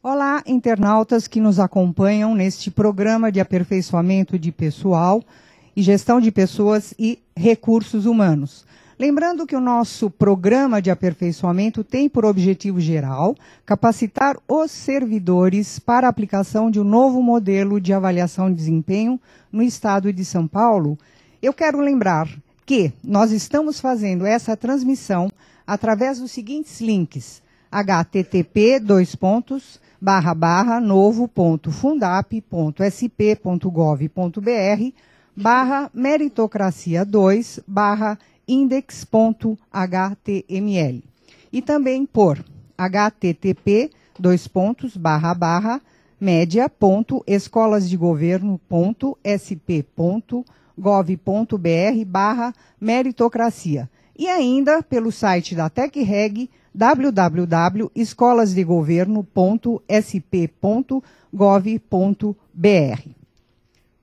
Olá, internautas que nos acompanham neste programa de aperfeiçoamento de pessoal e gestão de pessoas e recursos humanos. Lembrando que o nosso programa de aperfeiçoamento tem por objetivo geral capacitar os servidores para a aplicação de um novo modelo de avaliação de desempenho no estado de São Paulo. Eu quero lembrar que nós estamos fazendo essa transmissão através dos seguintes links: http dois pontos, barra barra novo.fundap.sp.gov.br barra meritocracia 2 barra index.html e também por http dois pontos barra barra ponto ponto ponto ponto escolas de governo sp gov br barra meritocracia e ainda pelo site da TecReg www.escolasdegoverno.sp.gov.br.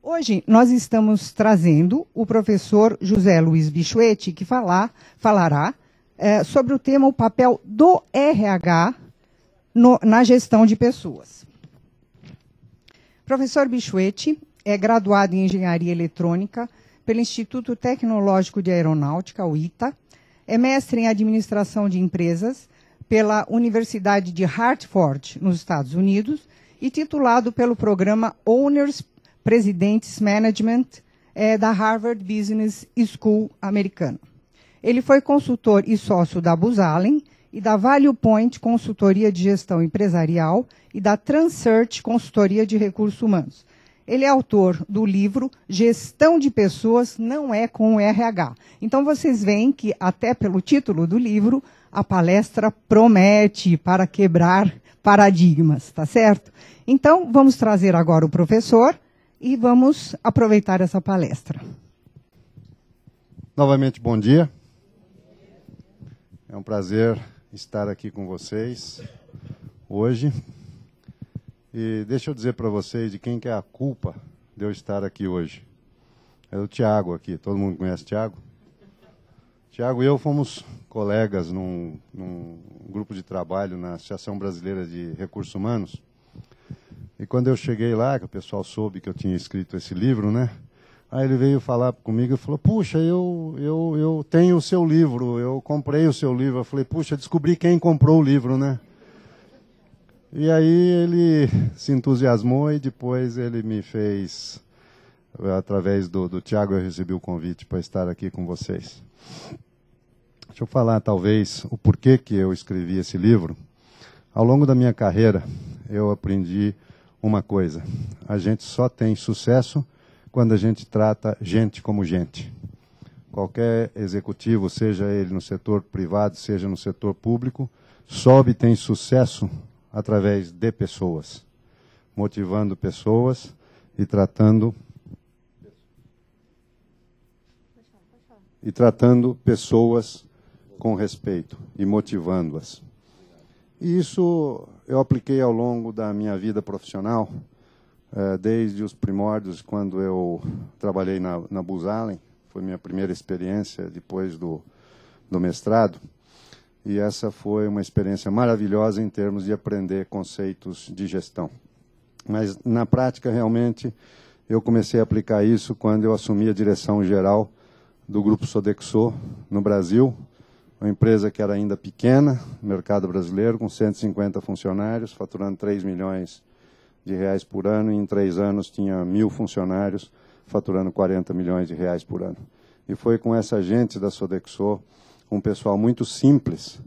Hoje nós estamos trazendo o professor José Luiz Bichuete, que falar, falará é, sobre o tema o papel do RH no, na gestão de pessoas. Professor Bichuete é graduado em Engenharia Eletrônica pelo Instituto Tecnológico de Aeronáutica, o ITA, é mestre em administração de empresas pela Universidade de Hartford, nos Estados Unidos, e titulado pelo programa Owners Presidents Management é, da Harvard Business School americana. Ele foi consultor e sócio da Buzalen e da Value Point Consultoria de Gestão Empresarial e da Transsearch Consultoria de Recursos Humanos. Ele é autor do livro Gestão de Pessoas não é com o RH. Então vocês veem que, até pelo título do livro, a palestra promete para quebrar paradigmas, tá certo? Então vamos trazer agora o professor e vamos aproveitar essa palestra. Novamente, bom dia. É um prazer estar aqui com vocês hoje. E deixa eu dizer para vocês de quem que é a culpa de eu estar aqui hoje. É o Tiago aqui, todo mundo conhece o Tiago? Tiago e eu fomos colegas num, num, grupo de trabalho na Associação Brasileira de Recursos Humanos. E quando eu cheguei lá, que o pessoal soube que eu tinha escrito esse livro, né? Aí ele veio falar comigo e falou: Puxa, eu, eu, eu tenho o seu livro, eu comprei o seu livro. Eu falei: Puxa, descobri quem comprou o livro, né? E aí ele se entusiasmou e depois ele me fez, através do, do Tiago, eu recebi o convite para estar aqui com vocês. Deixa eu falar, talvez, o porquê que eu escrevi esse livro. Ao longo da minha carreira, eu aprendi uma coisa: a gente só tem sucesso quando a gente trata gente como gente. Qualquer executivo, seja ele no setor privado, seja no setor público, só obtém sucesso através de pessoas, motivando pessoas e tratando e tratando pessoas com respeito e motivando-as. E isso eu apliquei ao longo da minha vida profissional, eh, desde os primórdios, quando eu trabalhei na, na Buzalen, foi minha primeira experiência depois do, do mestrado e essa foi uma experiência maravilhosa em termos de aprender conceitos de gestão. Mas na prática, realmente, eu comecei a aplicar isso quando eu assumi a direção geral do grupo Sodexo no Brasil, uma empresa que era ainda pequena, mercado brasileiro, com 150 funcionários, faturando 3 milhões de reais por ano, e em três anos tinha mil funcionários, faturando 40 milhões de reais por ano. E foi com essa gente da Sodexo um pessoal muito simples,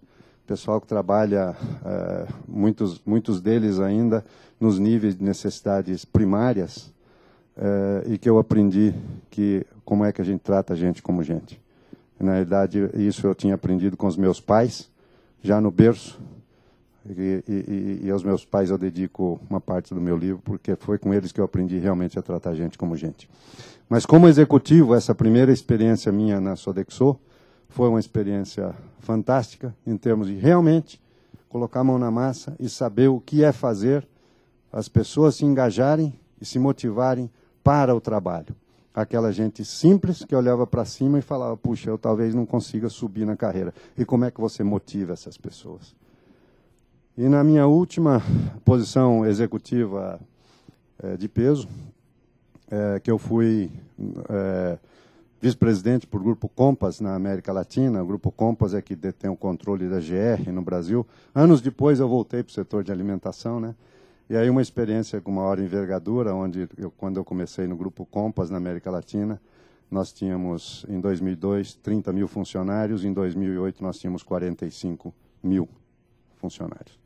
pessoal que trabalha, é, muitos, muitos deles ainda, nos níveis de necessidades primárias, é, e que eu aprendi que como é que a gente trata a gente como gente. Na verdade, isso eu tinha aprendido com os meus pais, já no berço, e, e, e, aos meus pais eu dedico uma parte do meu livro, porque foi com eles que eu aprendi realmente a tratar gente como gente. Mas como executivo, essa primeira experiência minha na Sodexo, foi uma experiência fantástica em termos de realmente colocar a mão na massa e saber o que é fazer, as pessoas se engajarem e se motivarem para o trabalho. Aquela gente simples que olhava para cima e falava: puxa, eu talvez não consiga subir na carreira. E como é que você motiva essas pessoas? E na minha última posição executiva é, de peso, é, que eu fui é, vice-presidente por Grupo Compass na América Latina. O Grupo Compass é que detém o controle da GR no Brasil. Anos depois eu voltei para o setor de alimentação, né? E aí uma experiência com uma hora envergadura, onde eu, quando eu comecei no Grupo Compass na América Latina, nós tínhamos em 2002 30 mil funcionários, em 2008 nós tínhamos 45 mil funcionários.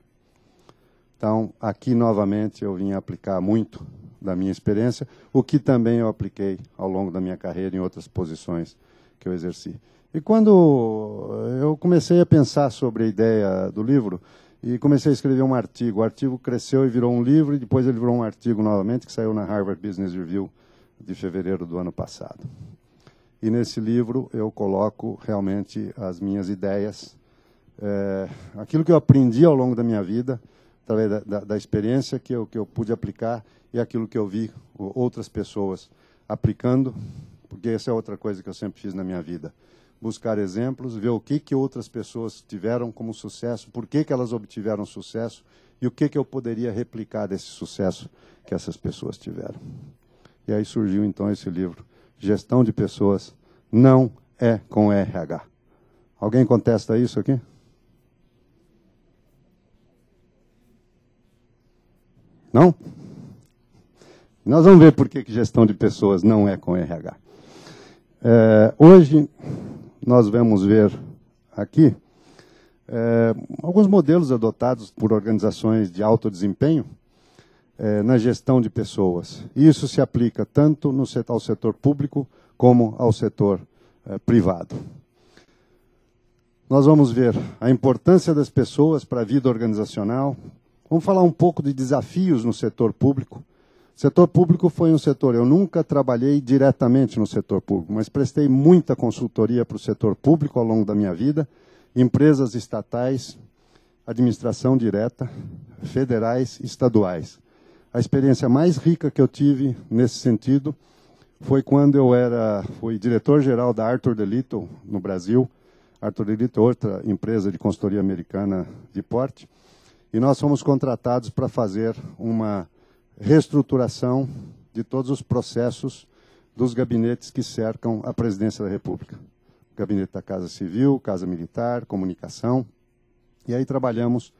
Então, aqui novamente eu vim aplicar muito da minha experiência, o que também eu apliquei ao longo da minha carreira em outras posições que eu exerci. E quando eu comecei a pensar sobre a ideia do livro, e comecei a escrever um artigo. O artigo cresceu e virou um livro, e depois ele virou um artigo novamente, que saiu na Harvard Business Review de fevereiro do ano passado. E nesse livro eu coloco realmente as minhas ideias, é, aquilo que eu aprendi ao longo da minha vida, através da, da, da, experiência que eu, que eu pude aplicar e aquilo que eu vi outras pessoas aplicando, porque essa é outra coisa que eu sempre fiz na minha vida. Buscar exemplos, ver o que, que outras pessoas tiveram como sucesso, por que, que elas obtiveram sucesso e o que, que eu poderia replicar desse sucesso que essas pessoas tiveram. E aí surgiu então esse livro, Gestão de Pessoas Não é com RH. Alguém contesta isso aqui? Não? Nós vamos ver por que gestão de pessoas não é com RH. É, hoje, nós vamos ver aqui é, alguns modelos adotados por organizações de alto desempenho é, na gestão de pessoas. Isso se aplica tanto no, ao setor público como ao setor é, privado. Nós vamos ver a importância das pessoas para a vida organizacional, Vamos falar um pouco de desafios no setor público. O setor público foi um setor, eu nunca trabalhei diretamente no setor público, mas prestei muita consultoria para o setor público ao longo da minha vida, empresas estatais, administração direta, federais, estaduais. A experiência mais rica que eu tive nesse sentido foi quando eu era, fui diretor-geral da Arthur DeLittle no Brasil, Arthur DeLittle, é outra empresa de consultoria americana de porte, e nós fomos contratados para fazer uma reestruturação de todos os processos dos gabinetes que cercam a presidência da República. Gabinete da Casa Civil, Casa Militar, Comunicação. E aí trabalhamos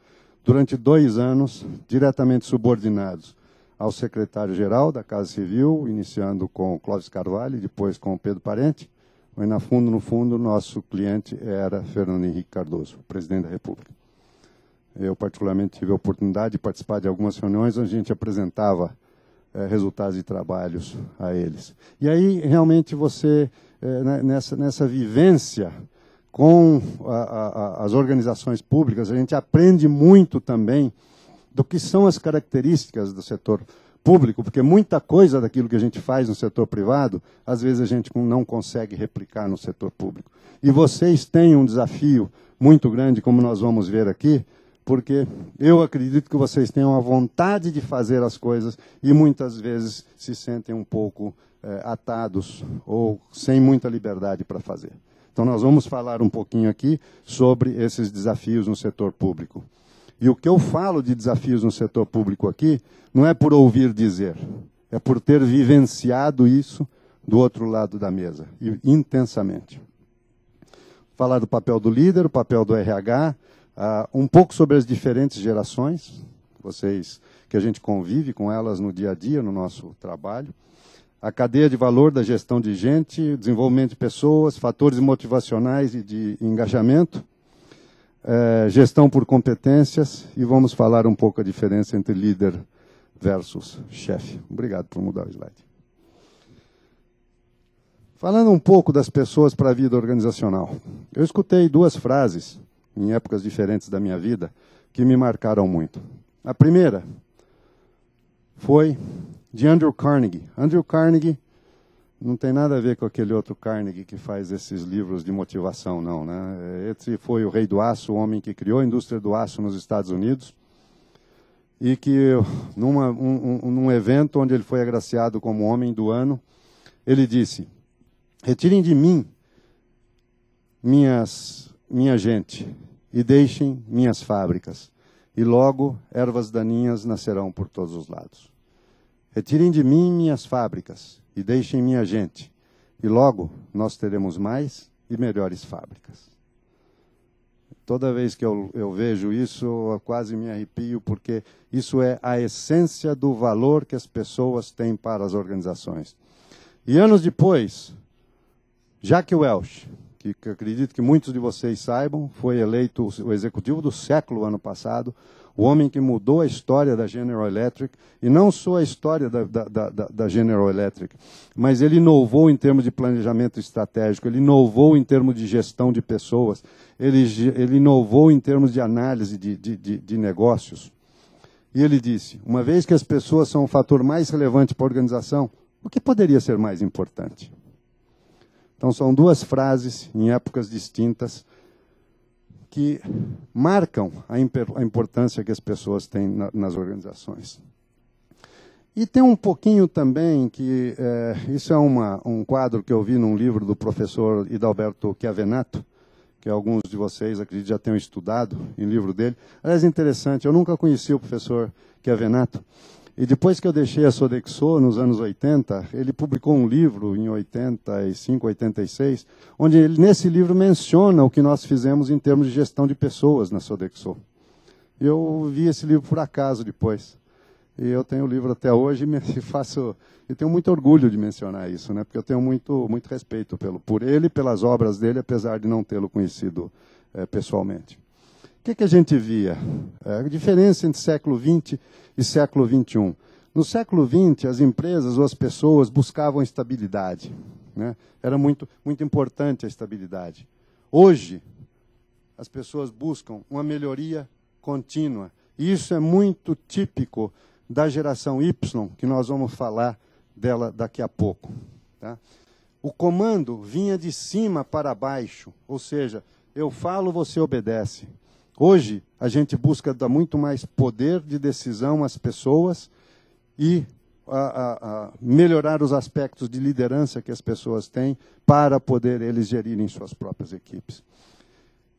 durante dois anos diretamente subordinados ao secretário-geral da Casa Civil, iniciando com Clóvis Carvalho e depois com Pedro Parente, mas na fundo, no fundo, nosso cliente era Fernando Henrique Cardoso, presidente da República. Eu, particularmente, tive a oportunidade de participar de algumas reuniões onde a gente apresentava é, resultados de trabalhos a eles. E aí, realmente, você, é, nessa, nessa vivência com a, a, as organizações públicas, a gente aprende muito também do que são as características do setor público, porque muita coisa daquilo que a gente faz no setor privado, às vezes a gente não consegue replicar no setor público. E vocês têm um desafio muito grande, como nós vamos ver aqui, porque eu acredito que vocês tenham a vontade de fazer as coisas e muitas vezes se sentem um pouco eh, atados ou sem muita liberdade para fazer. Então, nós vamos falar um pouquinho aqui sobre esses desafios no setor público. E o que eu falo de desafios no setor público aqui não é por ouvir dizer, é por ter vivenciado isso do outro lado da mesa, intensamente. Falar do papel do líder, o papel do RH, uh, um pouco sobre as diferentes gerações, vocês que a gente convive com elas no dia a dia, no nosso trabalho, a cadeia de valor da gestão de gente, desenvolvimento de pessoas, fatores motivacionais e de engajamento, é, gestão por competências e vamos falar um pouco a diferença entre líder versus chefe. Obrigado por mudar o slide. Falando um pouco das pessoas para a vida organizacional, eu escutei duas frases em épocas diferentes da minha vida, que me marcaram muito. A primeira foi de Andrew Carnegie. Andrew Carnegie não tem nada a ver com aquele outro Carnegie que faz esses livros de motivação, não. Né? Esse foi o rei do aço, o homem que criou a indústria do aço nos Estados Unidos, e que numa, um, um, num evento onde ele foi agraciado como homem do ano, ele disse, retirem de mim minhas minha gente, e deixem minhas fábricas, e logo ervas daninhas nascerão por todos os lados. Retirem de mim minhas fábricas, e deixem minha gente, e logo nós teremos mais e melhores fábricas. Toda vez que eu, eu, vejo isso, eu quase me arrepio, porque isso é a essência do valor que as pessoas têm para as organizações. E anos depois, Jack Welch, que, que acredito que muitos de vocês saibam, foi eleito o executivo do século ano passado, o homem que mudou a história da General Electric, e não só a história da, da, da, da, General Electric, mas ele inovou em termos de planejamento estratégico, ele inovou em termos de gestão de pessoas, ele, ele inovou em termos de análise de, de, de, de negócios. E ele disse: uma vez que as pessoas são o fator mais relevante para a organização, o que poderia ser mais importante? Então são duas frases em épocas distintas que marcam a, a importância que as pessoas têm na, nas organizações. E tem um pouquinho também que é, isso é uma, um quadro que eu vi num livro do professor Hidalberto Chiavenato, que alguns de vocês acredito já tenham estudado em livro dele. Aliás, interessante, eu nunca conheci o professor Chiavenato. E depois que eu deixei a Sodexo, nos anos 80, ele publicou um livro, em 85, 86, onde ele, nesse livro, menciona o que nós fizemos em termos de gestão de pessoas na Sodexo. Eu vi esse livro por acaso depois. E eu tenho o livro até hoje e faço e tenho muito orgulho de mencionar isso, né? Porque eu tenho muito muito respeito pelo por ele, e pelas obras dele, apesar de não tê-lo conhecido é, pessoalmente. O que, que a gente via? É, a diferença entre século XX e século XXI. No século XX, as empresas ou as pessoas buscavam estabilidade. Né? Era muito, muito importante a estabilidade. Hoje, as pessoas buscam uma melhoria contínua. E isso é muito típico da geração Y, que nós vamos falar dela daqui a pouco. Tá? O comando vinha de cima para baixo, ou seja, eu falo, você obedece. Hoje, a gente busca dar muito mais poder de decisão às pessoas e a, a, a melhorar os aspectos de liderança que as pessoas têm para poder eles gerirem suas próprias equipes.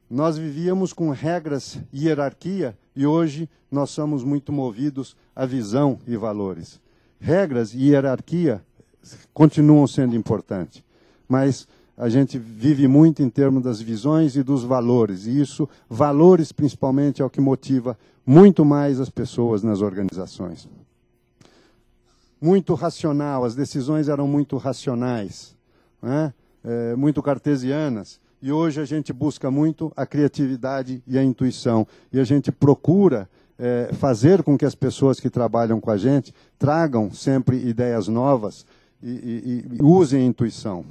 Nós vivíamos com regras e hierarquia e hoje nós somos muito movidos a visão e valores. Regras e hierarquia continuam sendo importantes, mas a gente vive muito em termos das visões e dos valores. E isso, valores principalmente, é o que motiva muito mais as pessoas nas organizações. Muito racional, as decisões eram muito racionais, né? é, muito cartesianas. E hoje a gente busca muito a criatividade e a intuição. E a gente procura é, fazer com que as pessoas que trabalham com a gente tragam sempre ideias novas e, e, e usem a intuição.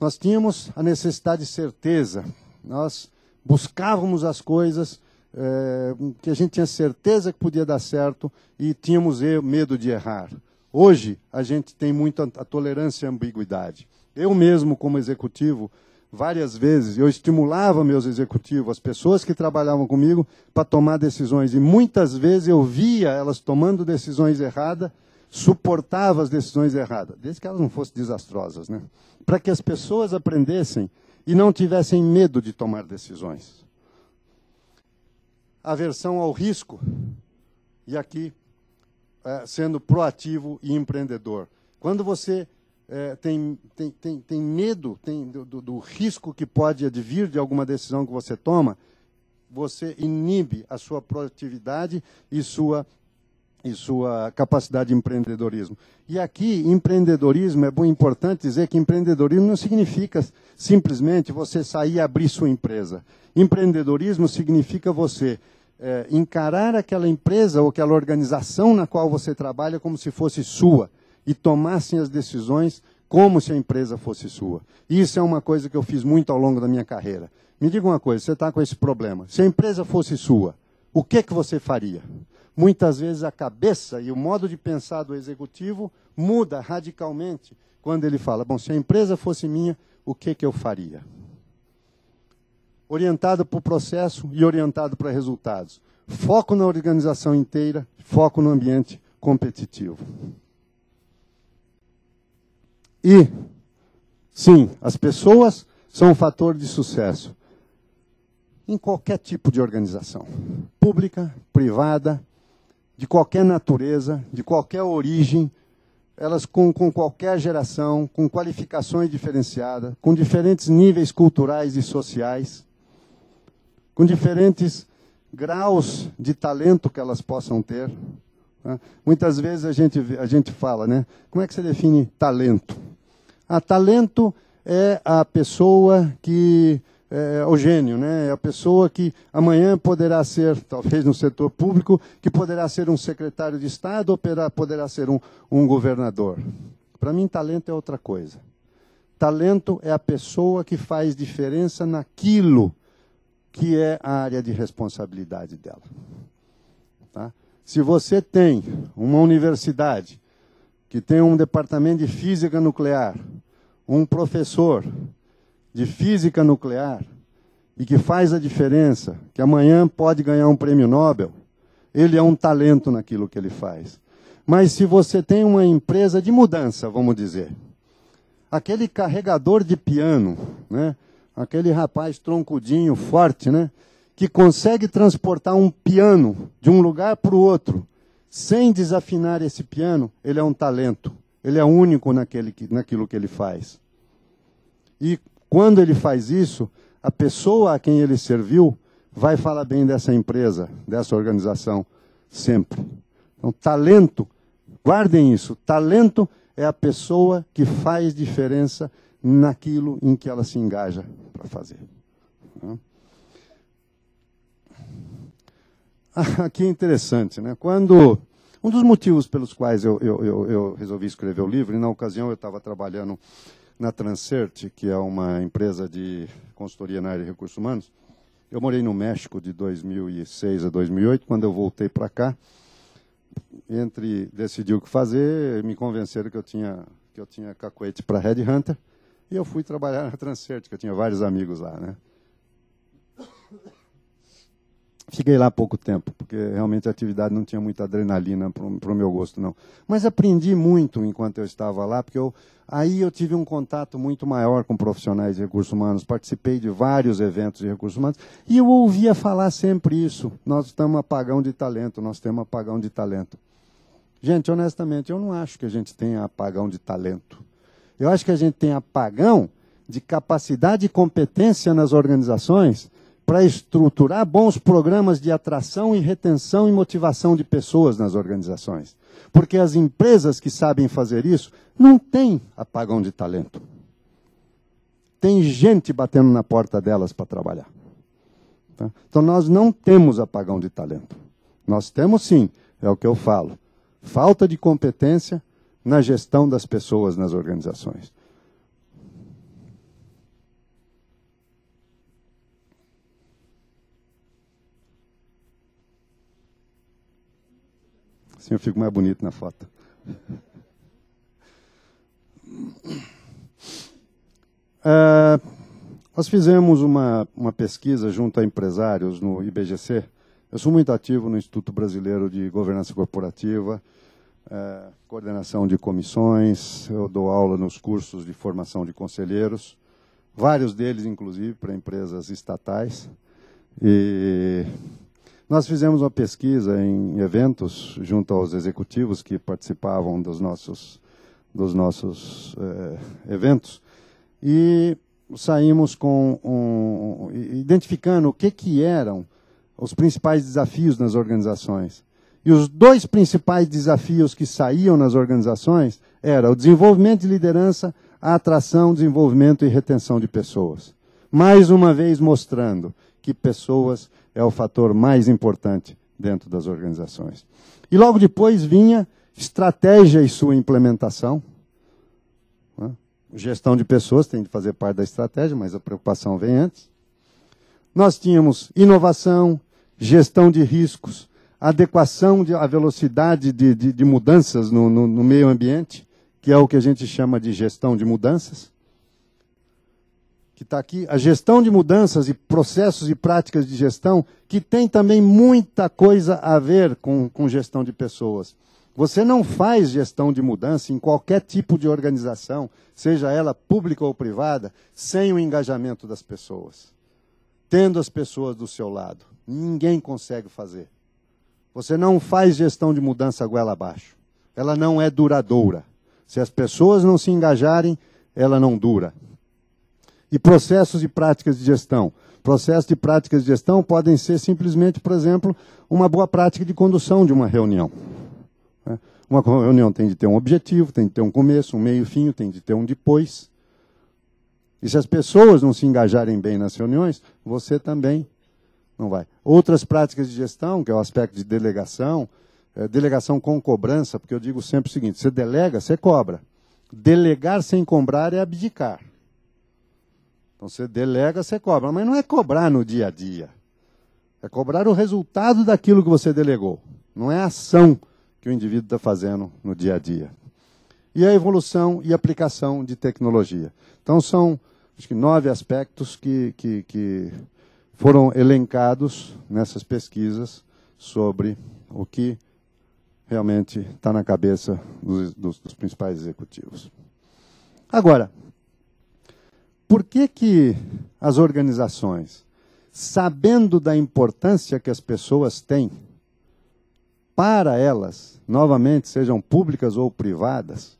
Nós tínhamos a necessidade de certeza, nós buscávamos as coisas é, que a gente tinha certeza que podia dar certo e tínhamos medo de errar. Hoje, a gente tem muita tolerância à ambiguidade. Eu mesmo, como executivo, várias vezes eu estimulava meus executivos, as pessoas que trabalhavam comigo, para tomar decisões. E muitas vezes eu via elas tomando decisões erradas suportava as decisões erradas, desde que elas não fossem desastrosas, né? para que as pessoas aprendessem e não tivessem medo de tomar decisões. Aversão ao risco, e aqui é, sendo proativo e empreendedor. Quando você é, tem, tem, tem, tem medo tem, do, do risco que pode advir de alguma decisão que você toma, você inibe a sua proatividade e sua e sua capacidade de empreendedorismo. E aqui, empreendedorismo, é muito importante dizer que empreendedorismo não significa simplesmente você sair e abrir sua empresa. Empreendedorismo significa você é, encarar aquela empresa ou aquela organização na qual você trabalha como se fosse sua e tomassem as decisões como se a empresa fosse sua. Isso é uma coisa que eu fiz muito ao longo da minha carreira. Me diga uma coisa, você está com esse problema. Se a empresa fosse sua, o que, que você faria? Muitas vezes a cabeça e o modo de pensar do executivo muda radicalmente quando ele fala: Bom, se a empresa fosse minha, o que, que eu faria? Orientado para o processo e orientado para resultados. Foco na organização inteira, foco no ambiente competitivo. E, sim, as pessoas são um fator de sucesso em qualquer tipo de organização, pública, privada, de qualquer natureza, de qualquer origem, elas com, com qualquer geração, com qualificações diferenciadas, com diferentes níveis culturais e sociais, com diferentes graus de talento que elas possam ter. Né? Muitas vezes a gente, a gente fala, né? Como é que você define talento? Ah, talento é a pessoa que é, é, ao gênio, né? É a pessoa que amanhã poderá ser, talvez no setor público, que poderá ser um secretário de Estado ou poderá ser um, um governador. Para mim, talento é outra coisa. Talento é a pessoa que faz diferença naquilo que é a área de responsabilidade dela. Tá? Se você tem uma universidade que tem um departamento de física nuclear, um professor de física nuclear e que faz a diferença, que amanhã pode ganhar um prêmio Nobel, ele é um talento naquilo que ele faz. Mas se você tem uma empresa de mudança, vamos dizer, aquele carregador de piano, né? aquele rapaz troncudinho, forte, né? que consegue transportar um piano de um lugar para o outro sem desafinar esse piano, ele é um talento. Ele é único naquele, naquilo que ele faz. E quando ele faz isso, a pessoa a quem ele serviu vai falar bem dessa empresa, dessa organização, sempre. Então, talento, guardem isso: talento é a pessoa que faz diferença naquilo em que ela se engaja para fazer. Aqui é interessante, né? Quando um dos motivos pelos quais eu, eu, eu, eu resolvi escrever o livro, e na ocasião eu estava trabalhando na Transcert, que é uma empresa de consultoria na área de recursos humanos, eu morei no México de 2006 a 2008. Quando eu voltei para cá, entre decidir o que fazer, me convenceram que eu tinha que eu tinha cacoete para Headhunter e eu fui trabalhar na Transcert, que eu tinha vários amigos lá, né? Fiquei lá pouco tempo, porque realmente a atividade não tinha muita adrenalina para o meu gosto, não. Mas aprendi muito enquanto eu estava lá, porque eu, aí eu tive um contato muito maior com profissionais de recursos humanos, participei de vários eventos de recursos humanos, e eu ouvia falar sempre isso. Nós estamos apagão de talento, nós temos apagão de talento. Gente, honestamente, eu não acho que a gente tenha apagão de talento. Eu acho que a gente tem apagão de capacidade e competência nas organizações para estruturar bons programas de atração e retenção e motivação de pessoas nas organizações. Porque as empresas que sabem fazer isso não têm apagão de talento. Tem gente batendo na porta delas para trabalhar. Tá? Então nós não temos apagão de talento. Nós temos sim, é o que eu falo, falta de competência na gestão das pessoas nas organizações. Assim eu fico mais bonito na foto. É, nós fizemos uma, uma pesquisa junto a empresários no IBGC. Eu sou muito ativo no Instituto Brasileiro de Governança Corporativa, é, coordenação de comissões, eu dou aula nos cursos de formação de conselheiros, vários deles, inclusive, para empresas estatais. E nós fizemos uma pesquisa em eventos junto aos executivos que participavam dos nossos, dos nossos eh, eventos e saímos com um, identificando o que, que eram os principais desafios nas organizações. E os dois principais desafios que saíam nas organizações era o desenvolvimento de liderança, a atração, desenvolvimento e retenção de pessoas. Mais uma vez mostrando que pessoas é o fator mais importante dentro das organizações. E logo depois vinha estratégia e sua implementação. Né? Gestão de pessoas tem de fazer parte da estratégia, mas a preocupação vem antes. Nós tínhamos inovação, gestão de riscos, adequação à velocidade de, de, de mudanças no, no, no meio ambiente, que é o que a gente chama de gestão de mudanças que está aqui, a gestão de mudanças e processos e práticas de gestão, que tem também muita coisa a ver com, com gestão de pessoas. Você não faz gestão de mudança em qualquer tipo de organização, seja ela pública ou privada, sem o engajamento das pessoas. Tendo as pessoas do seu lado. Ninguém consegue fazer. Você não faz gestão de mudança goela abaixo. Ela não é duradoura. Se as pessoas não se engajarem, ela não dura. E processos e práticas de gestão. Processos e práticas de gestão podem ser simplesmente, por exemplo, uma boa prática de condução de uma reunião. Né? Uma reunião tem de ter um objetivo, tem de ter um começo, um meio fim, tem de ter um depois. E se as pessoas não se engajarem bem nas reuniões, você também não vai. Outras práticas de gestão, que é o aspecto de delegação, é delegação com cobrança, porque eu digo sempre o seguinte: você delega, você cobra. Delegar sem cobrar é abdicar. Então você delega, você cobra. Mas não é cobrar no dia a dia. É cobrar o resultado daquilo que você delegou. Não é a ação que o indivíduo está fazendo no dia a dia. E a evolução e aplicação de tecnologia. Então são acho que nove aspectos que, que, que foram elencados nessas pesquisas sobre o que realmente está na cabeça dos, dos, dos principais executivos. Agora, por que, que as organizações, sabendo da importância que as pessoas têm para elas, novamente, sejam públicas ou privadas,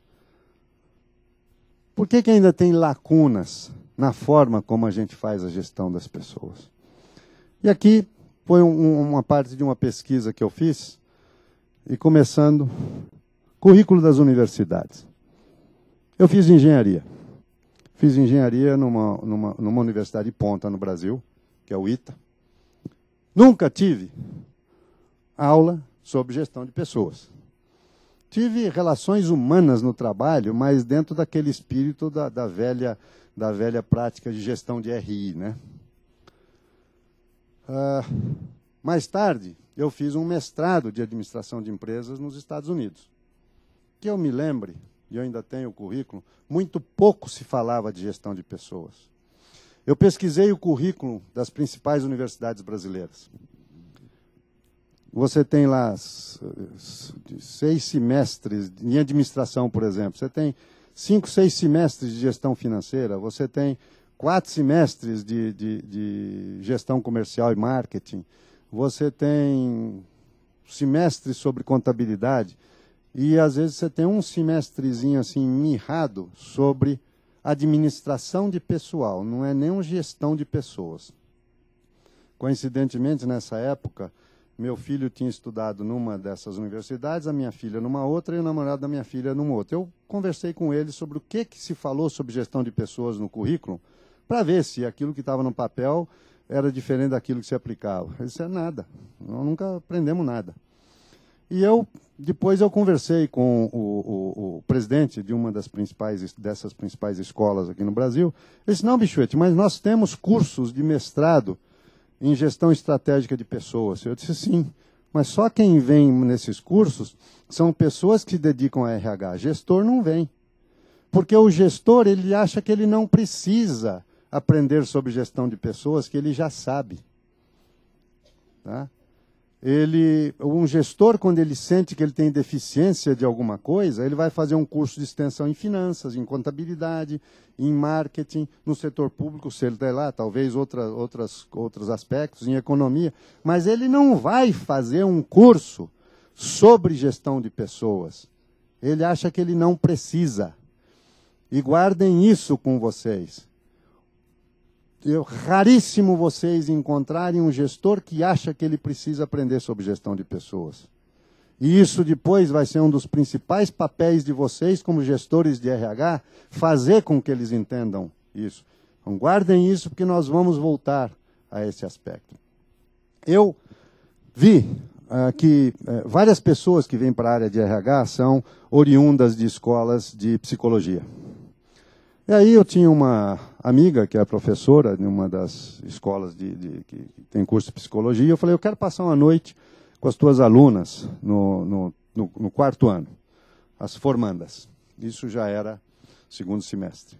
por que, que ainda tem lacunas na forma como a gente faz a gestão das pessoas? E aqui foi um, uma parte de uma pesquisa que eu fiz, e começando, currículo das universidades. Eu fiz engenharia. Fiz engenharia numa, numa, numa universidade de ponta no Brasil, que é o ITA. Nunca tive aula sobre gestão de pessoas. Tive relações humanas no trabalho, mas dentro daquele espírito da, da, velha, da velha prática de gestão de RI. Né? Uh, mais tarde, eu fiz um mestrado de administração de empresas nos Estados Unidos. Que eu me lembre, e eu ainda tenho o currículo, muito pouco se falava de gestão de pessoas. Eu pesquisei o currículo das principais universidades brasileiras. Você tem lá seis semestres em administração, por exemplo. Você tem cinco, seis semestres de gestão financeira. Você tem quatro semestres de, de, de gestão comercial e marketing. Você tem semestres sobre contabilidade e às vezes você tem um semestrezinho assim mirrado sobre administração de pessoal, não é nem gestão de pessoas. Coincidentemente, nessa época, meu filho tinha estudado numa dessas universidades, a minha filha numa outra e o namorado da minha filha numa outra. Eu conversei com ele sobre o que, que se falou sobre gestão de pessoas no currículo, para ver se aquilo que estava no papel era diferente daquilo que se aplicava. Isso é nada. Nós nunca aprendemos nada. E eu depois eu conversei com o, o, o, presidente de uma das principais dessas principais escolas aqui no Brasil. Ele disse: "Não, Bichuete, mas nós temos cursos de mestrado em gestão estratégica de pessoas". Eu disse: "Sim, mas só quem vem nesses cursos são pessoas que se dedicam a RH. Gestor não vem. Porque o gestor, ele acha que ele não precisa aprender sobre gestão de pessoas, que ele já sabe. Tá? ele, um gestor, quando ele sente que ele tem deficiência de alguma coisa, ele vai fazer um curso de extensão em finanças, em contabilidade, em marketing, no setor público, sei lá, talvez outra, outras, outros aspectos, em economia. Mas ele não vai fazer um curso sobre gestão de pessoas. Ele acha que ele não precisa. E guardem isso com vocês eu raríssimo vocês encontrarem um gestor que acha que ele precisa aprender sobre gestão de pessoas. E isso depois vai ser um dos principais papéis de vocês como gestores de RH, fazer com que eles entendam isso. Então guardem isso porque nós vamos voltar a esse aspecto. Eu vi uh, que uh, várias pessoas que vêm para a área de RH são oriundas de escolas de psicologia. E aí eu tinha uma amiga que é professora de uma das escolas de, de, que tem curso de psicologia. Eu falei, eu quero passar uma noite com as tuas alunas no, no, no, no quarto ano, as formandas. Isso já era segundo semestre.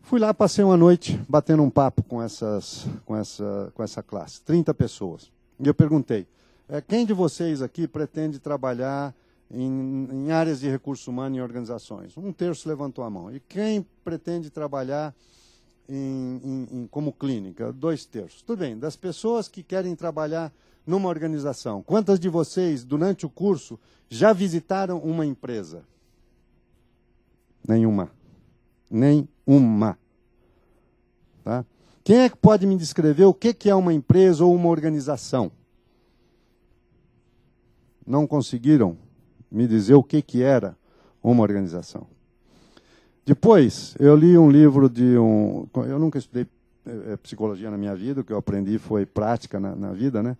Fui lá, passei uma noite batendo um papo com, essas, com, essa, com essa classe, 30 pessoas. E eu perguntei, é, quem de vocês aqui pretende trabalhar em, em áreas de recursos humanos e organizações. Um terço levantou a mão. E quem pretende trabalhar em, em, como clínica? Dois terços. Tudo bem, das pessoas que querem trabalhar numa organização, quantas de vocês, durante o curso, já visitaram uma empresa? Nenhuma. Nenhuma. Tá? Quem é que pode me descrever o que, que é uma empresa ou uma organização? Não conseguiram? me dizer o que, que era uma organização. Depois, eu li um livro de um. Eu nunca estudei eh, eh, psicologia na minha vida, o que eu aprendi foi prática na, na vida, né?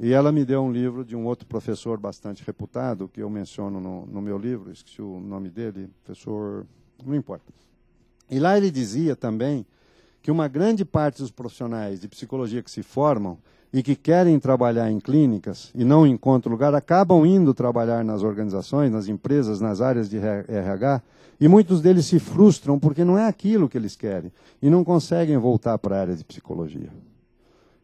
E ela me deu um livro de um outro professor bastante reputado, que eu menciono no, no meu livro, esqueci o nome dele, professor. não importa. E lá ele dizia também que uma grande parte dos profissionais de psicologia que se formam e que querem trabalhar em clínicas e não encontram lugar, acabam indo trabalhar nas organizações, nas empresas, nas áreas de RH, e muitos deles se frustram porque não é aquilo que eles querem e não conseguem voltar para a área de psicologia.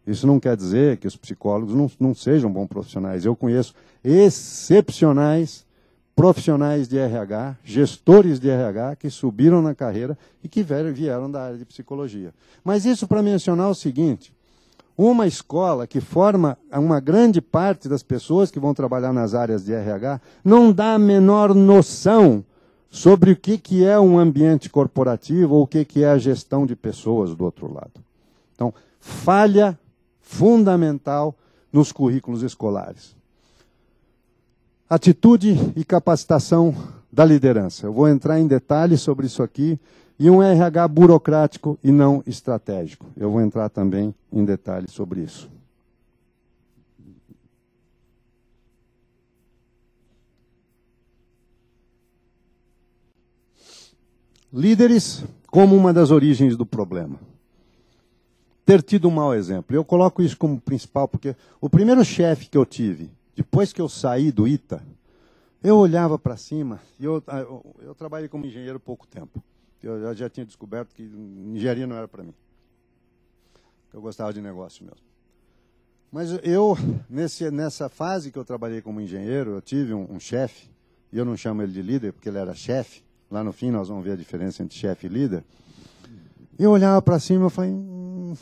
Isso não quer dizer que os psicólogos não, não sejam bons profissionais. Eu conheço excepcionais profissionais de RH, gestores de RH que subiram na carreira e que vieram da área de psicologia. Mas isso para mencionar o seguinte: uma escola que forma uma grande parte das pessoas que vão trabalhar nas áreas de RH não dá a menor noção sobre o que, que é um ambiente corporativo ou o que, que é a gestão de pessoas do outro lado. Então, falha fundamental nos currículos escolares. Atitude e capacitação da liderança. Eu vou entrar em detalhes sobre isso aqui e um RH burocrático e não estratégico. Eu vou entrar também em detalhes sobre isso. Líderes como uma das origens do problema. Ter tido um mau exemplo. Eu coloco isso como principal, porque o primeiro chefe que eu tive, depois que eu saí do ITA, eu olhava para cima, e eu, eu, eu trabalhei como engenheiro pouco tempo. Eu já tinha descoberto que engenharia não era para mim. Eu gostava de negócio mesmo. Mas eu, nesse, nessa fase que eu trabalhei como engenheiro, eu tive um, um chefe, e eu não chamo ele de líder, porque ele era chefe. Lá no fim nós vamos ver a diferença entre chefe e líder. E eu olhava para cima e falei, hum,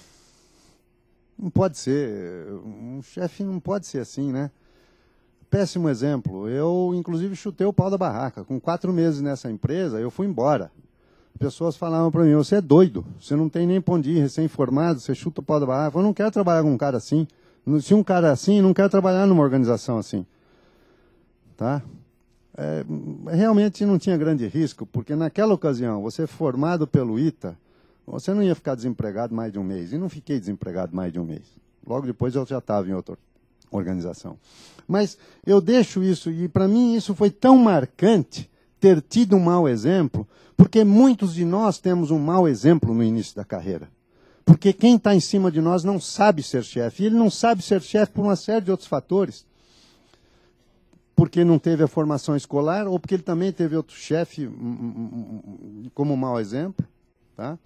não pode ser, um chefe não pode ser assim, né? Péssimo exemplo. Eu, inclusive, chutei o pau da barraca. Com quatro meses nessa empresa, eu fui embora pessoas falavam para mim, você é doido, você não tem nem pão de recém-formado, você chuta o pau da barra. Eu não quero trabalhar com um cara assim. Se um cara assim, não quero trabalhar numa organização assim. Tá? É, realmente não tinha grande risco, porque naquela ocasião, você formado pelo ITA, você não ia ficar desempregado mais de um mês. E não fiquei desempregado mais de um mês. Logo depois eu já estava em outra organização. Mas eu deixo isso, e para mim isso foi tão marcante ter tido um mau exemplo, porque muitos de nós temos um mau exemplo no início da carreira. Porque quem está em cima de nós não sabe ser chefe. E ele não sabe ser chefe por uma série de outros fatores. Porque não teve a formação escolar, ou porque ele também teve outro chefe como mau exemplo, tá?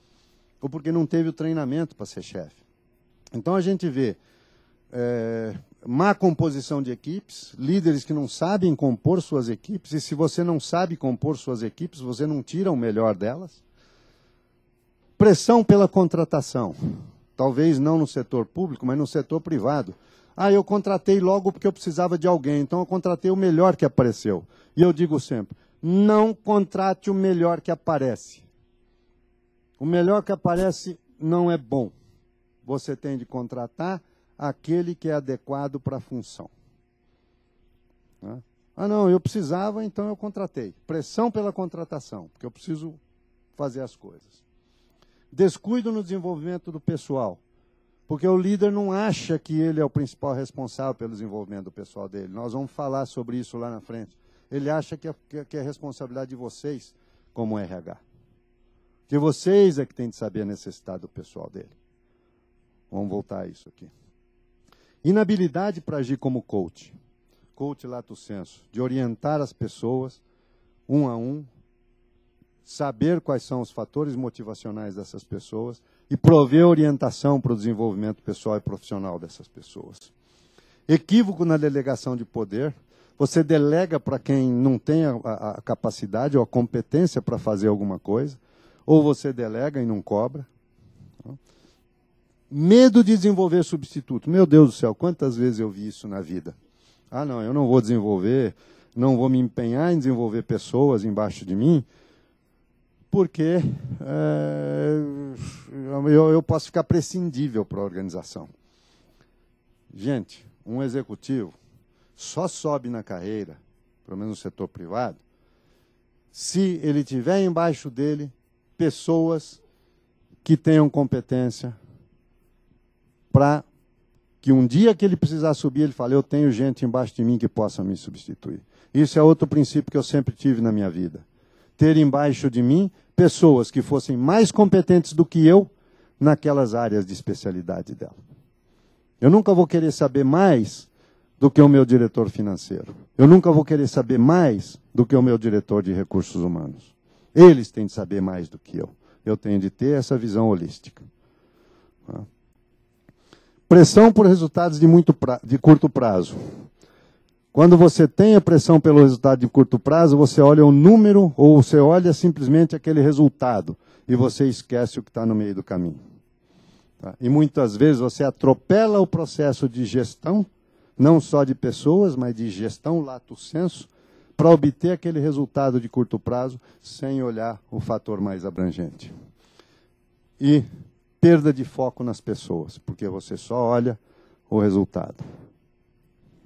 ou porque não teve o treinamento para ser chefe. Então a gente vê é, má composição de equipes, líderes que não sabem compor suas equipes, e se você não sabe compor suas equipes, você não tira o melhor delas. Pressão pela contratação, talvez não no setor público, mas no setor privado. Ah, eu contratei logo porque eu precisava de alguém, então eu contratei o melhor que apareceu. E eu digo sempre: não contrate o melhor que aparece. O melhor que aparece não é bom. Você tem de contratar aquele que é adequado para a função. Né? Ah, não, eu precisava, então eu contratei. Pressão pela contratação, porque eu preciso fazer as coisas. Descuido no desenvolvimento do pessoal, porque o líder não acha que ele é o principal responsável pelo desenvolvimento do pessoal dele. Nós vamos falar sobre isso lá na frente. Ele acha que é, que é, é responsabilidade de vocês, como RH. Que vocês é que tem de saber a necessidade do pessoal dele. Vamos voltar a isso aqui. Inabilidade para agir como coach. Coach lato senso, de orientar as pessoas um a um, saber quais são os fatores motivacionais dessas pessoas e prover orientação para o desenvolvimento pessoal e profissional dessas pessoas. Equívoco na delegação de poder, você delega para quem não tem a, a, capacidade ou a competência para fazer alguma coisa, ou você delega e não cobra. Medo de desenvolver substituto. Meu Deus do céu, quantas vezes eu vi isso na vida? Ah, não, eu não vou desenvolver, não vou me empenhar em desenvolver pessoas embaixo de mim, porque é, eu, eu posso ficar prescindível para a organização. Gente, um executivo só sobe na carreira, pelo menos no setor privado, se ele tiver embaixo dele pessoas que tenham competência, para que um dia que ele precisar subir, ele fale: Eu tenho gente embaixo de mim que possa me substituir. Isso é outro princípio que eu sempre tive na minha vida. Ter embaixo de mim pessoas que fossem mais competentes do que eu naquelas áreas de especialidade dela. Eu nunca vou querer saber mais do que o meu diretor financeiro. Eu nunca vou querer saber mais do que o meu diretor de recursos humanos. Eles têm de saber mais do que eu. Eu tenho de ter essa visão holística. Pressão por resultados de, muito pra, de curto prazo. Quando você tem a pressão pelo resultado de curto prazo, você olha o número ou você olha simplesmente aquele resultado e você esquece o que está no meio do caminho. Tá? E muitas vezes você atropela o processo de gestão, não só de pessoas, mas de gestão lato senso, para obter aquele resultado de curto prazo sem olhar o fator mais abrangente. E perda de foco nas pessoas, porque você só olha o resultado.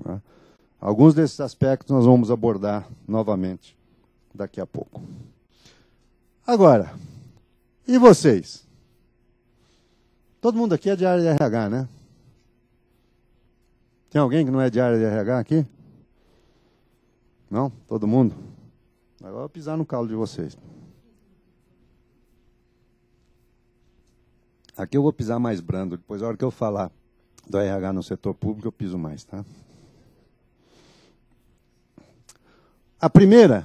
Né? Alguns desses aspectos nós vamos abordar novamente daqui a pouco. Agora, e vocês? Todo mundo aqui é de área de RH, né? Tem alguém que não é de área de RH aqui? Não? Todo mundo? Agora eu vou pisar no calo de vocês. Aqui eu vou pisar mais brando, depois a hora que eu falar do RH no setor público eu piso mais, tá? A primeira,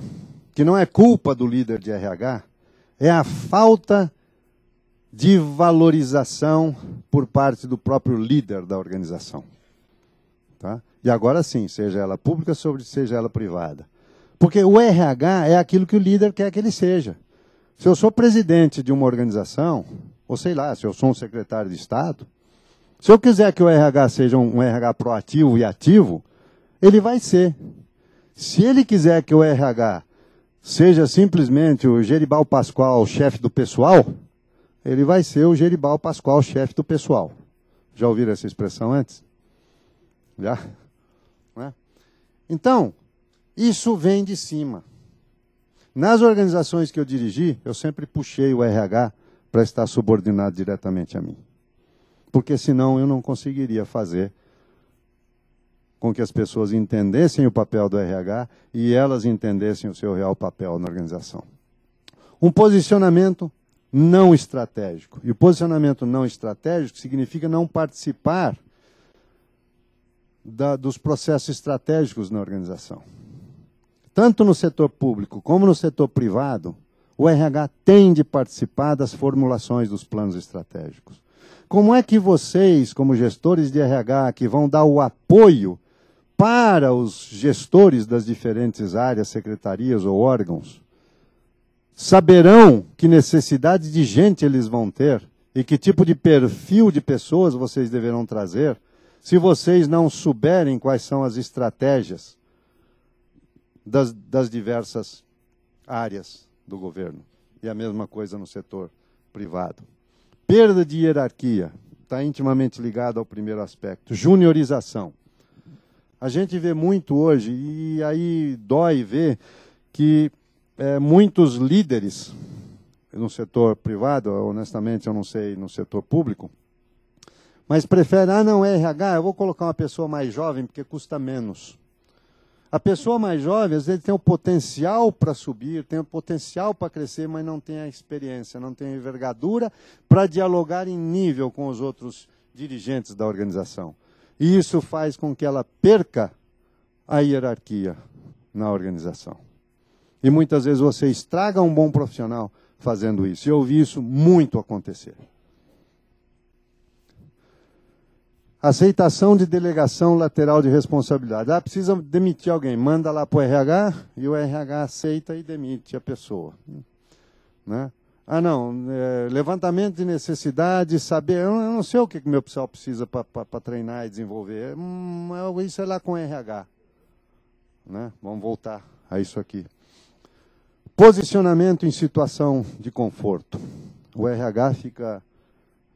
que não é culpa do líder de RH, é a falta de valorização por parte do próprio líder da organização. Tá? E agora sim, seja ela pública, seja ela privada. Porque o RH é aquilo que o líder quer que ele seja. Se eu sou presidente de uma organização, ou sei lá, se eu sou um secretário de Estado, se eu quiser que o RH seja um RH proativo e ativo, ele vai ser. Se ele quiser que o RH seja simplesmente o Geribal Pascoal, chefe do pessoal, ele vai ser o Geribal Pascoal, chefe do pessoal. Já ouviram essa expressão antes? Já? É? Então, isso vem de cima. Nas organizações que eu dirigi, eu sempre puxei o RH para estar subordinado diretamente a mim. Porque senão eu não conseguiria fazer com que as pessoas entendessem o papel do RH e elas entendessem o seu real papel na organização. Um posicionamento não estratégico. E o posicionamento não estratégico significa não participar da, dos processos estratégicos na organização. Tanto no setor público como no setor privado, o RH tem de participar das formulações dos planos estratégicos. Como é que vocês, como gestores de RH, que vão dar o apoio para os gestores das diferentes áreas, secretarias ou órgãos, saberão que necessidade de gente eles vão ter e que tipo de perfil de pessoas vocês deverão trazer, se vocês não souberem quais são as estratégias das, das diversas áreas do governo. E a mesma coisa no setor privado. Perda de hierarquia está intimamente ligada ao primeiro aspecto. Juniorização. A gente vê muito hoje, e aí dói ver, que é, muitos líderes no setor privado, honestamente eu não sei no setor público, mas prefere, ah, não, RH, eu vou colocar uma pessoa mais jovem porque custa menos. A pessoa mais jovem, às vezes, tem o potencial para subir, tem o potencial para crescer, mas não tem a experiência, não tem a envergadura para dialogar em nível com os outros dirigentes da organização. E isso faz com que ela perca a hierarquia na organização. E muitas vezes você estraga um bom profissional fazendo isso. Eu vi isso muito acontecer. Aceitação de delegação lateral de responsabilidade. Ah, precisa demitir alguém. Manda lá para o RH e o RH aceita e demite a pessoa. Né? Ah, não. É, levantamento de necessidade, saber. Eu, eu não sei o que o meu pessoal precisa para treinar e desenvolver. Hum, é, isso é lá com o RH. Né? Vamos voltar a isso aqui. Posicionamento em situação de conforto. O RH fica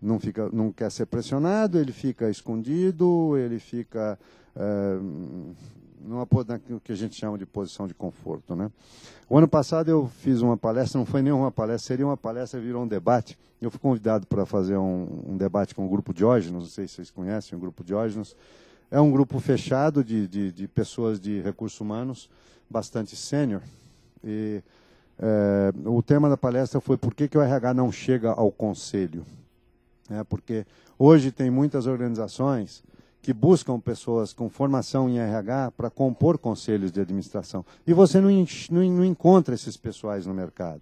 não, fica, não quer ser pressionado, ele fica escondido, ele fica é, numa, naquilo que a gente chama de posição de conforto. Né? O ano passado eu fiz uma palestra, não foi nenhuma palestra, seria uma palestra, virou um debate. Eu fui convidado para fazer um, um, debate com o grupo Diógenes, não sei se vocês conhecem o grupo Diógenes. É um grupo fechado de, de, de pessoas de recursos humanos, bastante sênior. E é, o tema da palestra foi por que, que o RH não chega ao conselho. Né? Porque hoje tem muitas organizações que buscam pessoas com formação em RH para compor conselhos de administração. E você não, não, não encontra esses pessoais no mercado.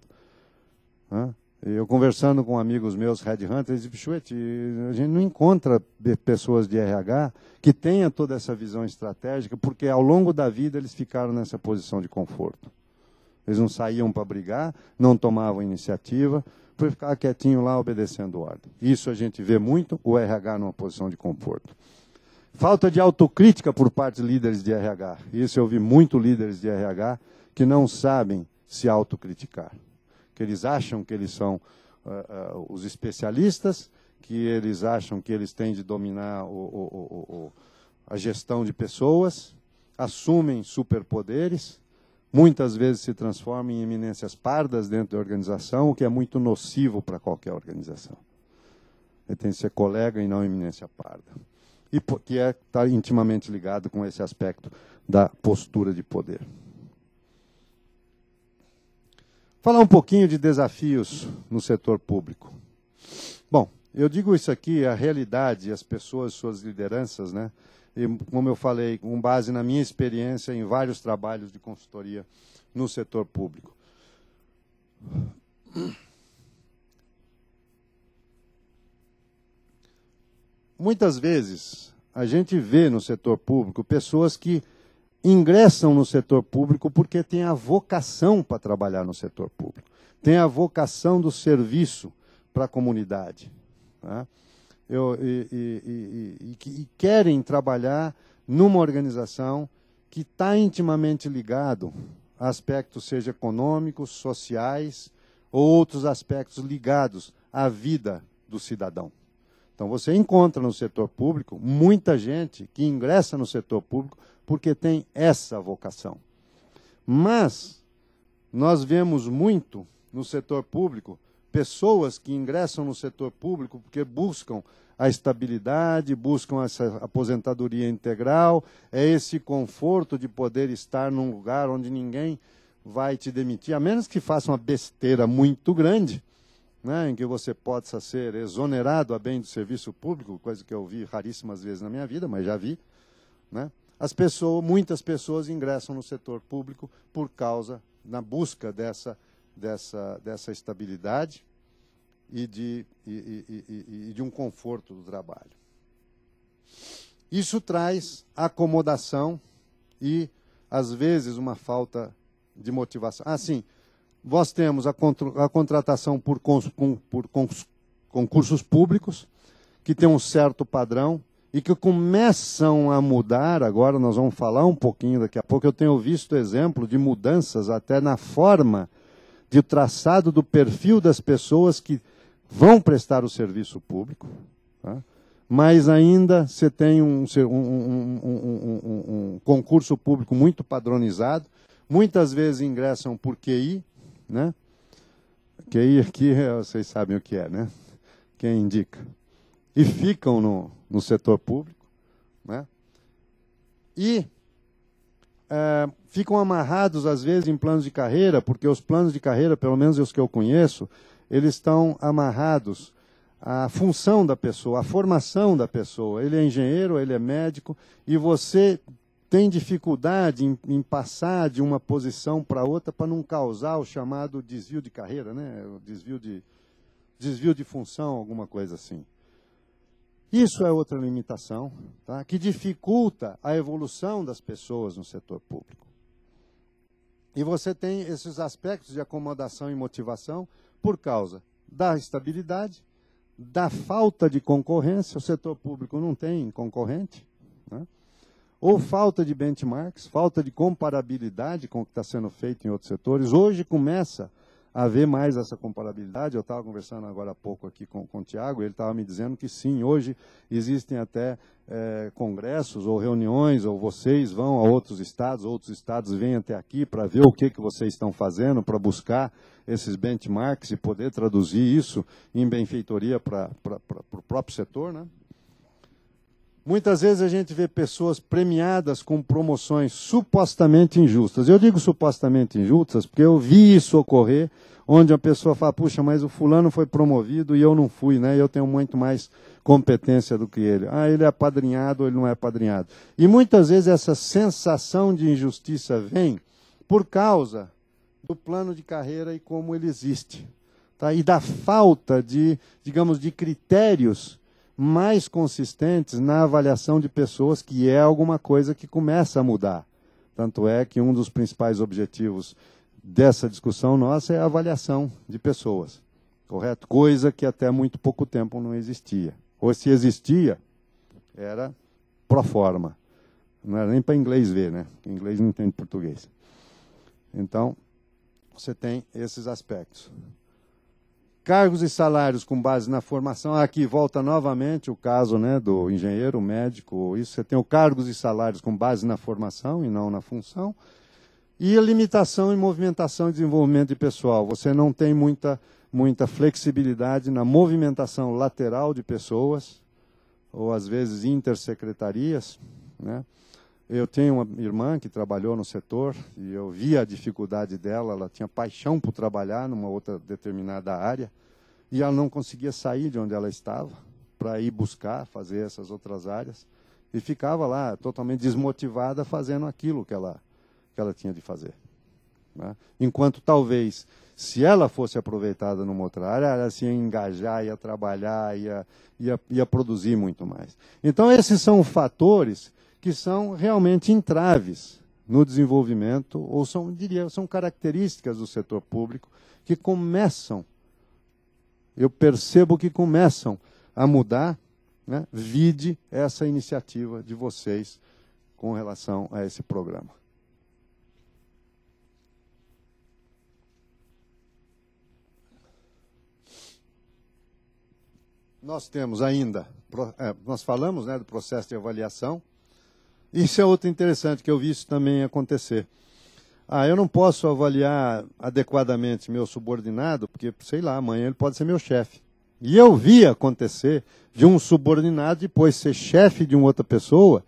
Né? Eu conversando com amigos meus, hunters e a gente não encontra pessoas de RH que tenha toda essa visão estratégica, porque ao longo da vida eles ficaram nessa posição de conforto. Eles não saíam para brigar, não tomavam iniciativa, por ficar quietinho lá obedecendo ordem. Isso a gente vê muito, o RH numa posição de conforto. Falta de autocrítica por parte de líderes de RH. Isso eu vi muito líderes de RH que não sabem se autocriticar. Que eles acham que eles são uh, uh, os especialistas, que eles acham que eles têm de dominar o, o, o, a gestão de pessoas, assumem superpoderes muitas vezes se transforma em eminências pardas dentro da organização, o que é muito nocivo para qualquer organização. Ele tem que ser colega e não eminência parda. E que está é, tá intimamente ligado com esse aspecto da postura de poder. Falar um pouquinho de desafios no setor público. Bom, eu digo isso aqui, a realidade, as pessoas, suas lideranças, né? e, como eu falei, com base na minha experiência em vários trabalhos de consultoria no setor público. Muitas vezes a gente vê no setor público pessoas que ingressam no setor público porque têm a vocação para trabalhar no setor público, têm a vocação do serviço para a comunidade. Tá? eu, e, e, e, e querem trabalhar numa organização que está intimamente ligado a aspectos, seja econômicos, sociais ou outros aspectos ligados à vida do cidadão. Então, você encontra no setor público muita gente que ingressa no setor público porque tem essa vocação. Mas nós vemos muito no setor público pessoas que ingressam no setor público porque buscam a estabilidade, buscam essa aposentadoria integral, é esse conforto de poder estar num lugar onde ninguém vai te demitir, a menos que faça uma besteira muito grande, né, em que você possa ser exonerado a bem do serviço público, coisa que eu vi raríssimas vezes na minha vida, mas já vi, né? As pessoas, muitas pessoas ingressam no setor público por causa na busca dessa dessa, dessa estabilidade e de, e, e, e de um conforto do trabalho. Isso traz acomodação e, às vezes, uma falta de motivação. Assim, nós temos a, contra, a contratação por, cons, com, por cons, concursos públicos, que tem um certo padrão e que começam a mudar. Agora, nós vamos falar um pouquinho daqui a pouco. Eu tenho visto exemplo de mudanças até na forma de traçado do perfil das pessoas que vão prestar o serviço público, tá? mas ainda você tem um, um, um, um, concurso público muito padronizado, muitas vezes ingressam por QI, né? QI aqui, é, vocês sabem o que é, né? Quem indica. E ficam no, no setor público, né? E é, ficam amarrados, às vezes, em planos de carreira, porque os planos de carreira, pelo menos os que eu conheço, eles estão amarrados à função da pessoa, à formação da pessoa. Ele é engenheiro, ele é médico, e você tem dificuldade em, em passar de uma posição para outra para não causar o chamado desvio de carreira, né? O desvio de, desvio de função, alguma coisa assim. Isso é outra limitação tá? que dificulta a evolução das pessoas no setor público. E você tem esses aspectos de acomodação e motivação por causa da estabilidade, da falta de concorrência, o setor público não tem concorrente, né? ou falta de benchmarks, falta de comparabilidade com o que está sendo feito em outros setores. Hoje começa haver mais essa comparabilidade. Eu estava conversando agora há pouco aqui com, com o Tiago, ele estava me dizendo que sim, hoje existem até é, congressos ou reuniões, ou vocês vão a outros estados, outros estados vêm até aqui para ver o que, que vocês estão fazendo, para buscar esses benchmarks e poder traduzir isso em benfeitoria para o próprio setor, né? Muitas vezes a gente vê pessoas premiadas com promoções supostamente injustas. Eu digo supostamente injustas porque eu vi isso ocorrer, onde a pessoa fala: puxa, mas o fulano foi promovido e eu não fui, né? Eu tenho muito mais competência do que ele. Ah, ele é apadrinhado ou ele não é apadrinhado. E muitas vezes essa sensação de injustiça vem por causa do plano de carreira e como ele existe, tá? E da falta de, digamos, de critérios mais consistentes na avaliação de pessoas, que é alguma coisa que começa a mudar. Tanto é que um dos principais objetivos dessa discussão nossa é a avaliação de pessoas, correto? Coisa que até muito pouco tempo não existia. Ou se existia, era pro forma. Não era nem para inglês ver, né? Porque inglês não entende português. Então, você tem esses aspectos. Cargos e salários com base na formação. Ah, aqui volta novamente o caso né, do engenheiro, médico, isso. Você tem o cargos e salários com base na formação e não na função. E a limitação em movimentação e desenvolvimento de pessoal. Você não tem muita, muita flexibilidade na movimentação lateral de pessoas, ou às vezes intersecretarias. Né? Eu tenho uma irmã que trabalhou no setor e eu via a dificuldade dela, ela tinha paixão por trabalhar numa outra determinada área e ela não conseguia sair de onde ela estava para ir buscar, fazer essas outras áreas e ficava lá totalmente desmotivada fazendo aquilo que ela, que ela tinha de fazer. Né? Enquanto talvez, se ela fosse aproveitada numa outra área, ela se ia engajar, ia trabalhar, ia, ia, ia produzir muito mais. Então, esses são fatores que são realmente entraves no desenvolvimento, ou são, diria, são características do setor público que começam, eu percebo que começam a mudar, né? vide essa iniciativa de vocês com relação a esse programa. Nós temos ainda, é, nós falamos né, do processo de avaliação, isso é outro interessante, que eu vi isso também acontecer. Ah, eu não posso avaliar adequadamente meu subordinado, porque, sei lá, amanhã ele pode ser meu chefe. E eu vi acontecer de um subordinado depois ser chefe de uma outra pessoa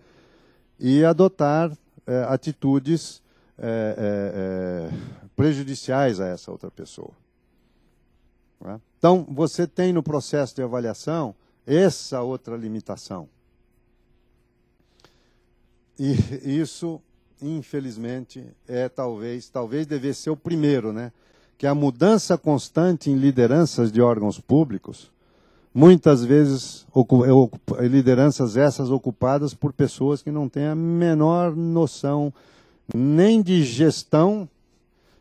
e adotar eh, atitudes eh, eh, prejudiciais a essa outra pessoa. Tá? Então, você tem no processo de avaliação essa outra limitação. E isso, infelizmente, é talvez, talvez devesse ser o primeiro, né? Que a mudança constante em lideranças de órgãos públicos, muitas vezes é lideranças essas ocupadas por pessoas que não têm a menor noção nem de gestão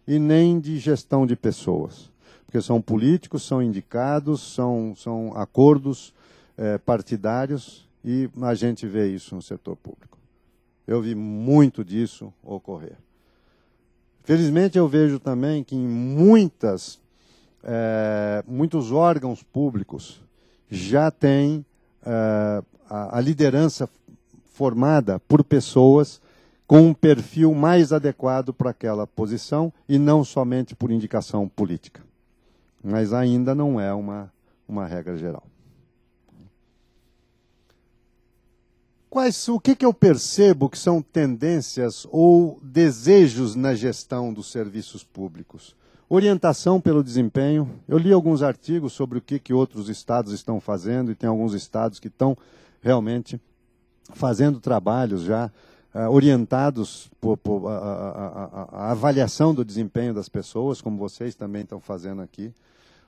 e nem de gestão de pessoas. Porque são políticos, são indicados, são, são acordos eh, partidários e a gente vê isso no setor público. Eu vi muito disso ocorrer. Felizmente, eu vejo também que em muitas, é, muitos órgãos públicos já tem é, a, a liderança formada por pessoas com um perfil mais adequado para aquela posição e não somente por indicação política. Mas ainda não é uma, uma regra geral. Quais, o que, que eu percebo que são tendências ou desejos na gestão dos serviços públicos? Orientação pelo desempenho. Eu li alguns artigos sobre o que, que outros estados estão fazendo, e tem alguns estados que estão realmente fazendo trabalhos já uh, orientados por, por a, a, a, a avaliação do desempenho das pessoas, como vocês também estão fazendo aqui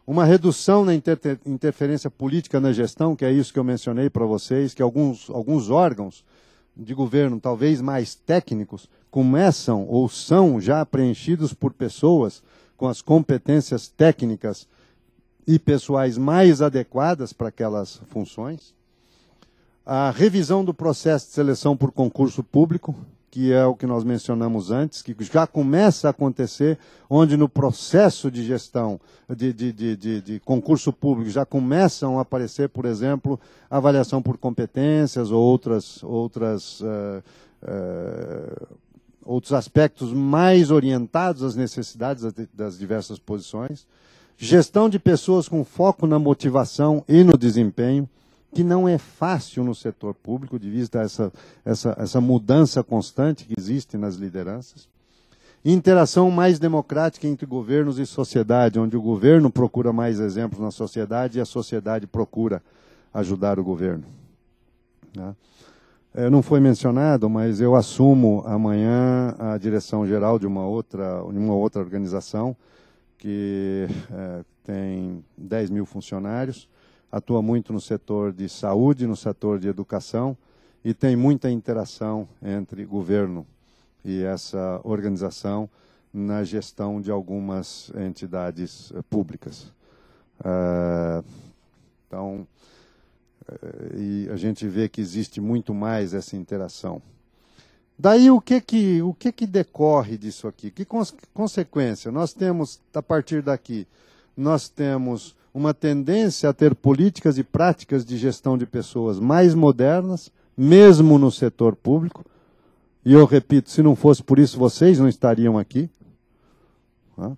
uma redução na inter interferência política na gestão, que é isso que eu mencionei para vocês, que alguns, alguns órgãos de governo, talvez mais técnicos, começam ou são já preenchidos por pessoas com as competências técnicas e pessoais mais adequadas para aquelas funções. A revisão do processo de seleção por concurso público, que é o que nós mencionamos antes, que já começa a acontecer, onde no processo de gestão de, de, de, de, concurso público já começam a aparecer, por exemplo, avaliação por competências ou outras, outras, uh, uh, outros aspectos mais orientados às necessidades das diversas posições, gestão de pessoas com foco na motivação e no desempenho que não é fácil no setor público, de vista a essa, essa, essa mudança constante que existe nas lideranças. Interação mais democrática entre governos e sociedade, onde o governo procura mais exemplos na sociedade e a sociedade procura ajudar o governo. Né? É, não foi mencionado, mas eu assumo amanhã a direção geral de uma outra, uma outra organização que é, tem 10 mil funcionários atua muito no setor de saúde, no setor de educação e tem muita interação entre governo e essa organização na gestão de algumas entidades eh, públicas. Eh, então, eh, e a gente vê que existe muito mais essa interação. Daí o que que, o que, que decorre disso aqui? Que cons consequência? Nós temos, a partir daqui, nós temos uma tendência a ter políticas e práticas de gestão de pessoas mais modernas, mesmo no setor público. E eu repito, se não fosse por isso, vocês não estariam aqui. Tá?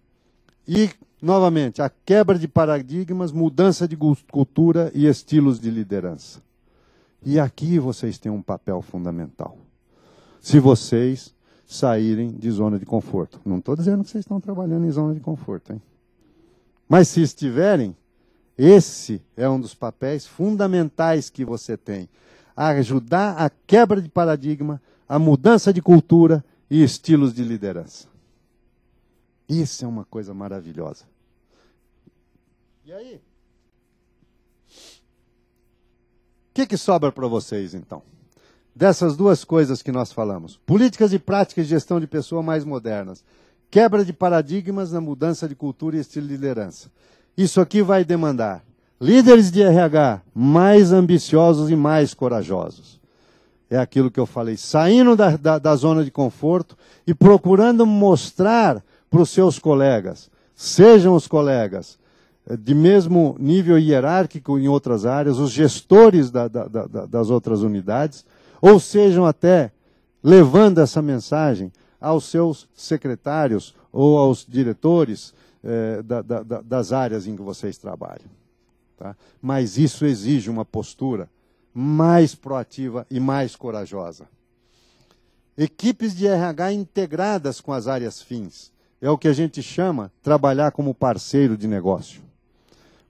E, novamente, a quebra de paradigmas, mudança de cultura e estilos de liderança. E aqui vocês têm um papel fundamental. Se vocês saírem de zona de conforto. Não estou dizendo que vocês estão trabalhando em zona de conforto, hein? Mas se estiverem, esse é um dos papéis fundamentais que você tem: ajudar a quebra de paradigma, a mudança de cultura e estilos de liderança. Isso é uma coisa maravilhosa. E aí? O que, que sobra para vocês, então? Dessas duas coisas que nós falamos: políticas e práticas de gestão de pessoa mais modernas. Quebra de paradigmas na mudança de cultura e estilo de liderança. Isso aqui vai demandar líderes de RH mais ambiciosos e mais corajosos. É aquilo que eu falei, saindo da, da, da zona de conforto e procurando mostrar para os seus colegas, sejam os colegas eh, de mesmo nível hierárquico em outras áreas, os gestores da, das outras unidades, ou sejam até levando essa mensagem aos seus secretários ou aos diretores eh, da, da, das áreas em que vocês trabalham. Tá? Mas isso exige uma postura mais proativa e mais corajosa. Equipes de RH integradas com as áreas fins. É o que a gente chama trabalhar como parceiro de negócio.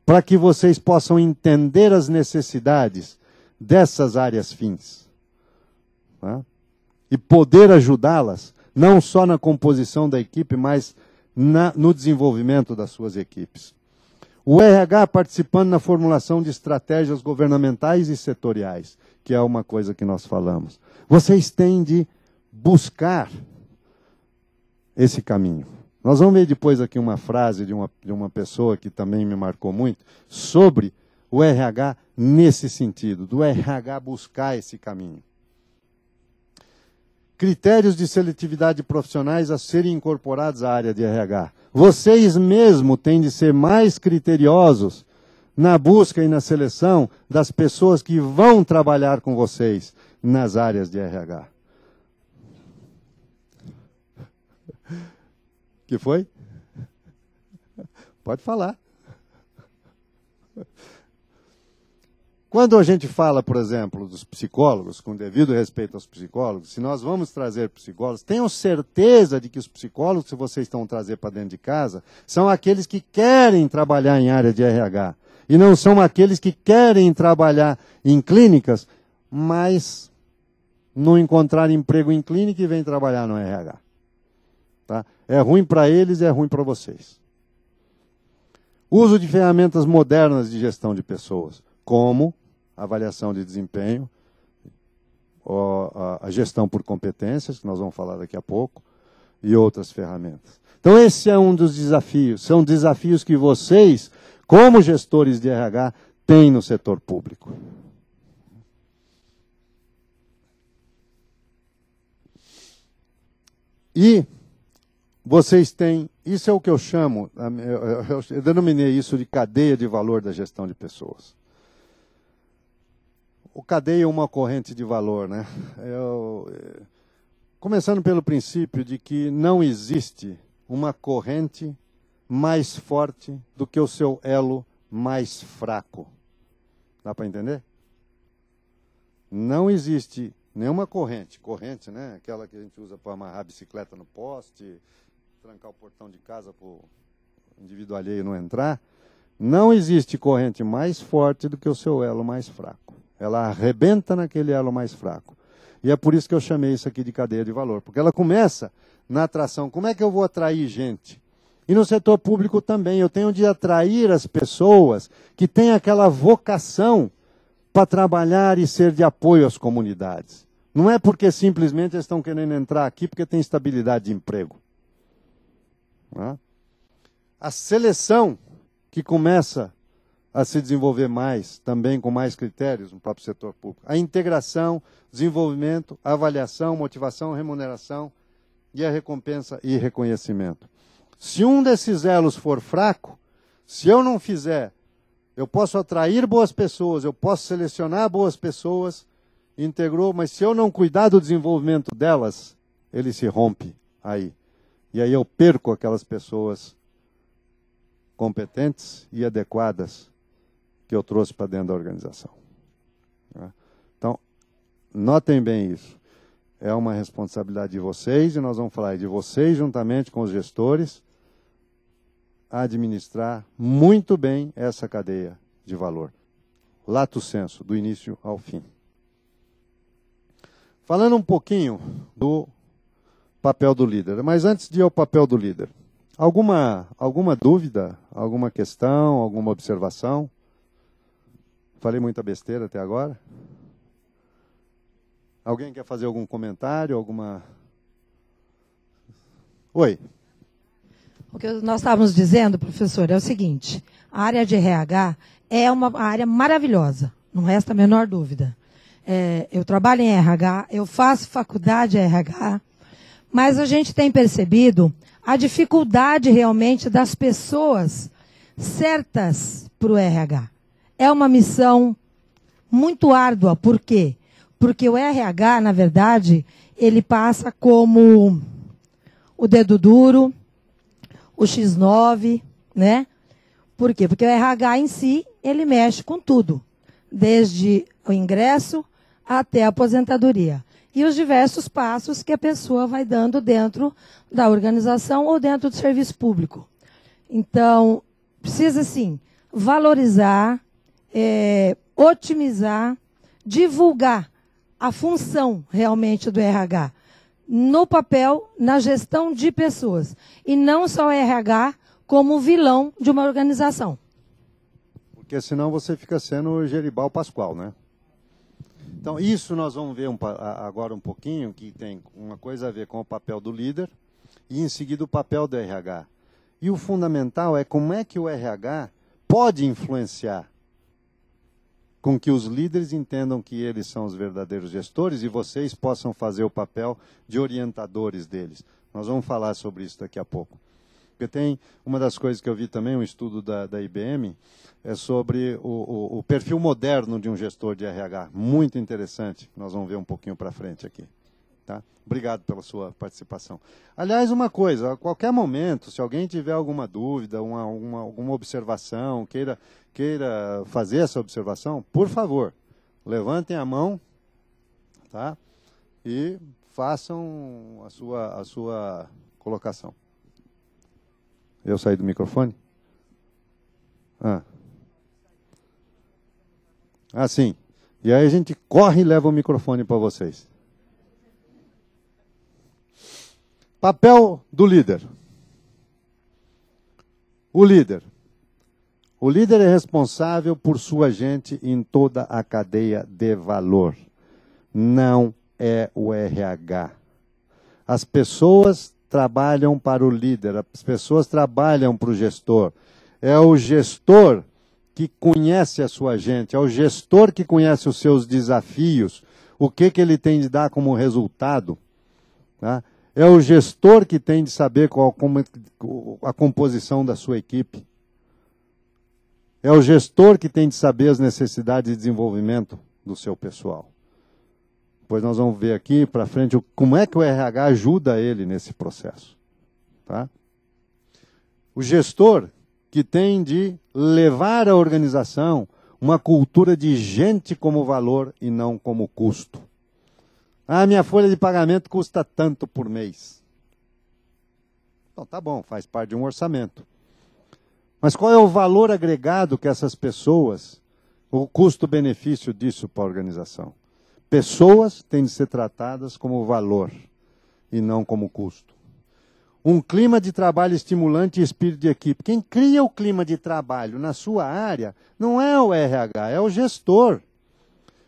Para que vocês possam entender as necessidades dessas áreas fins. Tá? E poder ajudá-las não só na composição da equipe, mas na, no desenvolvimento das suas equipes. O RH participando na formulação de estratégias governamentais e setoriais, que é uma coisa que nós falamos. Vocês têm de buscar esse caminho. Nós vamos ver depois aqui uma frase de uma, de uma pessoa que também me marcou muito sobre o RH nesse sentido, do RH buscar esse caminho critérios de seletividade profissionais a serem incorporados à área de RH. Vocês mesmo têm de ser mais criteriosos na busca e na seleção das pessoas que vão trabalhar com vocês nas áreas de RH. Que foi? Pode falar. Quando a gente fala, por exemplo, dos psicólogos, com devido respeito aos psicólogos, se nós vamos trazer psicólogos, tenham certeza de que os psicólogos que vocês estão trazer para dentro de casa são aqueles que querem trabalhar em área de RH e não são aqueles que querem trabalhar em clínicas, mas não encontrar emprego em clínica e vêm trabalhar no RH. Tá? É ruim para eles, é ruim para vocês. Uso de ferramentas modernas de gestão de pessoas, como avaliação de desempenho, a gestão por competências, que nós vamos falar daqui a pouco, e outras ferramentas. Então, esse é um dos desafios. São desafios que vocês, como gestores de RH, têm no setor público. E vocês têm, isso é o que eu chamo, eu denominei isso de cadeia de valor da gestão de pessoas o cadeia é uma corrente de valor, né? Eu, começando pelo princípio de que não existe uma corrente mais forte do que o seu elo mais fraco. Dá para entender? Não existe nenhuma corrente, corrente, né? Aquela que a gente usa para amarrar a bicicleta no poste, trancar o portão de casa para o indivíduo alheio não entrar. Não existe corrente mais forte do que o seu elo mais fraco. Ela arrebenta naquele elo mais fraco. E é por isso que eu chamei isso aqui de cadeia de valor, porque ela começa na atração. Como é que eu vou atrair gente? E no setor público também, eu tenho de atrair as pessoas que têm aquela vocação para trabalhar e ser de apoio às comunidades. Não é porque simplesmente eles estão querendo entrar aqui porque tem estabilidade de emprego. É? A seleção que começa a se desenvolver mais, também com mais critérios no próprio setor público. A integração, desenvolvimento, avaliação, motivação, remuneração e a recompensa e reconhecimento. Se um desses elos for fraco, se eu não fizer, eu posso atrair boas pessoas, eu posso selecionar boas pessoas, integrou, mas se eu não cuidar do desenvolvimento delas, ele se rompe aí. E aí eu perco aquelas pessoas competentes e adequadas que eu trouxe para dentro da organização. Né? Então, notem bem isso. É uma responsabilidade de vocês e nós vamos falar de vocês juntamente com os gestores administrar muito bem essa cadeia de valor. Lato senso, do início ao fim. Falando um pouquinho do papel do líder, mas antes de ir ao papel do líder, alguma, alguma dúvida, alguma questão, alguma observação? Falei muita besteira até agora? Alguém quer fazer algum comentário, alguma... Oi. O que nós estávamos dizendo, professor, é o seguinte. A área de RH é uma área maravilhosa, não resta a menor dúvida. É, eu trabalho em RH, eu faço faculdade RH, mas a gente tem percebido a dificuldade realmente das pessoas certas para o RH é uma missão muito árdua. Por quê? Porque o RH, na verdade, ele passa como o dedo duro, o X9, né? Por quê? Porque o RH em si, ele mexe com tudo, desde o ingresso até a aposentadoria. E os diversos passos que a pessoa vai dando dentro da organização ou dentro do serviço público. Então, precisa, sim, valorizar é, otimizar, divulgar a função realmente do RH no papel, na gestão de pessoas. E não só o RH como vilão de uma organização. Porque senão você fica sendo Geribal Pascoal, né? Então, isso nós vamos ver um, agora um pouquinho, que tem uma coisa a ver com o papel do líder e, em seguida, o papel do RH. E o fundamental é como é que o RH pode influenciar com que os líderes entendam que eles são os verdadeiros gestores e vocês possam fazer o papel de orientadores deles. Nós vamos falar sobre isso daqui a pouco. Porque tem uma das coisas que eu vi também, um estudo da, da IBM, é sobre o, o, o perfil moderno de um gestor de RH. Muito interessante. Nós vamos ver um pouquinho para frente aqui. Tá? Obrigado pela sua participação. Aliás, uma coisa, a qualquer momento, se alguém tiver alguma dúvida, uma, uma, alguma observação, queira queira fazer essa observação, por favor, levantem a mão, tá? E façam a sua, a sua colocação. Eu saí do microfone? Ah. ah, sim. E aí a gente corre e leva o microfone para vocês. Papel do líder. O líder o líder é responsável por sua gente em toda a cadeia de valor. Não é o RH. As pessoas trabalham para o líder, as pessoas trabalham para o gestor. É o gestor que conhece a sua gente, é o gestor que conhece os seus desafios, o que, que ele tem de dar como resultado. Tá? É o gestor que tem de saber qual, como, a composição da sua equipe. É o gestor que tem de saber as necessidades de desenvolvimento do seu pessoal. Depois nós vamos ver aqui para frente como é que o RH ajuda ele nesse processo. Tá? O gestor que tem de levar à organização uma cultura de gente como valor e não como custo. Ah, minha folha de pagamento custa tanto por mês. Então tá bom, faz parte de um orçamento. Mas qual é o valor agregado que essas pessoas, o custo-benefício disso para a organização? Pessoas têm de ser tratadas como valor e não como custo. Um clima de trabalho estimulante e espírito de equipe. Quem cria o clima de trabalho na sua área não é o RH, é o gestor.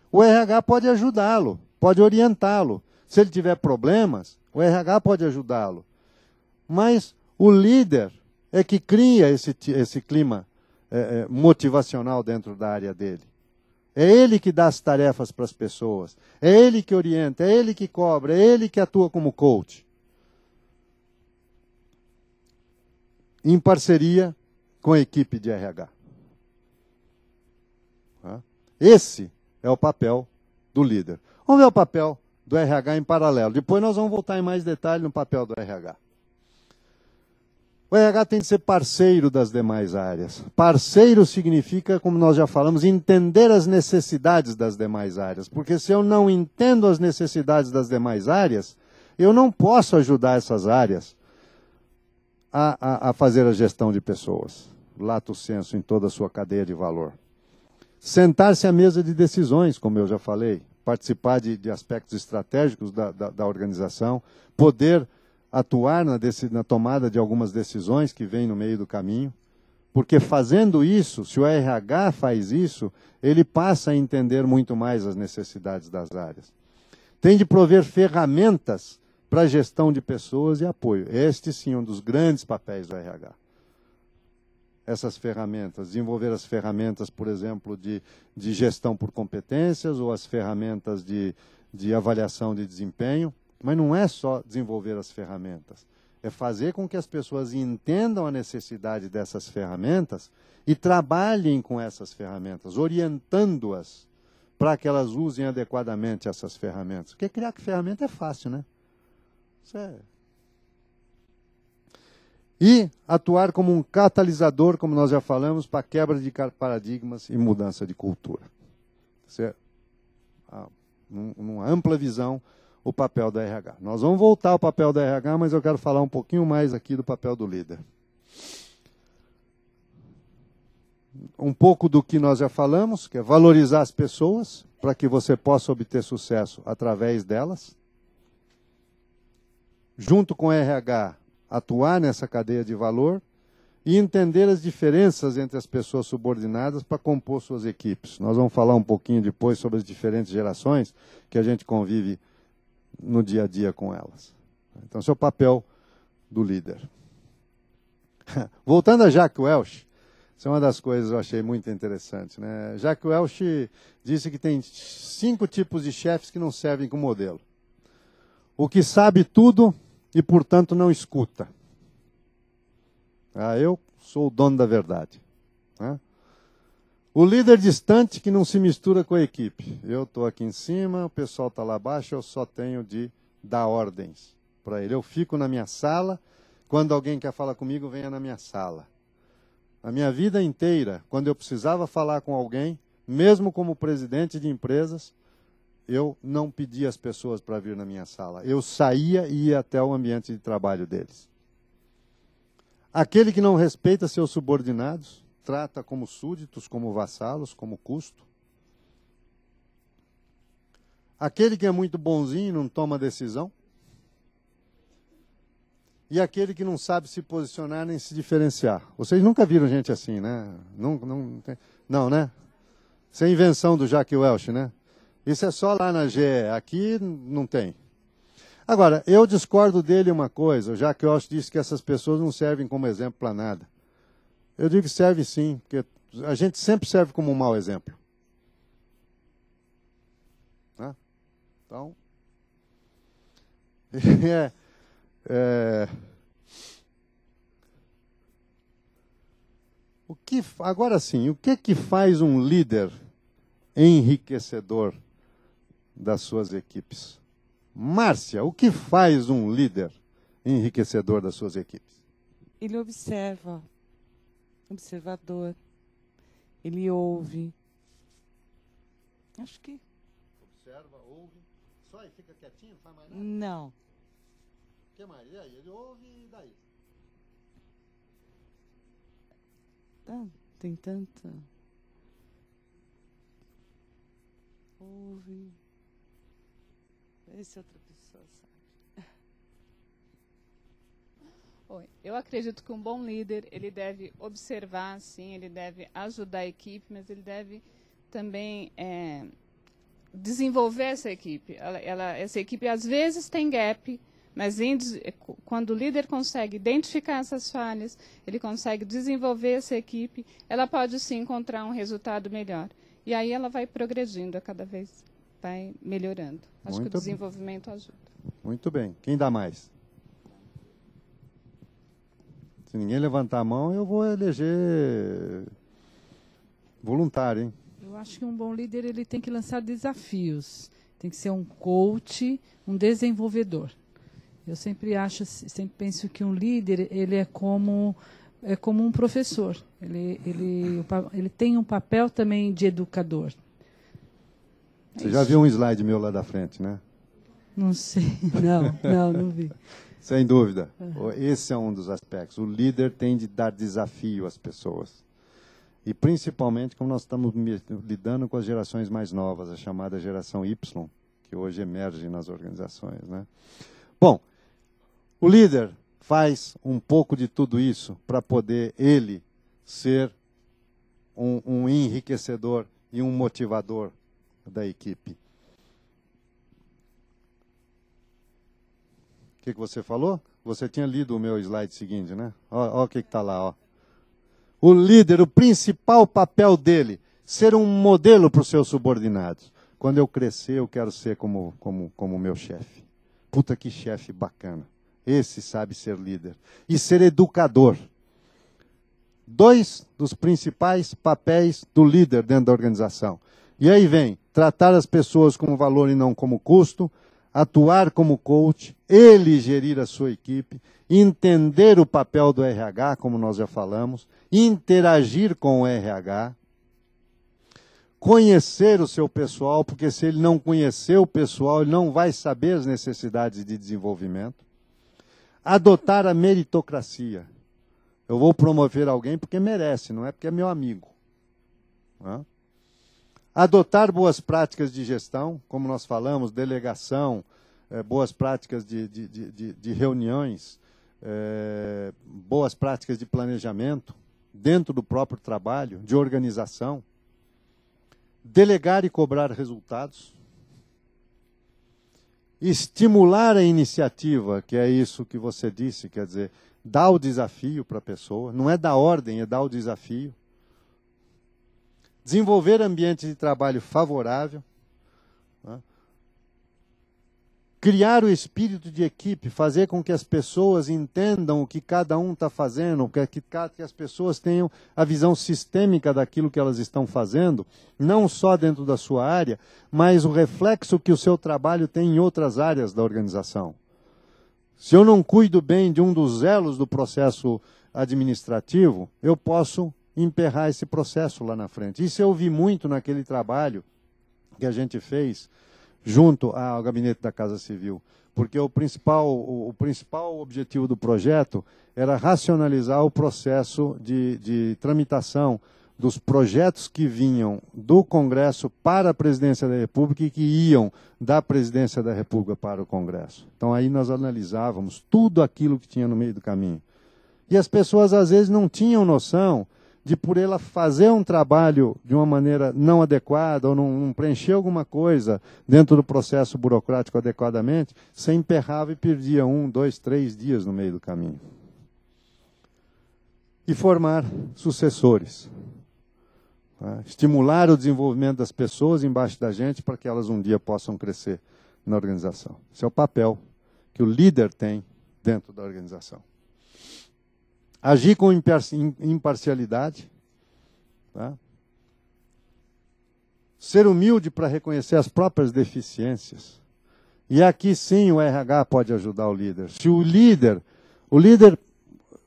O RH pode ajudá-lo, pode orientá-lo. Se ele tiver problemas, o RH pode ajudá-lo. Mas o líder é que cria esse, esse clima é, é, motivacional dentro da área dele. É ele que dá as tarefas para as pessoas, é ele que orienta, é ele que cobra, é ele que atua como coach. Em parceria com a equipe de RH. Tá? Esse é o papel do líder. Vamos ver o papel do RH em paralelo. Depois nós vamos voltar em mais detalhe no papel do RH. O RH tem que ser parceiro das demais áreas. Parceiro significa, como nós já falamos, entender as necessidades das demais áreas. Porque se eu não entendo as necessidades das demais áreas, eu não posso ajudar essas áreas a, a, a fazer a gestão de pessoas. Lato senso em toda a sua cadeia de valor. Sentar-se à mesa de decisões, como eu já falei. Participar de, de aspectos estratégicos da, da, da organização. Poder atuar na, na tomada de algumas decisões que vêm no meio do caminho, porque fazendo isso, se o RH faz isso, ele passa a entender muito mais as necessidades das áreas. Tem de prover ferramentas para gestão de pessoas e apoio. Este sim é um dos grandes papéis do RH. Essas ferramentas, desenvolver as ferramentas, por exemplo, de, de gestão por competências ou as ferramentas de, de avaliação de desempenho mas não é só desenvolver as ferramentas, é fazer com que as pessoas entendam a necessidade dessas ferramentas e trabalhem com essas ferramentas, orientando-as para que elas usem adequadamente essas ferramentas. Porque criar ferramenta é fácil, né? Isso é e atuar como um catalisador, como nós já falamos, para quebra de paradigmas e mudança de cultura. Isso é uma ampla visão o papel da RH. Nós vamos voltar ao papel da RH, mas eu quero falar um pouquinho mais aqui do papel do líder. Um pouco do que nós já falamos, que é valorizar as pessoas para que você possa obter sucesso através delas. Junto com o RH, atuar nessa cadeia de valor e entender as diferenças entre as pessoas subordinadas para compor suas equipes. Nós vamos falar um pouquinho depois sobre as diferentes gerações que a gente convive no dia a dia com elas. Então, esse é o papel do líder. Voltando a Jack Welch, isso é uma das coisas que eu achei muito interessante. Né? Welch disse que tem cinco tipos de chefes que não servem como modelo. O que sabe tudo e, portanto, não escuta. Ah, eu sou o dono da verdade. O líder distante que não se mistura com a equipe. Eu estou aqui em cima, o pessoal está lá abaixo, eu só tenho de dar ordens para ele. Eu fico na minha sala, quando alguém quer falar comigo, venha na minha sala. A minha vida inteira, quando eu precisava falar com alguém, mesmo como presidente de empresas, eu não pedia as pessoas para vir na minha sala. Eu saía e ia até o ambiente de trabalho deles. Aquele que não respeita seus subordinados, trata como súditos, como vassalos, como custo. Aquele que é muito bonzinho não toma decisão. E aquele que não sabe se posicionar nem se diferenciar. Vocês nunca viram gente assim, né? Não, não, não né? Isso é invenção do Jack Welch, né? Isso é só lá na GE, aqui não tem. Agora, eu discordo dele uma coisa. O Jack Welch disse que essas pessoas não servem como exemplo para nada. Eu digo serve sim, porque a gente sempre serve como um mau exemplo. Né? Então, é, é, o que, agora sim, o que que faz um líder enriquecedor das suas equipes? Márcia, o que faz um líder enriquecedor das suas equipes? Ele observa observador, ele ouve. Acho que. Observa, ouve. Só e fica quietinho, não faz mais nada? Não. O que mais? E aí? Ele ouve e daí? Tá, tem tanto. Ouve. Esse é outra pessoa. Oi. Eu acredito que um bom líder, ele deve observar, sim, ele deve ajudar a equipe, mas ele deve também é, desenvolver essa equipe. Ela, ela, essa equipe, às vezes, tem gap, mas é, quando o líder consegue identificar essas falhas, ele consegue desenvolver essa equipe, ela pode sim encontrar um resultado melhor. E aí ela vai progredindo a cada vez, vai melhorando. Acho Muito que o desenvolvimento bem. ajuda. Muito bem. Quem dá mais? Se ninguém levantar a mão, eu vou eleger voluntário, hein? Eu acho que um bom líder ele tem que lançar desafios. Tem que ser um coach, um desenvolvedor. Eu sempre acho, sempre penso que um líder ele é como é como um professor. Ele, ele, ele tem um papel também de educador. Você é já viu um slide meu lá da frente, né? Não sei, não, não, não vi. Sem dúvida. É. Esse é um dos aspectos. O líder tem de dar desafio às pessoas. E principalmente como nós estamos lidando com as gerações mais novas, a chamada geração Y, que hoje emerge nas organizações. Né? Bom, o líder faz um pouco de tudo isso para poder ele ser um, um enriquecedor e um motivador da equipe. O que, que você falou? Você tinha lido o meu slide seguinte, né? Olha o que está lá, ó. O líder, o principal papel dele, ser um modelo para os seus subordinados. Quando eu crescer, eu quero ser como como como meu chefe. Puta que chefe bacana. Esse sabe ser líder e ser educador. Dois dos principais papéis do líder dentro da organização. E aí vem tratar as pessoas como valor e não como custo, atuar como coach, ele gerir a sua equipe, entender o papel do RH, como nós já falamos, interagir com o RH, conhecer o seu pessoal, porque se ele não conhecer o pessoal, ele não vai saber as necessidades de desenvolvimento. Adotar a meritocracia. Eu vou promover alguém porque merece, não é porque é meu amigo. Não é? adotar boas práticas de gestão, como nós falamos, delegação, eh, boas práticas de, de, de, de reuniões, eh, boas práticas de planejamento dentro do próprio trabalho, de organização, delegar e cobrar resultados, estimular a iniciativa, que é isso que você disse, quer dizer, dar o desafio para a pessoa, não é dar ordem, é dar o desafio desenvolver ambiente de trabalho favorável, né? criar o espírito de equipe, fazer com que as pessoas entendam o que cada um está fazendo, que, que as pessoas tenham a visão sistêmica daquilo que elas estão fazendo, não só dentro da sua área, mas o reflexo que o seu trabalho tem em outras áreas da organização. Se eu não cuido bem de um dos elos do processo administrativo, eu posso emperrar esse processo lá na frente. Isso eu vi muito naquele trabalho que a gente fez junto ao gabinete da Casa Civil, porque o principal, o, principal objetivo do projeto era racionalizar o processo de, de tramitação dos projetos que vinham do Congresso para a Presidência da República e que iam da Presidência da República para o Congresso. Então aí nós analisávamos tudo aquilo que tinha no meio do caminho. E as pessoas às vezes não tinham noção de por ela fazer um trabalho de uma maneira não adequada ou não, não preencher alguma coisa dentro do processo burocrático adequadamente, você emperrava e perdia um, dois, três dias no meio do caminho. E formar sucessores. Tá? Estimular o desenvolvimento das pessoas embaixo da gente para que elas um dia possam crescer na organização. Esse é o papel que o líder tem dentro da organização agir com imparcialidade, tá? ser humilde para reconhecer as próprias deficiências. E aqui sim o RH pode ajudar o líder. Se o líder, o líder,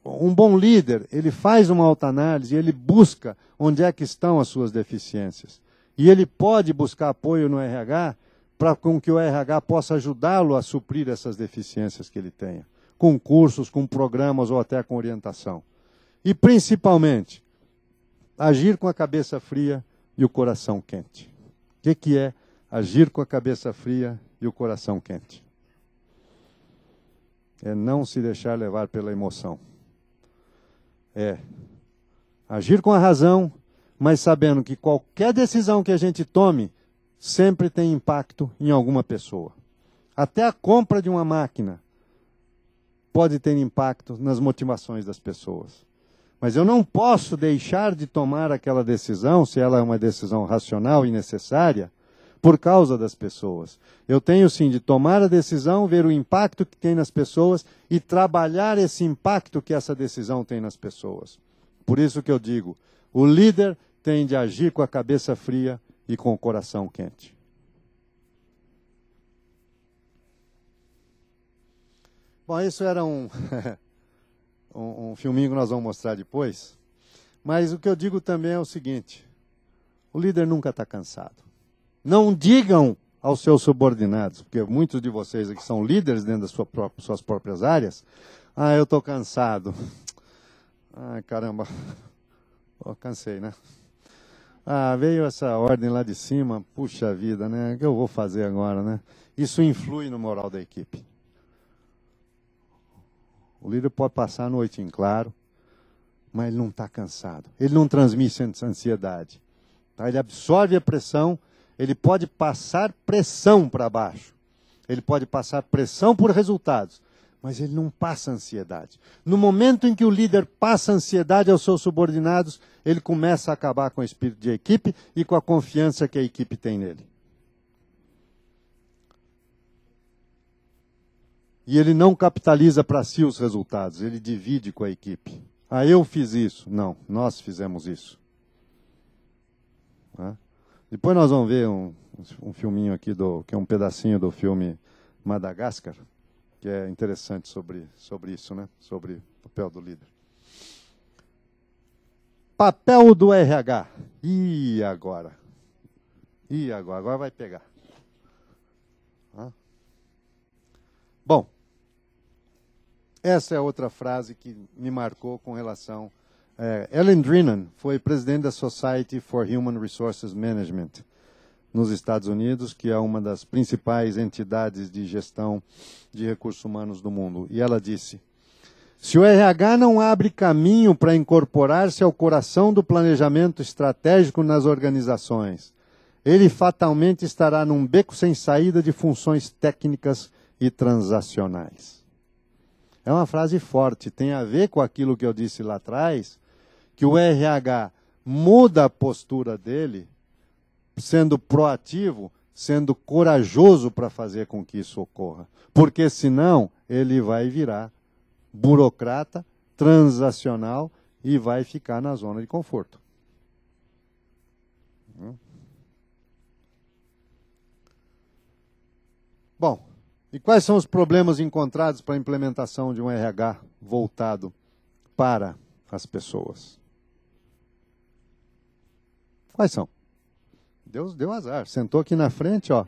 um bom líder, ele faz uma autoanálise, ele busca onde é que estão as suas deficiências. E ele pode buscar apoio no RH para com que o RH possa ajudá-lo a suprir essas deficiências que ele tenha com cursos, com programas ou até com orientação. E principalmente, agir com a cabeça fria e o coração quente. O que, que é agir com a cabeça fria e o coração quente? É não se deixar levar pela emoção. É agir com a razão, mas sabendo que qualquer decisão que a gente tome sempre tem impacto em alguma pessoa. Até a compra de uma máquina pode ter impacto nas motivações das pessoas. Mas eu não posso deixar de tomar aquela decisão, se ela é uma decisão racional e necessária, por causa das pessoas. Eu tenho sim de tomar a decisão, ver o impacto que tem nas pessoas e trabalhar esse impacto que essa decisão tem nas pessoas. Por isso que eu digo, o líder tem de agir com a cabeça fria e com o coração quente. Bom, isso era um, um, um filminho que nós vamos mostrar depois. Mas o que eu digo também é o seguinte: o líder nunca está cansado. Não digam aos seus subordinados, porque muitos de vocês aqui são líderes dentro das sua própria, suas próprias áreas. Ah, eu estou cansado. Ai, caramba. Oh, cansei, né? Ah, veio essa ordem lá de cima. Puxa vida, né? O que eu vou fazer agora, né? Isso influi no moral da equipe. O líder pode passar a noite em claro, mas ele não está cansado. Ele não transmite ansiedade. Tá? Ele absorve a pressão, ele pode passar pressão para baixo. Ele pode passar pressão por resultados, mas ele não passa ansiedade. No momento em que o líder passa ansiedade aos seus subordinados, ele começa a acabar com o espírito de equipe e com a confiança que a equipe tem nele. e ele não capitaliza para si os resultados, ele divide com a equipe. Ah, eu fiz isso. Não, nós fizemos isso. Tá? Depois nós vamos ver um, um filminho aqui, do, que é um pedacinho do filme Madagascar, que é interessante sobre, sobre isso, né? sobre o papel do líder. Papel do RH. E agora? E agora? Agora vai pegar. Tá? Bom, essa é outra frase que me marcou com relação. É, Ellen Drinan foi presidente da Society for Human Resources Management nos Estados Unidos, que é uma das principais entidades de gestão de recursos humanos do mundo. E ela disse: se o RH não abre caminho para incorporar-se ao coração do planejamento estratégico nas organizações, ele fatalmente estará num beco sem saída de funções técnicas e transacionais. É uma frase forte, tem a ver com aquilo que eu disse lá atrás, que o RH muda a postura dele, sendo proativo, sendo corajoso para fazer com que isso ocorra. Porque senão ele vai virar burocrata, transacional e vai ficar na zona de conforto. Hum? Bom, e quais são os problemas encontrados para a implementação de um RH voltado para as pessoas? Quais são? Deus deu azar, sentou aqui na frente, ó.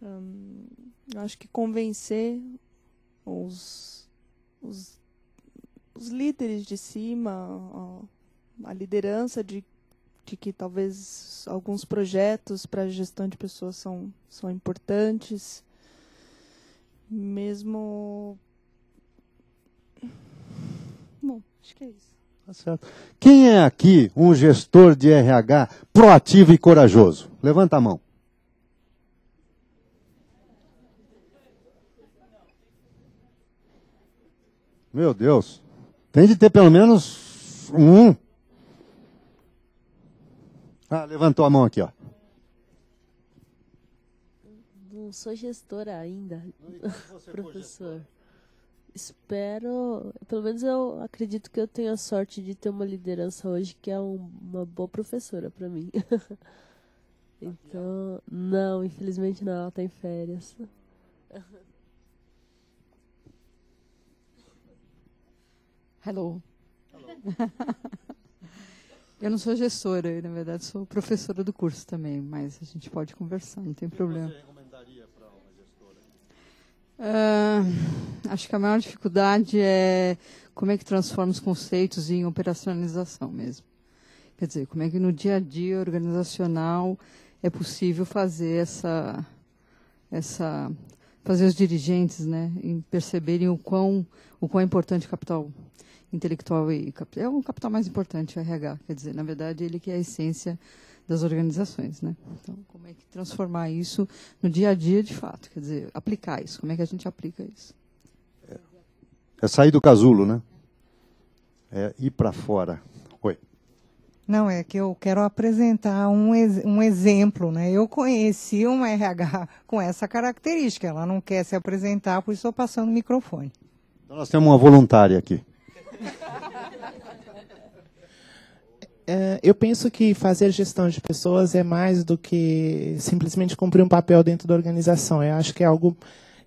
Hum, acho que convencer os, os, os líderes de cima, ó, a liderança de de que talvez alguns projetos para gestão de pessoas são, são importantes, mesmo. Bom, acho que é isso. Tá certo. Quem é aqui um gestor de RH proativo e corajoso? Levanta a mão. Meu Deus. Tem de ter pelo menos um. Ah, levantou a mão aqui, ó. Não sou gestora ainda, professor. Espero, pelo menos eu acredito que eu tenho a sorte de ter uma liderança hoje que é um, uma boa professora para mim. Tá então, não, infelizmente não, ela tem tá em férias. Hello. Hello. Eu não sou gestora, na verdade sou professora do curso também, mas a gente pode conversar, não tem o problema. Você recomendaria para uma gestora? Uh, acho que a maior dificuldade é como é que transforma os conceitos em operacionalização mesmo. Quer dizer, como é que no dia a dia organizacional é possível fazer essa, essa fazer os dirigentes, né, perceberem o quão o quão é importante o capital intelectual e é um capital mais importante, o RH. Quer dizer, na verdade, ele que é a essência das organizações, né? Então, como é que transformar isso no dia a dia, de fato? Quer dizer, aplicar isso. Como é que a gente aplica isso? É, sair do casulo, né? É ir para fora. Oi. Não, é que eu quero apresentar um, um exemplo. Né? Eu conheci uma RH com essa característica. Ela não quer se apresentar, por isso estou passando o microfone. Então, nós temos uma voluntária aqui. É, eu penso que fazer gestão de pessoas é mais do que simplesmente cumprir um papel dentro da organização. Eu acho que é algo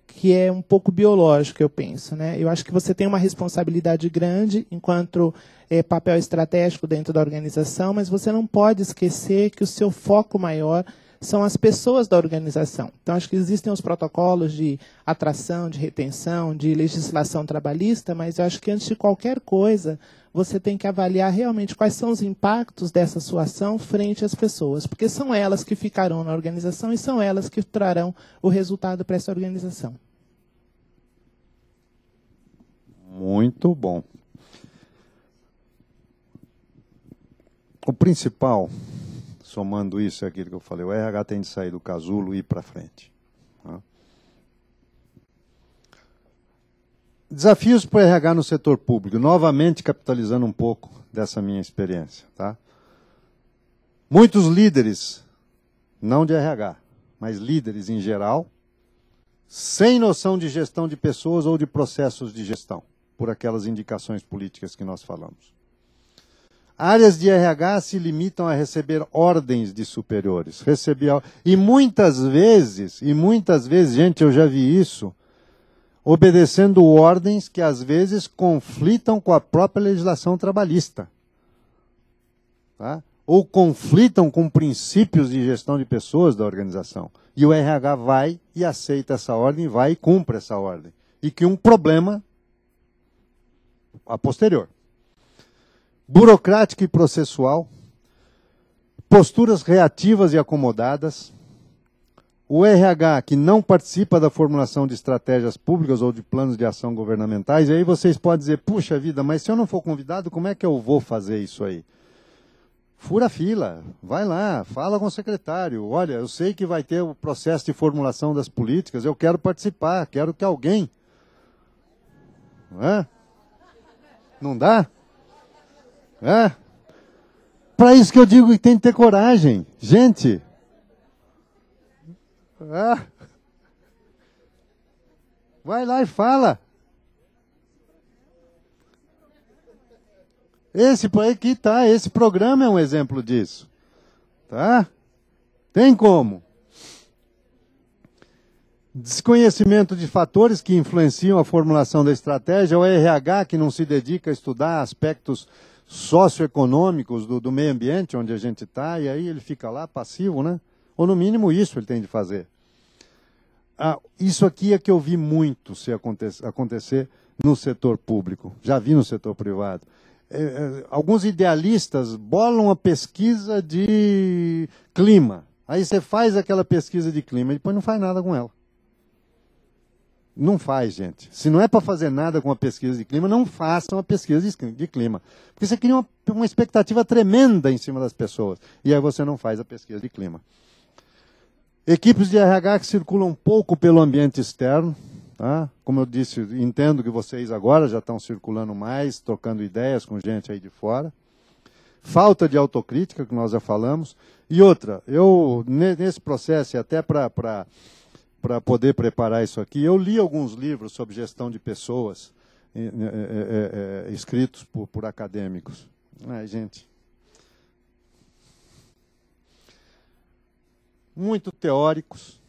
que é um pouco biológico, eu penso. Né? Eu acho que você tem uma responsabilidade grande enquanto é, papel estratégico dentro da organização, mas você não pode esquecer que o seu foco maior são as pessoas da organização. Então, acho que existem os protocolos de atração, de retenção, de legislação trabalhista, mas eu acho que antes de qualquer coisa, você tem que avaliar realmente quais são os impactos dessa sua ação frente às pessoas, porque são elas que ficarão na organização e são elas que trarão o resultado para essa organização. Muito bom. O principal, somando isso e aquilo que eu falei, o RH tem de sair do casulo e ir para frente. Tá? Desafios para o RH no setor público, novamente capitalizando um pouco dessa minha experiência. Tá? Muitos líderes, não de RH, mas líderes em geral, sem noção de gestão de pessoas ou de processos de gestão, por aquelas indicações políticas que nós falamos. Áreas de RH se limitam a receber ordens de superiores, receber e muitas vezes, e muitas vezes, gente, eu já vi isso, obedecendo ordens que às vezes conflitam com a própria legislação trabalhista. Tá? Ou conflitam com princípios de gestão de pessoas da organização. E o RH vai e aceita essa ordem, vai e cumpre essa ordem. E que um problema a posterior. Burocrático e processual, posturas reativas e acomodadas, o RH que não participa da formulação de estratégias públicas ou de planos de ação governamentais, e aí vocês podem dizer, puxa vida, mas se eu não for convidado, como é que eu vou fazer isso aí? Fura a fila, vai lá, fala com o secretário. Olha, eu sei que vai ter o processo de formulação das políticas, eu quero participar, quero que alguém. Hã? Não dá? É? Para isso que eu digo que tem que ter coragem. Gente, ah. Vai lá e fala. Esse aqui tá, esse programa é um exemplo disso. Tá? Tem como. Desconhecimento de fatores que influenciam a formulação da estratégia, é o RH que não se dedica a estudar aspectos socioeconômicos do, do meio ambiente onde a gente está, e aí ele fica lá passivo, né? Ou no mínimo isso ele tem de fazer. Ah, isso aqui é que eu vi muito se acontecer no setor público, já vi no setor privado. É, é, alguns idealistas bolam a pesquisa de clima. Aí você faz aquela pesquisa de clima e depois não faz nada com ela. Não faz, gente. Se não é para fazer nada com a pesquisa de clima, não façam a pesquisa de clima. Porque você cria uma, uma expectativa tremenda em cima das pessoas. E aí você não faz a pesquisa de clima. Equipes de RH que circulam pouco pelo ambiente externo. Tá? Como eu disse, entendo que vocês agora já estão circulando mais, trocando ideias com gente aí de fora. Falta de autocrítica, que nós já falamos. E outra, eu, nesse processo, e até para para poder preparar isso aqui. Eu li alguns livros sobre gestão de pessoas é, é, é, escritos por, por acadêmicos. Ai, gente, muito teóricos,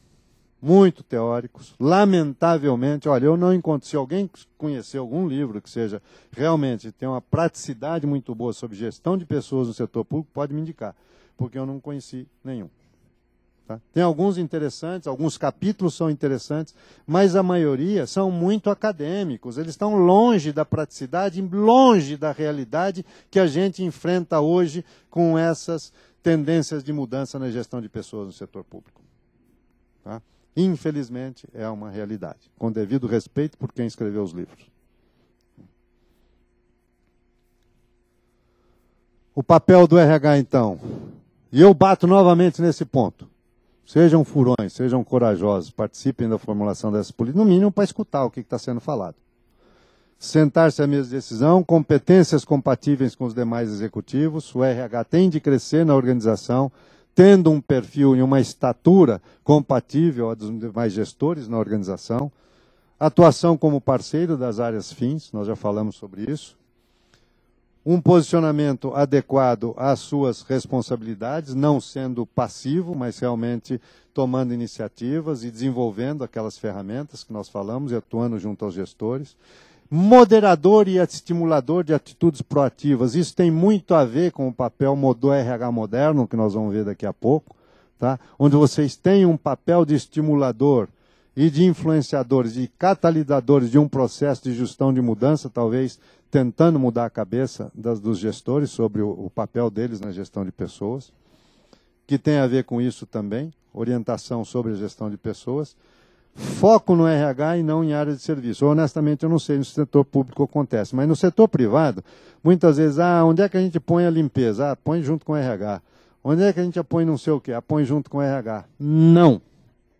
muito teóricos. Lamentavelmente, olha, eu não encontro. Se alguém conhecer algum livro que seja realmente tem uma praticidade muito boa sobre gestão de pessoas no setor público, pode me indicar, porque eu não conheci nenhum. Tá? Tem alguns interessantes, alguns capítulos são interessantes, mas a maioria são muito acadêmicos. Eles estão longe da praticidade, longe da realidade que a gente enfrenta hoje com essas tendências de mudança na gestão de pessoas no setor público. Tá? Infelizmente, é uma realidade, com devido respeito por quem escreveu os livros. O papel do RH, então. E eu bato novamente nesse ponto. Sejam furões, sejam corajosos, participem da formulação dessas políticas, no mínimo para escutar o que está sendo falado sentar-se à mesa de decisão, competências compatíveis com os demais executivos. O RH tem de crescer na organização, tendo um perfil e uma estatura compatível a dos demais gestores na organização. Atuação como parceiro das áreas fins, nós já falamos sobre isso. Um posicionamento adequado às suas responsabilidades, não sendo passivo, mas realmente tomando iniciativas e desenvolvendo aquelas ferramentas que nós falamos e atuando junto aos gestores moderador e estimulador de atitudes proativas. Isso tem muito a ver com o papel do RH moderno, que nós vamos ver daqui a pouco, tá? onde vocês têm um papel de estimulador e de influenciadores e catalisadores de um processo de gestão de mudança, talvez tentando mudar a cabeça das, dos gestores sobre o, o papel deles na gestão de pessoas, que tem a ver com isso também, orientação sobre a gestão de pessoas foco no RH e não em área de serviço. Honestamente, eu não sei no setor público acontece, mas no setor privado, muitas vezes, ah, onde é que a gente põe a limpeza? Ah, põe junto com o RH. Onde é que a gente põe não sei o quê? Ah, põe junto com o RH. Não.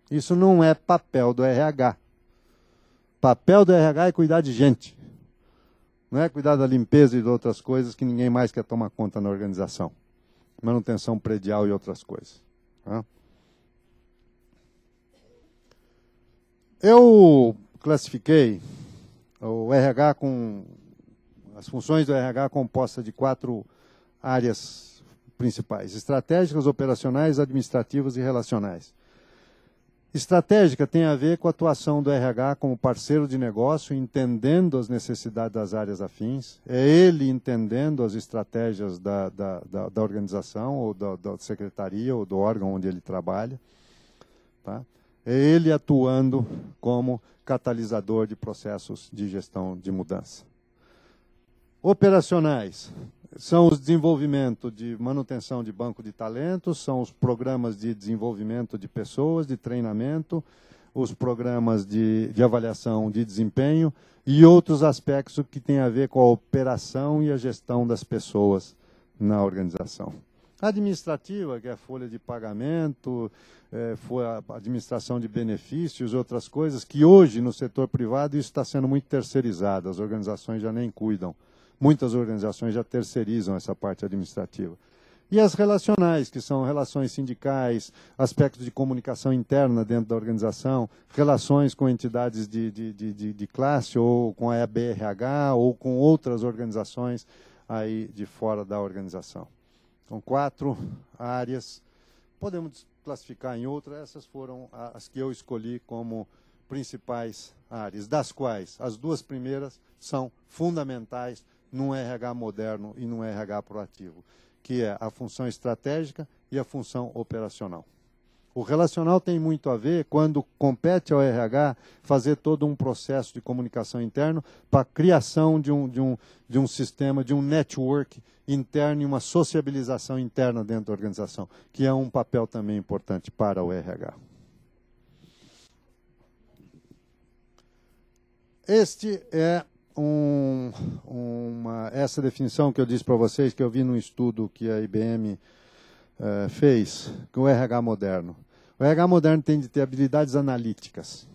Isso não é papel do RH. Papel do RH é cuidar de gente. Não é cuidar da limpeza e de outras coisas que ninguém mais quer tomar conta na organização. Manutenção predial e outras coisas. Tá? Eu classifiquei o RH com as funções do RH composta de quatro áreas principais: estratégicas, operacionais, administrativas e relacionais. Estratégica tem a ver com a atuação do RH como parceiro de negócio, entendendo as necessidades das áreas afins, é ele entendendo as estratégias da, da, da, da organização, ou da, da secretaria, ou do órgão onde ele trabalha. Tá? É ele atuando como catalisador de processos de gestão de mudança. Operacionais são os desenvolvimento de manutenção de banco de talentos, são os programas de desenvolvimento de pessoas, de treinamento, os programas de, de avaliação de desempenho e outros aspectos que têm a ver com a operação e a gestão das pessoas na organização administrativa, que é folha de pagamento, é, foi a administração de benefícios, outras coisas, que hoje no setor privado isso está sendo muito terceirizado, as organizações já nem cuidam. Muitas organizações já terceirizam essa parte administrativa. E as relacionais, que são relações sindicais, aspectos de comunicação interna dentro da organização, relações com entidades de, de, de, de classe, ou com a EBRH, ou com outras organizações aí de fora da organização. São quatro áreas. Podemos classificar em outras, essas foram as que eu escolhi como principais áreas, das quais as duas primeiras são fundamentais num RH moderno e num RH proativo, que é a função estratégica e a função operacional. O relacional tem muito a ver quando compete ao RH fazer todo um processo de comunicação interno para a criação de um, de, um, de um sistema, de um network interno e uma sociabilização interna dentro da organização, que é um papel também importante para o RH. Este é um, uma, essa definição que eu disse para vocês, que eu vi num estudo que a IBM eh, fez com o RH moderno? O RH moderno tem de ter habilidades analíticas.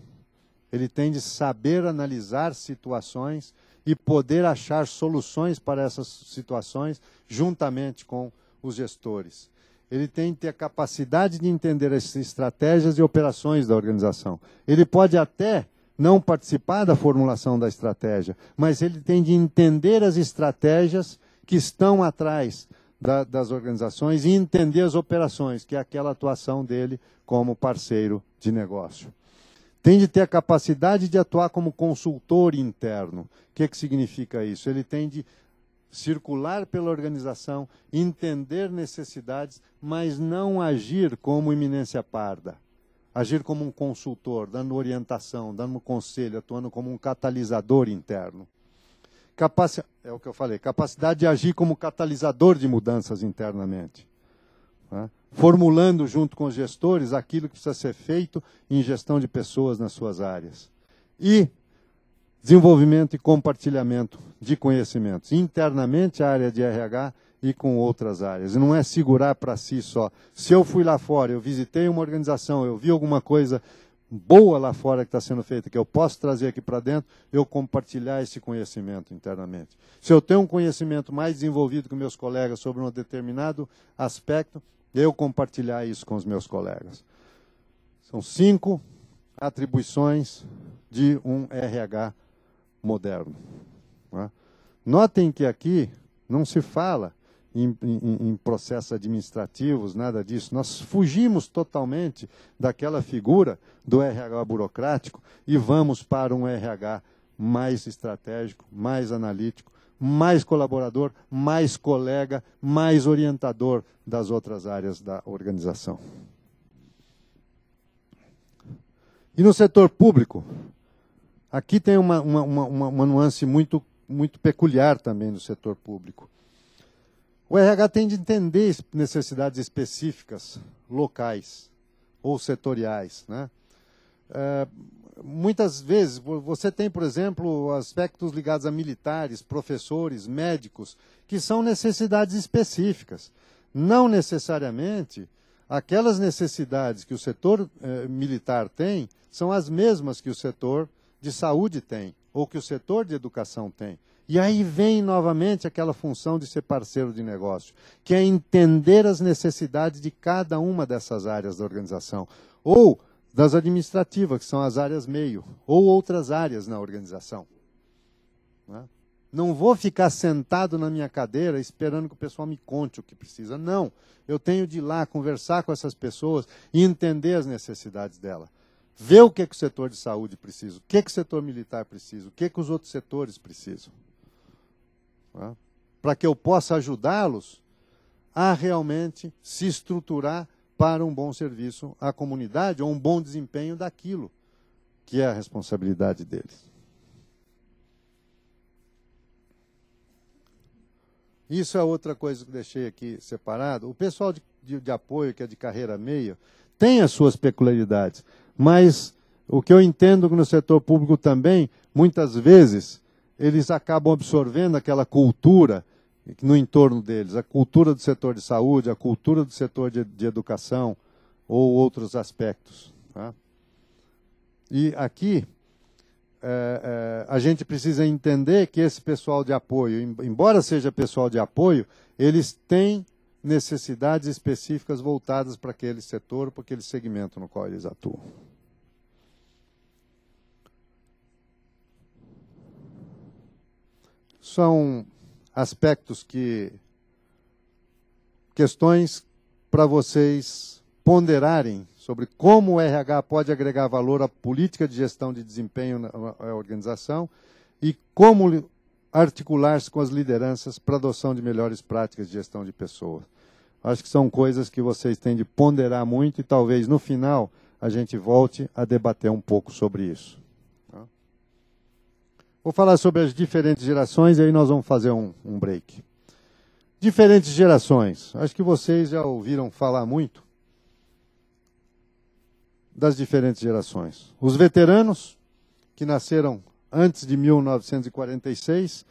Ele tem de saber analisar situações e poder achar soluções para essas situações juntamente com os gestores. Ele tem de ter a capacidade de entender as estratégias e operações da organização. Ele pode até não participar da formulação da estratégia, mas ele tem de entender as estratégias que estão atrás da, das organizações e entender as operações, que é aquela atuação dele como parceiro de negócio. Tem de ter a capacidade de atuar como consultor interno. O que, que significa isso? Ele tem de circular pela organização, entender necessidades, mas não agir como iminência parda. Agir como um consultor, dando orientação, dando conselho, atuando como um catalisador interno. Capaci... É o que eu falei, capacidade de agir como catalisador de mudanças internamente. Né? Formulando junto com os gestores aquilo que precisa ser feito em gestão de pessoas nas suas áreas. E desenvolvimento e compartilhamento de conhecimentos internamente a área de RH e com outras áreas. não é segurar para si só. Se eu fui lá fora, eu visitei uma organização, eu vi alguma coisa boa lá fora que está sendo feita, que eu posso trazer aqui para dentro, eu compartilhar esse conhecimento internamente. Se eu tenho um conhecimento mais desenvolvido que meus colegas sobre um determinado aspecto, eu compartilhar isso com os meus colegas. São cinco atribuições de um RH moderno. Né? Notem que aqui não se fala em, em, em processos administrativos, nada disso. Nós fugimos totalmente daquela figura do RH burocrático e vamos para um RH mais estratégico, mais analítico, mais colaborador, mais colega, mais orientador das outras áreas da organização. E no setor público, aqui tem uma, uma, uma, uma nuance muito, muito peculiar também no setor público. O RH tem de entender necessidades específicas, locais ou setoriais. Né? É, muitas vezes, você tem, por exemplo, aspectos ligados a militares, professores, médicos, que são necessidades específicas. Não necessariamente aquelas necessidades que o setor eh, militar tem são as mesmas que o setor de saúde tem ou que o setor de educação tem. E aí vem novamente aquela função de ser parceiro de negócio, que é entender as necessidades de cada uma dessas áreas da organização, ou das administrativas, que são as áreas meio, ou outras áreas na organização. Né? Não vou ficar sentado na minha cadeira esperando que o pessoal me conte o que precisa. Não. Eu tenho de ir lá conversar com essas pessoas e entender as necessidades dela. Ver o que, é que o setor de saúde precisa, o que, é que o setor militar precisa, o que, é que os outros setores precisam né, para que eu possa ajudá-los a realmente se estruturar para um bom serviço à comunidade ou um bom desempenho daquilo que é a responsabilidade deles. Isso é outra coisa que deixei aqui separado. O pessoal de, de, de, apoio, que é de carreira meia tem as suas peculiaridades, mas o que eu entendo que no setor público também, muitas vezes, eles acabam absorvendo aquela cultura no entorno deles, a cultura do setor de saúde, a cultura do setor de, de educação ou outros aspectos. Tá? E aqui é, é, a gente precisa entender que esse pessoal de apoio, embora seja pessoal de apoio, eles têm necessidades específicas voltadas para aquele setor, para aquele segmento no qual eles atuam. são aspectos que questões para vocês ponderarem sobre como o RH pode agregar valor à política de gestão de desempenho na, organização e como articular-se com as lideranças para adoção de melhores práticas de gestão de pessoas. Acho que são coisas que vocês têm de ponderar muito e talvez no final a gente volte a debater um pouco sobre isso. Vou falar sobre as diferentes gerações e aí nós vamos fazer um, um break. Diferentes gerações. Acho que vocês já ouviram falar muito das diferentes gerações. Os veteranos, que nasceram antes de 1946,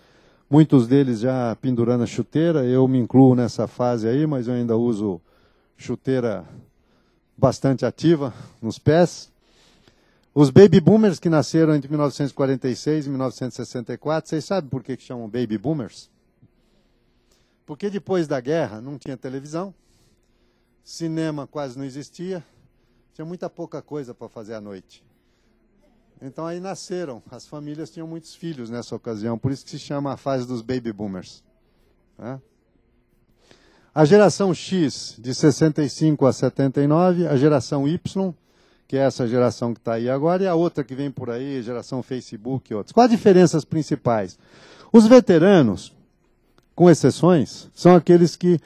muitos deles já pendurando a chuteira, eu me incluo nessa fase aí, mas eu ainda uso chuteira bastante ativa nos pés. Os baby boomers que nasceram entre 1946 e 1964, vocês sabem por que, chamam baby boomers? Porque depois da guerra não tinha televisão, cinema quase não existia, tinha muita pouca coisa para fazer à noite. Então aí nasceram, as famílias tinham muitos filhos nessa ocasião, por isso que se chama a fase dos baby boomers. Né? A geração X, de 65 a 79, a geração Y, que é essa geração que está aí agora, e a outra que vem por aí, geração Facebook e outros. Quais as diferenças principais? Os veteranos, com exceções, são aqueles que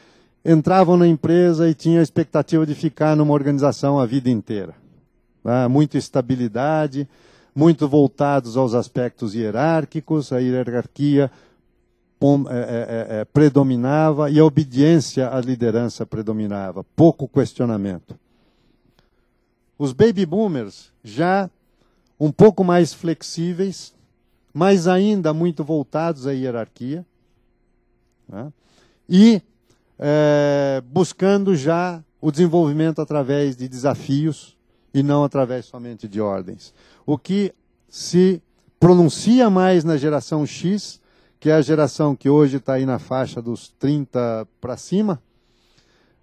entravam na empresa e tinham a expectativa de ficar numa organização a vida inteira. Tá? Muita estabilidade, muito voltados aos aspectos hierárquicos, a hierarquia é, é, é, predominava e a obediência à liderança predominava, pouco questionamento. Os baby boomers já um pouco mais flexíveis, mas ainda muito voltados à hierarquia, né? e é, buscando já o desenvolvimento através de desafios e não através somente de ordens. O que se pronuncia mais na geração X, que é a geração que hoje está aí na faixa dos 30 para cima,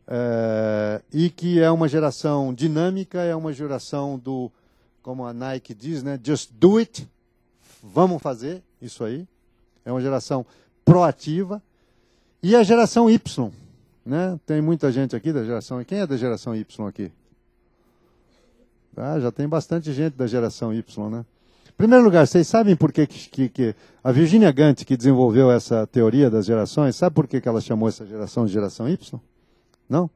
é, e que é uma geração dinâmica, é uma geração do, como a Nike diz, né? Just do it, vamos fazer isso aí. É uma geração proativa. E a geração Y, né? Tem muita gente aqui da geração. Quem é da geração Y aqui? Ah, já tem bastante gente da geração Y, né? Em primeiro lugar, vocês sabem por que, que, que a Virginia Gant, que desenvolveu essa teoria das gerações, sabe por que, que ela chamou essa geração de geração Y? Não?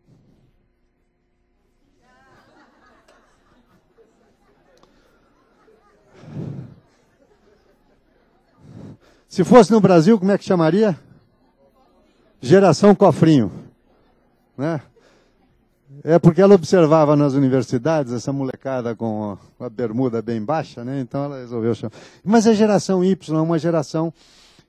Se fosse no Brasil, como é que chamaria? Geração Cofrinho. Né? É porque ela observava nas universidades essa molecada com a bermuda bem baixa, né? então ela resolveu chamar. Mas a é geração Y é uma geração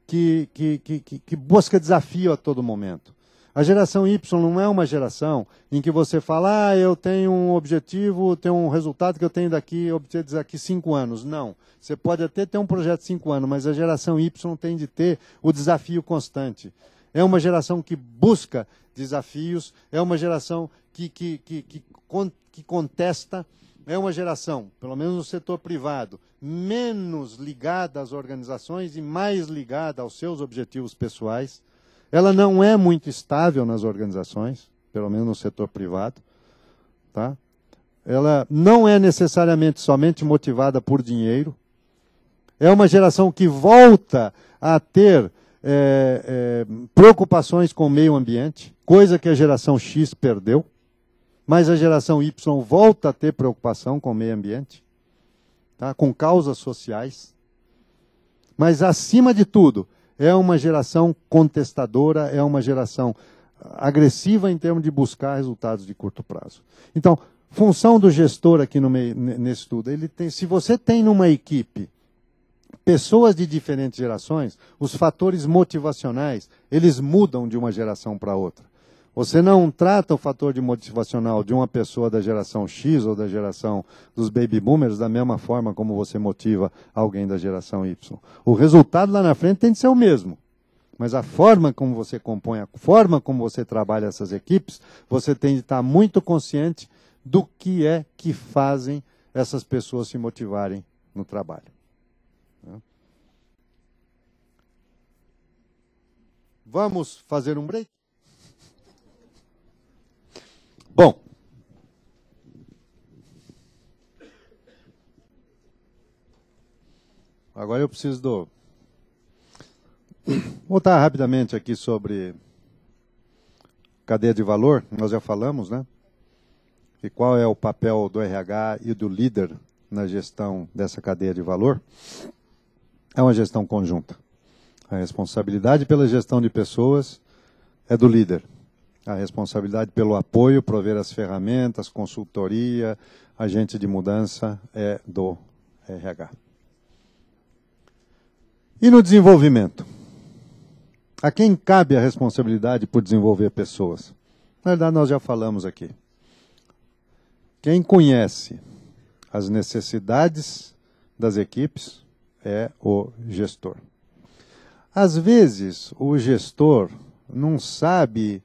que, que, que, que busca desafio a todo momento. A geração Y não é uma geração em que você fala, ah, eu tenho um objetivo, tenho um resultado que eu tenho daqui, obter daqui cinco anos. Não. Você pode até ter um projeto de cinco anos, mas a geração Y tem de ter o desafio constante. É uma geração que busca desafios, é uma geração que, que, que, que, que contesta, é uma geração, pelo menos no setor privado, menos ligada às organizações e mais ligada aos seus objetivos pessoais ela não é muito estável nas organizações, pelo menos no setor privado. Tá? Ela não é necessariamente somente motivada por dinheiro. É uma geração que volta a ter é, é, preocupações com o meio ambiente, coisa que a geração X perdeu, mas a geração Y volta a ter preocupação com o meio ambiente, tá? com causas sociais. Mas, acima de tudo, é uma geração contestadora, é uma geração agressiva em termos de buscar resultados de curto prazo. Então, função do gestor aqui no, nesse estudo, ele tem, se você tem numa equipe pessoas de diferentes gerações, os fatores motivacionais, eles mudam de uma geração para outra. Você não trata o fator de motivacional de uma pessoa da geração X ou da geração dos baby boomers da mesma forma como você motiva alguém da geração Y. O resultado lá na frente tem de ser o mesmo. Mas a forma como você compõe, a forma como você trabalha essas equipes, você tem de estar muito consciente do que é que fazem essas pessoas se motivarem no trabalho. Né? Vamos fazer um break? Bom, agora eu preciso do... voltar rapidamente aqui sobre cadeia de valor, nós já falamos, né? E qual é o papel do RH e do líder na gestão dessa cadeia de valor? É uma gestão conjunta. A responsabilidade pela gestão de pessoas é do líder a responsabilidade pelo apoio, prover as ferramentas, consultoria, agente de mudança é do RH. E no desenvolvimento? A quem cabe a responsabilidade por desenvolver pessoas? Na verdade, nós já falamos aqui. Quem conhece as necessidades das equipes é o gestor. Às vezes, o gestor não sabe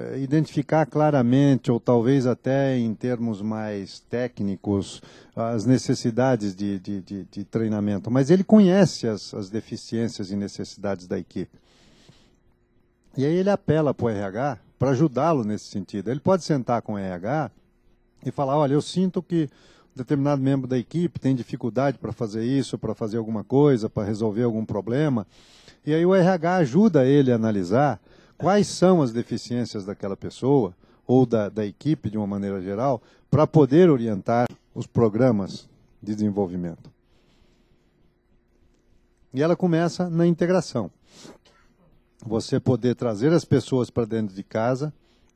é, identificar claramente, ou talvez até em termos mais técnicos, as necessidades de, de, de, de treinamento, mas ele conhece as, as, deficiências e necessidades da equipe. E aí ele apela para o RH para ajudá-lo nesse sentido. Ele pode sentar com o RH e falar: olha, eu sinto que determinado membro da equipe tem dificuldade para fazer isso, para fazer alguma coisa, para resolver algum problema. E aí o RH ajuda ele a analisar quais são as deficiências daquela pessoa ou da, da equipe de uma maneira geral para poder orientar os programas de desenvolvimento. E ela começa na integração. Você poder trazer as pessoas para dentro de casa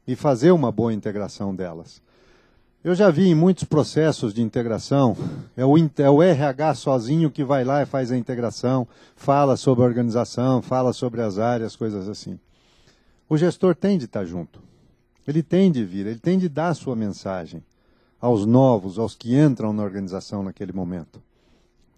e fazer uma boa integração delas. Eu já vi em muitos processos de integração, é o, é o, RH sozinho que vai lá e faz a integração, fala sobre a organização, fala sobre as áreas, coisas assim o gestor tem de estar junto. Ele tem de vir, ele tem de dar a sua mensagem aos novos, aos que entram na organização naquele momento.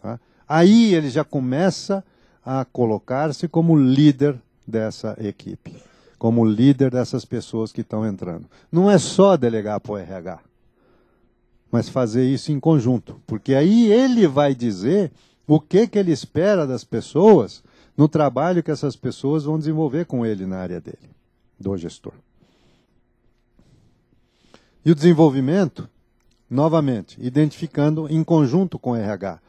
Tá? Aí ele já começa a colocar-se como líder dessa equipe, como líder dessas pessoas que estão entrando. Não é só delegar para o RH, mas fazer isso em conjunto, porque aí ele vai dizer o que, que ele espera das pessoas no trabalho que essas pessoas vão desenvolver com ele na área dele do gestor. E o desenvolvimento, novamente, identificando em conjunto com o RH.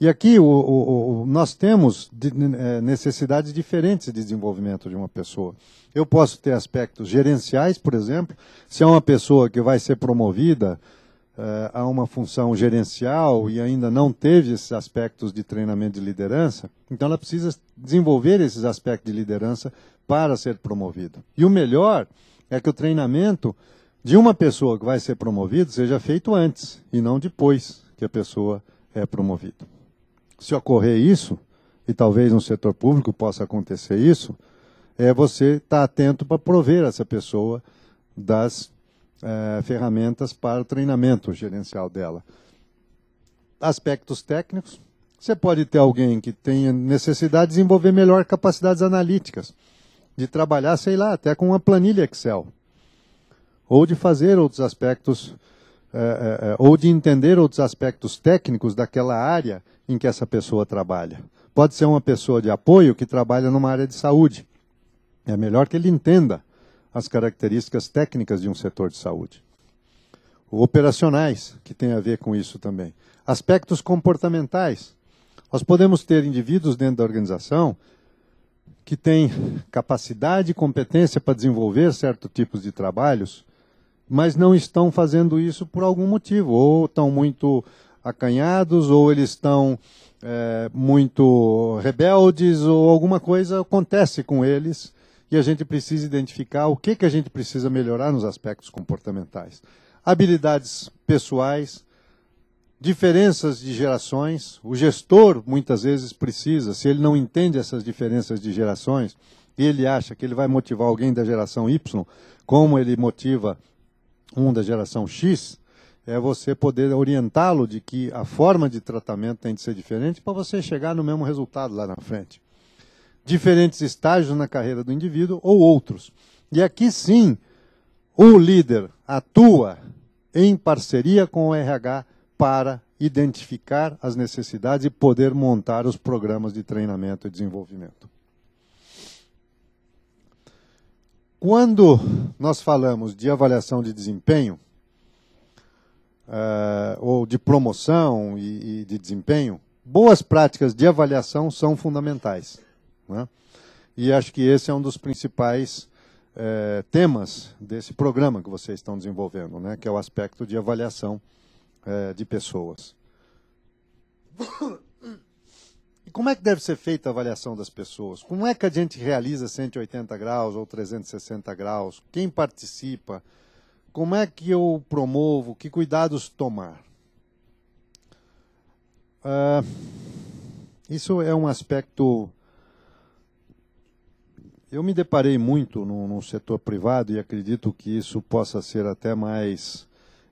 E aqui o, o, o, nós temos é, necessidades diferentes de desenvolvimento de uma pessoa. Eu posso ter aspectos gerenciais, por exemplo, se é uma pessoa que vai ser promovida uh, a uma função gerencial e ainda não teve esses aspectos de treinamento de liderança, então ela precisa desenvolver esses aspectos de liderança para ser promovido. E o melhor é que o treinamento de uma pessoa que vai ser promovida seja feito antes e não depois que a pessoa é promovida. Se ocorrer isso, e talvez no setor público possa acontecer isso, é você estar tá atento para prover essa pessoa das é, ferramentas para o treinamento gerencial dela. Aspectos técnicos. Você pode ter alguém que tenha necessidade de desenvolver melhor capacidades analíticas de trabalhar, sei lá, até com uma planilha Excel. Ou de fazer outros aspectos, é, é, é, ou de entender outros aspectos técnicos daquela área em que essa pessoa trabalha. Pode ser uma pessoa de apoio que trabalha numa área de saúde. É melhor que ele entenda as características técnicas de um setor de saúde. operacionais, que tem a ver com isso também. Aspectos comportamentais. Nós podemos ter indivíduos dentro da organização que tem capacidade e competência para desenvolver certo tipos de trabalhos, mas não estão fazendo isso por algum motivo, ou estão muito acanhados, ou eles estão é, muito rebeldes, ou alguma coisa acontece com eles e a gente precisa identificar o que, que a gente precisa melhorar nos aspectos comportamentais. Habilidades pessoais, diferenças de gerações. O gestor muitas vezes precisa, se ele não entende essas diferenças de gerações, e ele acha que ele vai motivar alguém da geração Y, como ele motiva um da geração X, é você poder orientá-lo de que a forma de tratamento tem de ser diferente para você chegar no mesmo resultado lá na frente. Diferentes estágios na carreira do indivíduo ou outros. E aqui sim, o líder atua em parceria com o RH para identificar as necessidades e poder montar os programas de treinamento e desenvolvimento. Quando nós falamos de avaliação de desempenho, uh, ou de promoção e, e, de desempenho, boas práticas de avaliação são fundamentais. Né? E acho que esse é um dos principais uh, temas desse programa que vocês estão desenvolvendo, né? que é o aspecto de avaliação é, de pessoas. E como é que deve ser feita a avaliação das pessoas? Como é que a gente realiza 180 graus ou 360 graus? Quem participa? Como é que eu promovo? Que cuidados tomar? Uh, isso é um aspecto. Eu me deparei muito no, no, setor privado e acredito que isso possa ser até mais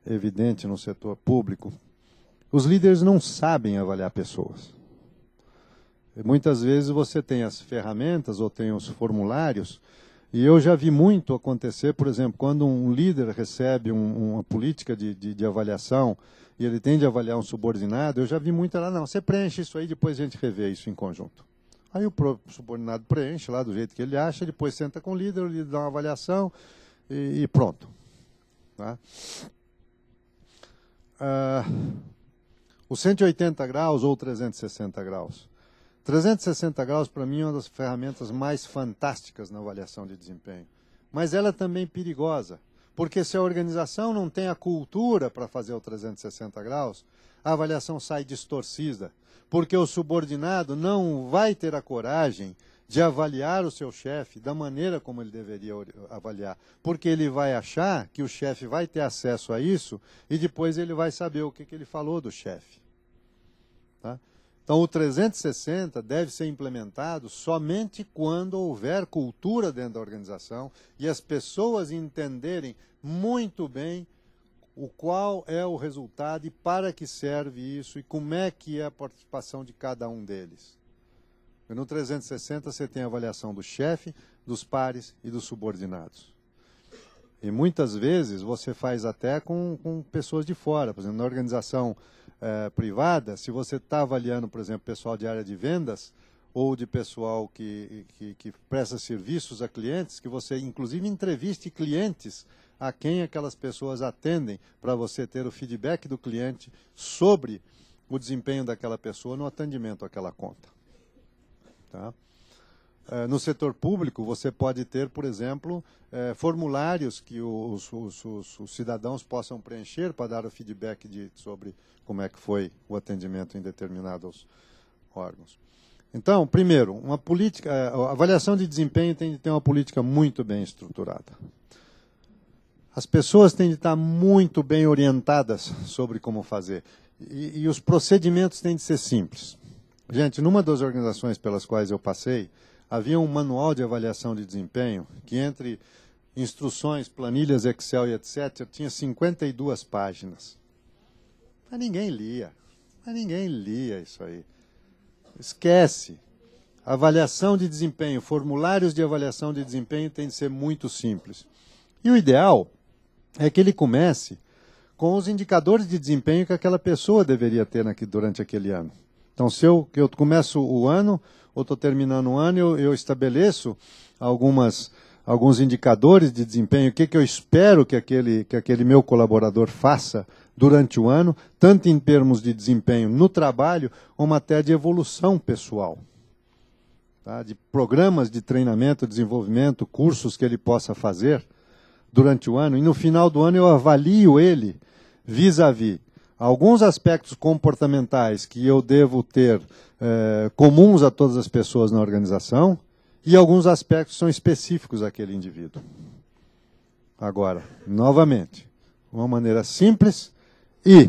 evidente no setor público, os líderes não sabem avaliar pessoas. E muitas vezes você tem as ferramentas ou tem os formulários, e eu já vi muito acontecer, por exemplo, quando um líder recebe um, uma política de, de, de, avaliação e ele tende a avaliar um subordinado, eu já vi muito lá, não, você preenche isso aí, depois a gente revê isso em conjunto. Aí o próprio subordinado preenche lá do jeito que ele acha, depois senta com o líder, ele dá uma avaliação e, e pronto. Tá? uh, os 180 graus ou 360 graus. 360 graus, para mim, é uma das ferramentas mais fantásticas na avaliação de desempenho. Mas ela é também perigosa, porque se a organização não tem a cultura para fazer o 360 graus, a avaliação sai distorcida, porque o subordinado não vai ter a coragem de avaliar o seu chefe da maneira como ele deveria avaliar, porque ele vai achar que o chefe vai ter acesso a isso e depois ele vai saber o que, que ele falou do chefe. Tá? Então, o 360 deve ser implementado somente quando houver cultura dentro da organização e as pessoas entenderem muito bem o qual é o resultado e para que serve isso e como é que é a participação de cada um deles no 360 você tem a avaliação do chefe, dos pares e dos subordinados. E muitas vezes você faz até com, com pessoas de fora. Por exemplo, na organização eh, privada, se você está avaliando, por exemplo, pessoal de área de vendas ou de pessoal que, que, que presta serviços a clientes, que você inclusive entreviste clientes a quem aquelas pessoas atendem para você ter o feedback do cliente sobre o desempenho daquela pessoa no atendimento àquela conta. Tá? Eh, no setor público, você pode ter, por exemplo, eh, formulários que os, os, os, os cidadãos possam preencher para dar o feedback de, sobre como é que foi o atendimento em determinados órgãos. Então, primeiro, uma política, eh, a avaliação de desempenho tem de ter uma política muito bem estruturada. As pessoas têm de estar muito bem orientadas sobre como fazer. E, e os procedimentos têm de ser simples. Gente, numa das organizações pelas quais eu passei, havia um manual de avaliação de desempenho que, entre instruções, planilhas Excel e etc., tinha 52 páginas. Mas ninguém lia. Mas ninguém lia isso aí. Esquece. Avaliação de desempenho, formulários de avaliação de desempenho têm de ser muito simples. E o ideal é que ele comece com os indicadores de desempenho que aquela pessoa deveria ter durante aquele ano. Então, se eu, eu começo o ano ou estou terminando o ano, eu, eu estabeleço algumas, alguns indicadores de desempenho, o que, que eu espero que aquele, que aquele meu colaborador faça durante o ano, tanto em termos de desempenho no trabalho, como até de evolução pessoal. Tá? De programas de treinamento, desenvolvimento, cursos que ele possa fazer durante o ano. E no final do ano eu avalio ele vis-à-vis -vis alguns aspectos comportamentais que eu devo ter é, comuns a todas as pessoas na organização e alguns aspectos são específicos àquele indivíduo. Agora, novamente, uma maneira simples e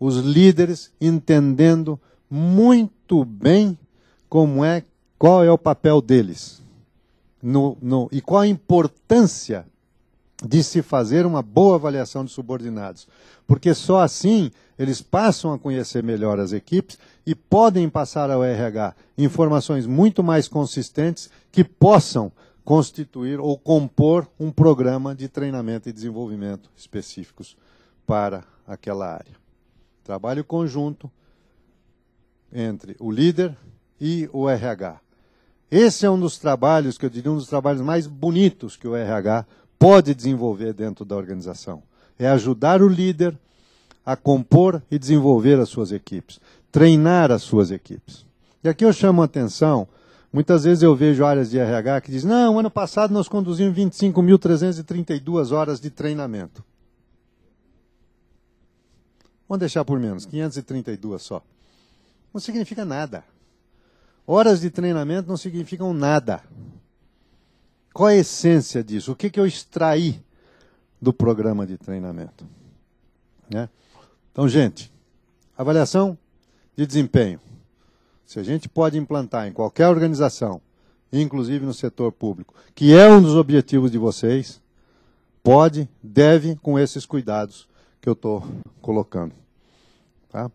os líderes entendendo muito bem como é qual é o papel deles no, no, e qual a importância de se fazer uma boa avaliação de subordinados, porque só assim eles passam a conhecer melhor as equipes e podem passar ao RH informações muito mais consistentes que possam constituir ou compor um programa de treinamento e desenvolvimento específicos para aquela área. Trabalho conjunto entre o líder e o RH. Esse é um dos trabalhos que eu diria um dos trabalhos mais bonitos que o RH pode desenvolver dentro da organização. É ajudar o líder a compor e desenvolver as suas equipes, treinar as suas equipes. E aqui eu chamo a atenção, muitas vezes eu vejo áreas de RH que dizem, não, ano passado nós conduzimos 25.332 horas de treinamento. Vamos deixar por menos, 532 só. Não significa nada. Horas de treinamento não significam nada qual a essência disso? O que, que eu extraí do programa de treinamento? Né? Então, gente, avaliação de desempenho. Se a gente pode implantar em qualquer organização, inclusive no setor público, que é um dos objetivos de vocês, pode, deve, com esses cuidados que eu estou colocando. Tá?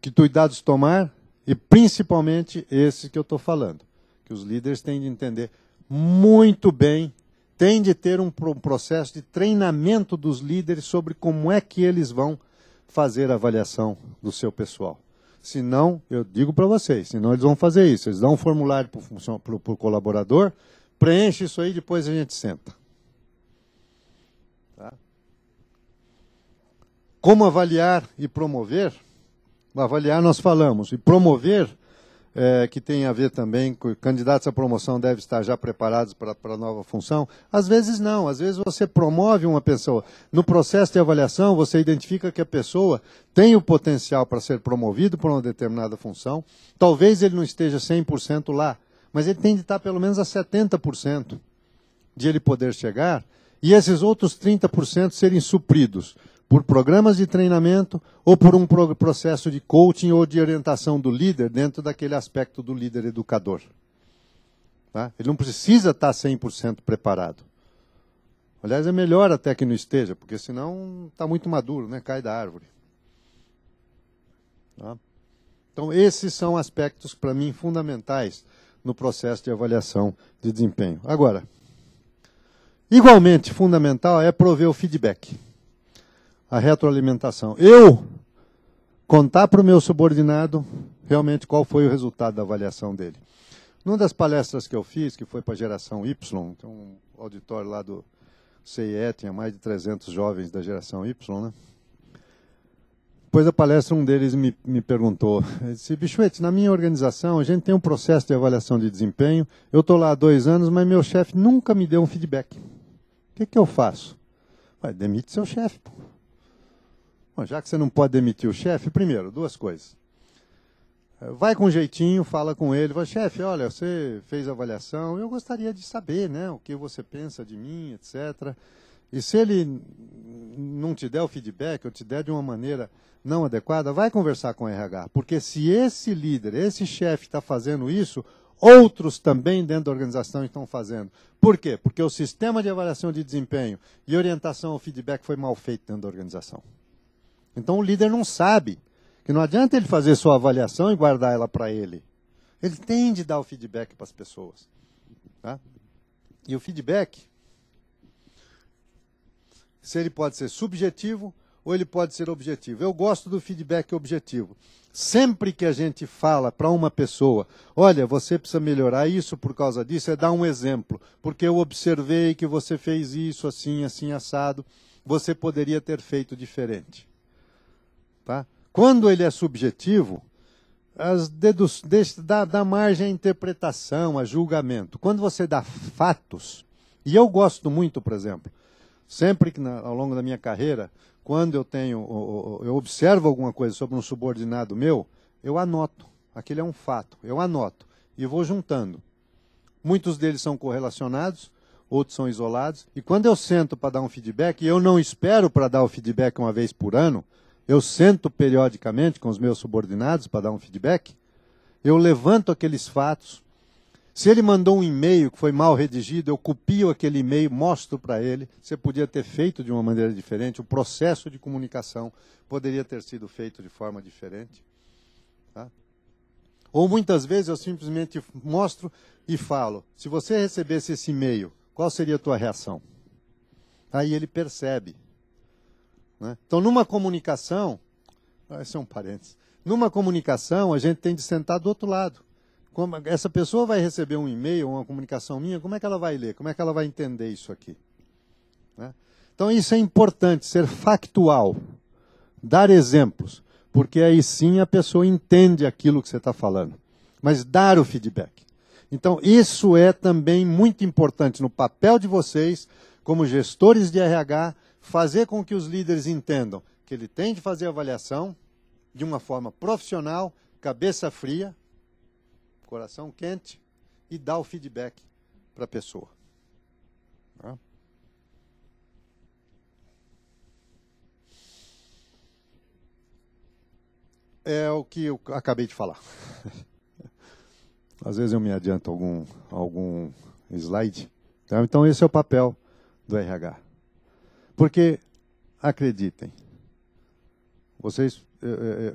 Que cuidados tomar e principalmente esse que eu estou falando, que os líderes têm de entender muito bem. Tem de ter um processo de treinamento dos líderes sobre como é que eles vão fazer a avaliação do seu pessoal. Senão, eu digo para vocês, senão eles vão fazer isso. Eles dão um formulário para o colaborador, preenche isso aí, depois a gente senta. Tá? Como avaliar e promover? Avaliar nós falamos, e promover é, que tem a ver também com candidatos à promoção devem estar já preparados para a nova função. Às vezes não, às vezes você promove uma pessoa. No processo de avaliação, você identifica que a pessoa tem o potencial para ser promovido para uma determinada função. Talvez ele não esteja 100% lá, mas ele tem de estar pelo menos a 70% de ele poder chegar e esses outros 30% serem supridos por programas de treinamento ou por um processo de coaching ou de orientação do líder dentro daquele aspecto do líder educador. Tá? Ele não precisa estar 100% preparado. Aliás, é melhor até que não esteja, porque senão está muito maduro, né? cai da árvore. Tá? Então, esses são aspectos, para mim, fundamentais no processo de avaliação de desempenho. Agora, igualmente fundamental é prover o feedback a retroalimentação. Eu contar para o meu subordinado realmente qual foi o resultado da avaliação dele. Numa das palestras que eu fiz, que foi para a geração Y, tem um auditório lá do CIE, tinha mais de 300 jovens da geração Y, né? Depois da palestra, um deles me, me perguntou, disse, Bichuete, na minha organização, a gente tem um processo de avaliação de desempenho, eu estou lá há dois anos, mas meu chefe nunca me deu um feedback. O que, que eu faço? Vai, demite seu chefe, pô. Bom, já que você não pode demitir o chefe, primeiro, duas coisas. Eh, vai com jeitinho, fala com ele, fala, chefe, olha, você fez a avaliação, eu gostaria de saber, né, o que você pensa de mim, etc. E se ele não te der o feedback, ou te der de uma maneira não adequada, vai conversar com o RH, porque se esse líder, esse chefe está fazendo isso, outros também dentro da organização estão fazendo. Por quê? Porque o sistema de avaliação de desempenho e orientação ao feedback foi mal feito dentro da organização. Então o líder não sabe que não adianta ele fazer sua avaliação e guardar ela para ele. Ele tem de dar o feedback para as pessoas. Tá? E o feedback, se ele pode ser subjetivo ou ele pode ser objetivo. Eu gosto do feedback objetivo. Sempre que a gente fala para uma pessoa, olha, você precisa melhorar isso por causa disso, é dar um exemplo. Porque eu observei que você fez isso assim, assim, assado. Você poderia ter feito diferente. Tá? Quando ele é subjetivo, as dá, dá margem à interpretação, a julgamento. Quando você dá fatos, e eu gosto muito, por exemplo, sempre que na, ao longo da minha carreira, quando eu tenho, eu observo alguma coisa sobre um subordinado meu, eu anoto. Aquele é um fato, eu anoto e vou juntando. Muitos deles são correlacionados, outros são isolados. E quando eu sento para dar um feedback, e eu não espero para dar o feedback uma vez por ano, eu sento periodicamente com os meus subordinados para dar um feedback, eu levanto aqueles fatos. Se ele mandou um e-mail que foi mal redigido, eu copio aquele e-mail, mostro para ele. Você podia ter feito de uma maneira diferente, o processo de comunicação poderia ter sido feito de forma diferente. Tá? Ou muitas vezes eu simplesmente mostro e falo: se você recebesse esse e-mail, qual seria a tua reação? Aí ele percebe né? Então, numa comunicação, vai ah, ser é um parênteses, numa comunicação a gente tem de sentar do outro lado. Como, essa pessoa vai receber um e-mail, uma comunicação minha, como é que ela vai ler? Como é que ela vai entender isso aqui? Né? Então, isso é importante, ser factual, dar exemplos, porque aí sim a pessoa entende aquilo que você está falando. Mas dar o feedback. Então, isso é também muito importante no papel de vocês, como gestores de RH, fazer com que os líderes entendam que ele tem que fazer avaliação de uma forma profissional, cabeça fria, coração quente e dar o feedback para a pessoa. Tá? É o que eu acabei de falar. Às vezes eu me adianto algum, algum slide. Tá? Então, esse é o papel do RH. Porque, acreditem, vocês, é, é, é,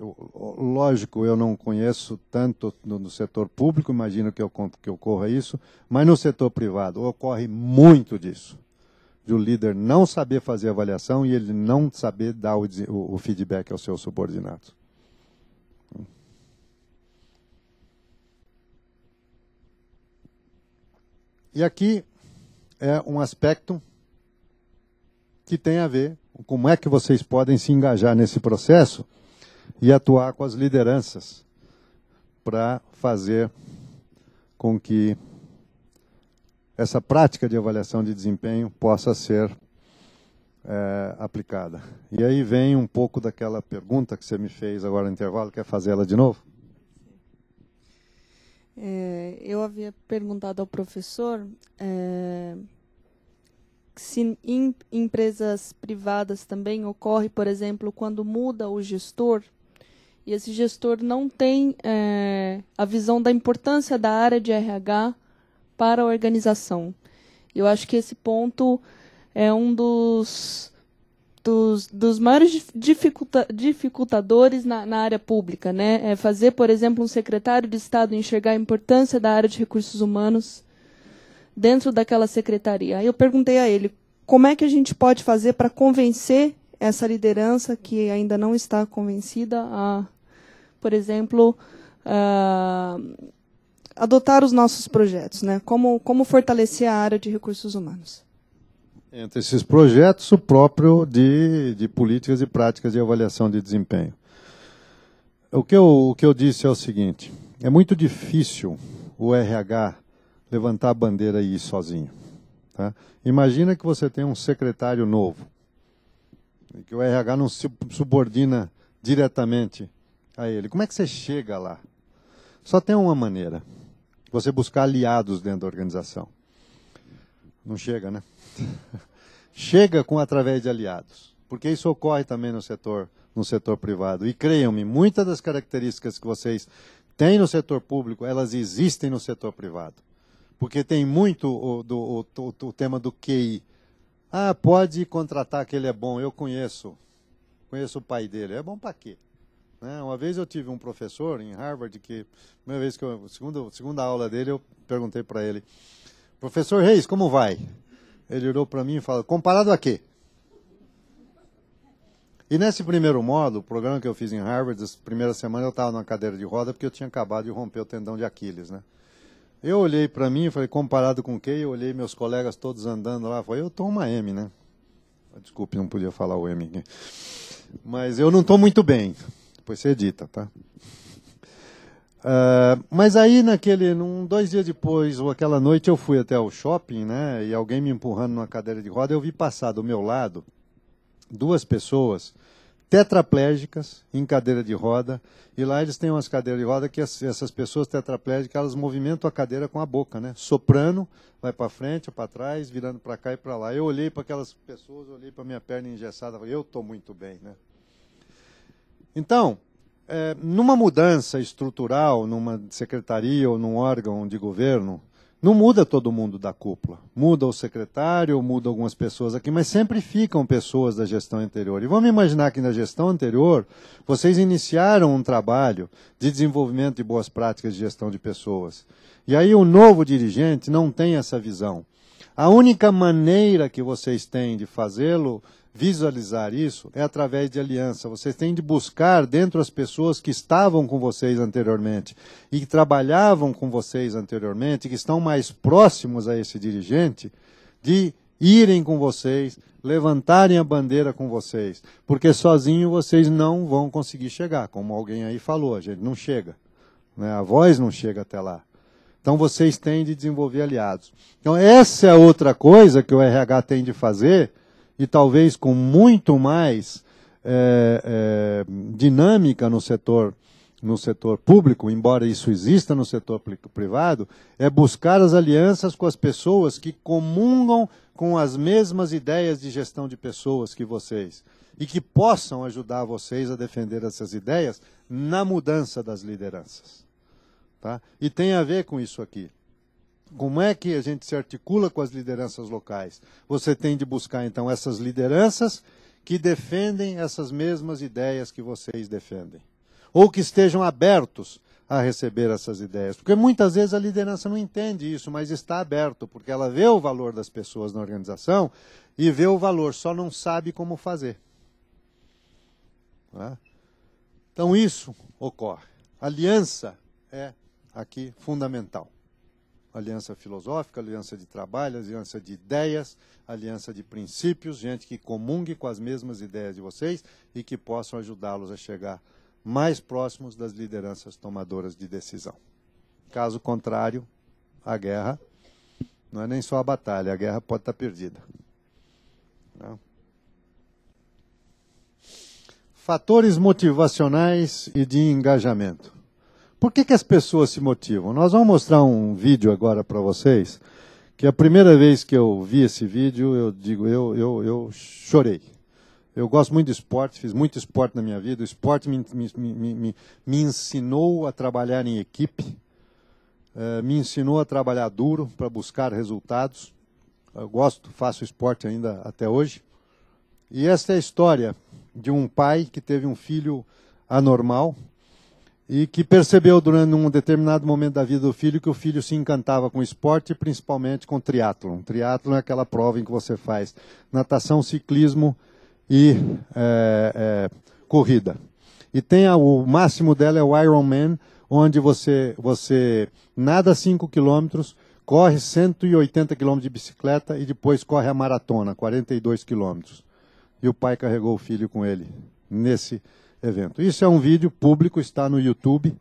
lógico, eu não conheço tanto no setor público, imagino que, eu, que ocorra isso, mas no setor privado ocorre muito disso. De o um líder não saber fazer avaliação e ele não saber dar o, o feedback aos seus subordinados. E aqui é um aspecto que tem a ver com como é que vocês podem se engajar nesse processo e atuar com as lideranças para fazer com que essa prática de avaliação de desempenho possa ser é, aplicada. E aí vem um pouco daquela pergunta que você me fez agora no intervalo, quer fazer ela de novo? É, eu havia perguntado ao professor é, se em empresas privadas também ocorre, por exemplo, quando muda o gestor e esse gestor não tem é, a visão da importância da área de RH para a organização. Eu acho que esse ponto é um dos, dos, dos maiores dificulta, dificultadores na, na, área pública. Né? É fazer, por exemplo, um secretário de Estado enxergar a importância da área de recursos humanos dentro daquela secretaria. Aí eu perguntei a ele como é que a gente pode fazer para convencer essa liderança que ainda não está convencida a, por exemplo, uh, adotar os nossos projetos, né? Como, como fortalecer a área de recursos humanos? Entre esses projetos, o próprio de, de políticas e práticas de avaliação de desempenho. O que, eu, o que eu disse é o seguinte: é muito difícil o RH levantar a bandeira e ir sozinho. Tá? Imagina que você tem um secretário novo, que o RH não se subordina diretamente a ele. Como é que você chega lá? Só tem uma maneira: você buscar aliados dentro da organização. Não chega, né? chega com através de aliados, porque isso ocorre também no setor no setor privado. E creiam-me, muitas das características que vocês têm no setor público, elas existem no setor privado porque tem muito o, do, o, o, tema do QI. Ah, pode contratar que ele é bom, eu conheço. Conheço o pai dele. É bom para quê? Né? Uma vez eu tive um professor em Harvard que, primeira vez que eu, segunda, segunda aula dele, eu perguntei para ele, professor Reis, como vai? Ele olhou para mim e falou, comparado a quê? E nesse primeiro módulo, o programa que eu fiz em Harvard, as primeiras semanas eu estava numa cadeira de roda porque eu tinha acabado de romper o tendão de Aquiles, né? Eu olhei para mim e falei, comparado com quem? Eu olhei meus colegas todos andando lá, falei, eu tô uma M, né? Desculpe, não podia falar o M Mas eu não estou muito bem. Depois você edita, tá? Uh, mas aí, naquele, num, dois dias depois, ou aquela noite, eu fui até o shopping, né? E alguém me empurrando numa cadeira de roda, eu vi passar do meu lado duas pessoas tetraplégicas em cadeira de roda. E lá eles têm umas cadeiras de roda que essas pessoas tetraplégicas, elas movimentam a cadeira com a boca, né? Soprando, vai para frente, para trás, virando para cá e para lá. Eu olhei para aquelas pessoas, olhei para minha perna engessada, falei, eu estou muito bem, né? Então, é, numa mudança estrutural, numa secretaria ou num órgão de governo, não muda todo mundo da cúpula. Muda o secretário, muda algumas pessoas aqui, mas sempre ficam pessoas da gestão anterior. E vamos imaginar que na gestão anterior, vocês iniciaram um trabalho de desenvolvimento de boas práticas de gestão de pessoas. E aí o novo dirigente não tem essa visão. A única maneira que vocês têm de fazê-lo visualizar isso é através de aliança. Vocês têm de buscar dentro as pessoas que estavam com vocês anteriormente e que trabalhavam com vocês anteriormente, que estão mais próximos a esse dirigente, de irem com vocês, levantarem a bandeira com vocês, porque sozinho vocês não vão conseguir chegar, como alguém aí falou, a gente não chega, né? a voz não chega até lá. Então vocês têm de desenvolver aliados. Então essa é outra coisa que o RH tem de fazer, e talvez com muito mais é, é, dinâmica no setor no setor público, embora isso exista no setor privado, é buscar as alianças com as pessoas que comungam com as mesmas ideias de gestão de pessoas que vocês e que possam ajudar vocês a defender essas ideias na mudança das lideranças. Tá? E tem a ver com isso aqui como é que a gente se articula com as lideranças locais? Você tem de buscar, então, essas lideranças que defendem essas mesmas ideias que vocês defendem. Ou que estejam abertos a receber essas ideias. Porque muitas vezes a liderança não entende isso, mas está aberto, porque ela vê o valor das pessoas na organização e vê o valor, só não sabe como fazer. Né? Então isso ocorre. Aliança é aqui fundamental aliança filosófica, aliança de trabalho, aliança de ideias, aliança de princípios, gente que comungue com as mesmas ideias de vocês e que possam ajudá-los a chegar mais próximos das lideranças tomadoras de decisão. Caso contrário, a guerra não é nem só a batalha, a guerra pode estar perdida. Não. Tá? Fatores motivacionais e de engajamento. Por que, que as pessoas se motivam? Nós vamos mostrar um vídeo agora para vocês, que a primeira vez que eu vi esse vídeo, eu digo, eu, eu, eu chorei. Eu gosto muito de esporte, fiz muito esporte na minha vida. O esporte me, me, me, me ensinou a trabalhar em equipe, é, me ensinou a trabalhar duro para buscar resultados. Eu gosto, faço esporte ainda até hoje. E esta é a história de um pai que teve um filho anormal, e que percebeu durante um determinado momento da vida do filho que o filho se encantava com esporte, principalmente com triatlon. Triatlon é aquela prova em que você faz natação, ciclismo e é, é, corrida. E tem a, o máximo dela é o Ironman, onde você, você nada 5 quilômetros, corre 180 quilômetros de bicicleta e depois corre a maratona, 42 quilômetros. E o pai carregou o filho com ele nesse evento. Isso é um vídeo público, está no YouTube,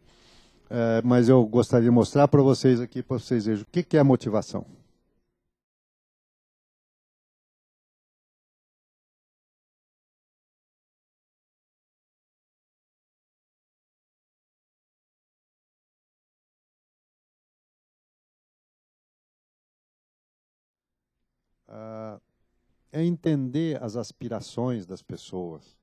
é, mas eu gostaria de mostrar para vocês aqui, para vocês vejam o que, que é motivação. Ah, é entender as aspirações das pessoas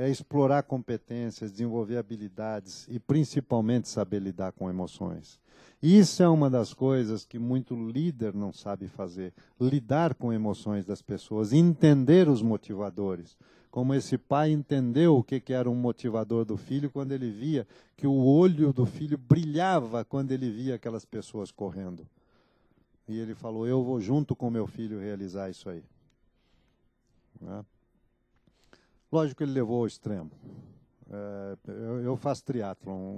é explorar competências, desenvolver habilidades e principalmente saber lidar com emoções. Isso é uma das coisas que muito líder não sabe fazer: lidar com emoções das pessoas, entender os motivadores. Como esse pai entendeu o que, era um motivador do filho quando ele via que o olho do filho brilhava quando ele via aquelas pessoas correndo. E ele falou: Eu vou junto com meu filho realizar isso aí. Né? Lógico que ele levou ao extremo. É, eu, eu, faço triatlon,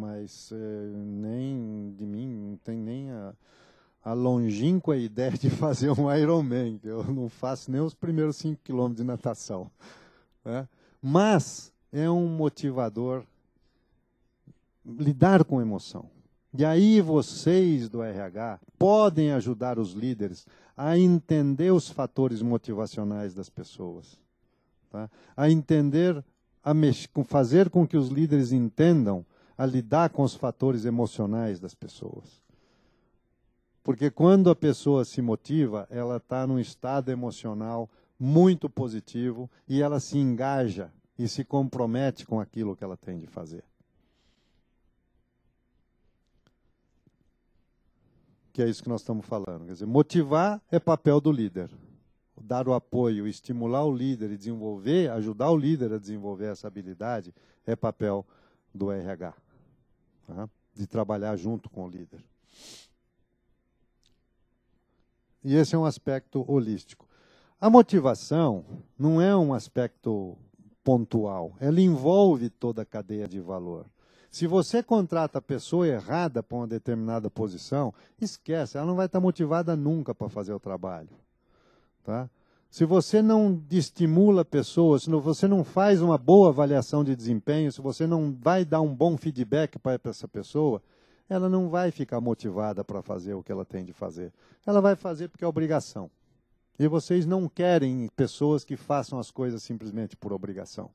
mas é, nem de mim não tem nem a, a longínqua ideia de fazer um Ironman. Eu não faço nem os primeiros 5 quilômetros de natação. Né? Mas é um motivador lidar com emoção. E aí vocês do RH podem ajudar os líderes a entender os fatores motivacionais das pessoas tá? a entender, a com fazer com que os líderes entendam a lidar com os fatores emocionais das pessoas. Porque quando a pessoa se motiva, ela está num estado emocional muito positivo e ela se engaja e se compromete com aquilo que ela tem de fazer. Que é isso que nós estamos falando. Quer dizer, motivar é papel do líder dar o apoio, estimular o líder e desenvolver, ajudar o líder a desenvolver essa habilidade, é papel do RH, tá? de trabalhar junto com o líder. E esse é um aspecto holístico. A motivação não é um aspecto pontual, ela envolve toda a cadeia de valor. Se você contrata a pessoa errada para uma determinada posição, esquece, ela não vai estar motivada nunca para fazer o trabalho. Tá? Se você não estimula pessoas, se você não faz uma boa avaliação de desempenho, se você não vai dar um bom feedback para essa pessoa, ela não vai ficar motivada para fazer o que ela tem de fazer. Ela vai fazer porque é obrigação. E vocês não querem pessoas que façam as coisas simplesmente por obrigação.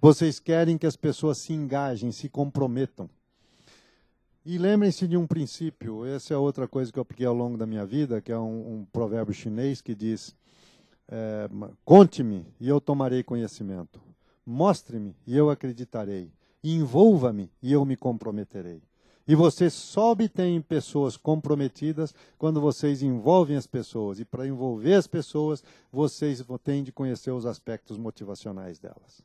Vocês querem que as pessoas se engajem, se comprometam. E lembrem-se de um princípio, essa é outra coisa que eu peguei ao longo da minha vida, que é um, um provérbio chinês que diz é, Conte-me e eu tomarei conhecimento. Mostre-me e eu acreditarei. Envolva-me e eu me comprometerei. E você só obtém pessoas comprometidas quando vocês envolvem as pessoas. E para envolver as pessoas, vocês têm de conhecer os aspectos motivacionais delas.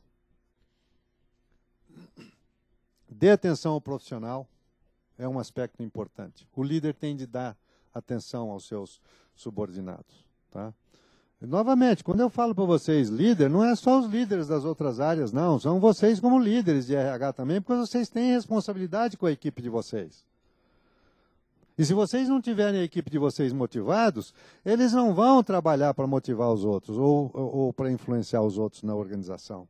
Dê atenção ao profissional, é um aspecto importante. O líder tem de dar atenção aos seus subordinados. Tá? Novamente, quando eu falo para vocês líder, não é só os líderes das outras áreas, não. São vocês como líderes de RH também, porque vocês têm responsabilidade com a equipe de vocês. E se vocês não tiverem a equipe de vocês motivados, eles não vão trabalhar para motivar os outros ou, ou, ou para influenciar os outros na organização.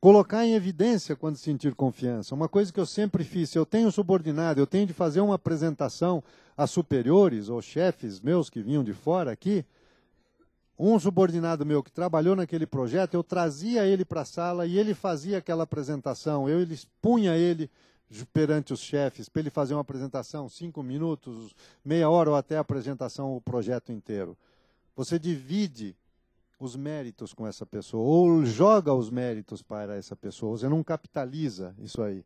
Colocar em evidência quando sentir confiança. Uma coisa que eu sempre fiz, se eu tenho subordinado, eu tenho de fazer uma apresentação a superiores ou chefes meus que vinham de fora aqui, um subordinado meu que trabalhou naquele projeto, eu trazia ele para a sala e ele fazia aquela apresentação. Eu expunha ele perante os chefes para ele fazer uma apresentação, cinco minutos, meia hora ou até a apresentação, o projeto inteiro. Você divide os méritos com essa pessoa, ou joga os méritos para essa pessoa, você não capitaliza isso aí.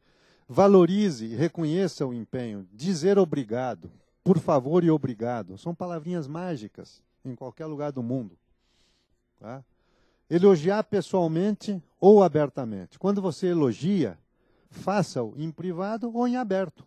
Valorize e reconheça o empenho, dizer obrigado, por favor e obrigado, são palavrinhas mágicas em qualquer lugar do mundo. Tá? Elogiar pessoalmente ou abertamente. Quando você elogia, faça-o em privado ou em aberto.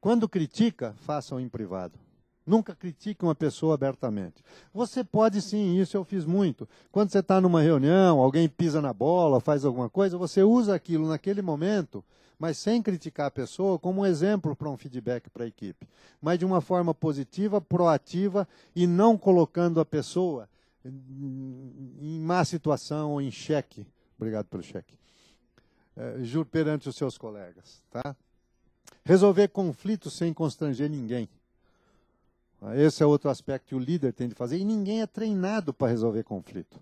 Quando critica, faça-o em privado. Nunca critique uma pessoa abertamente. Você pode sim, isso eu fiz muito. Quando você está numa reunião, alguém pisa na bola, faz alguma coisa, você usa aquilo naquele momento mas sem criticar a pessoa, como um exemplo para um feedback para a equipe. Mas de uma forma positiva, proativa e não colocando a pessoa em má situação ou em cheque. Obrigado pelo cheque. É, juro perante os seus colegas, tá? Resolver conflitos sem constranger ninguém. Esse é outro aspecto que o líder tem de fazer e ninguém é treinado para resolver conflito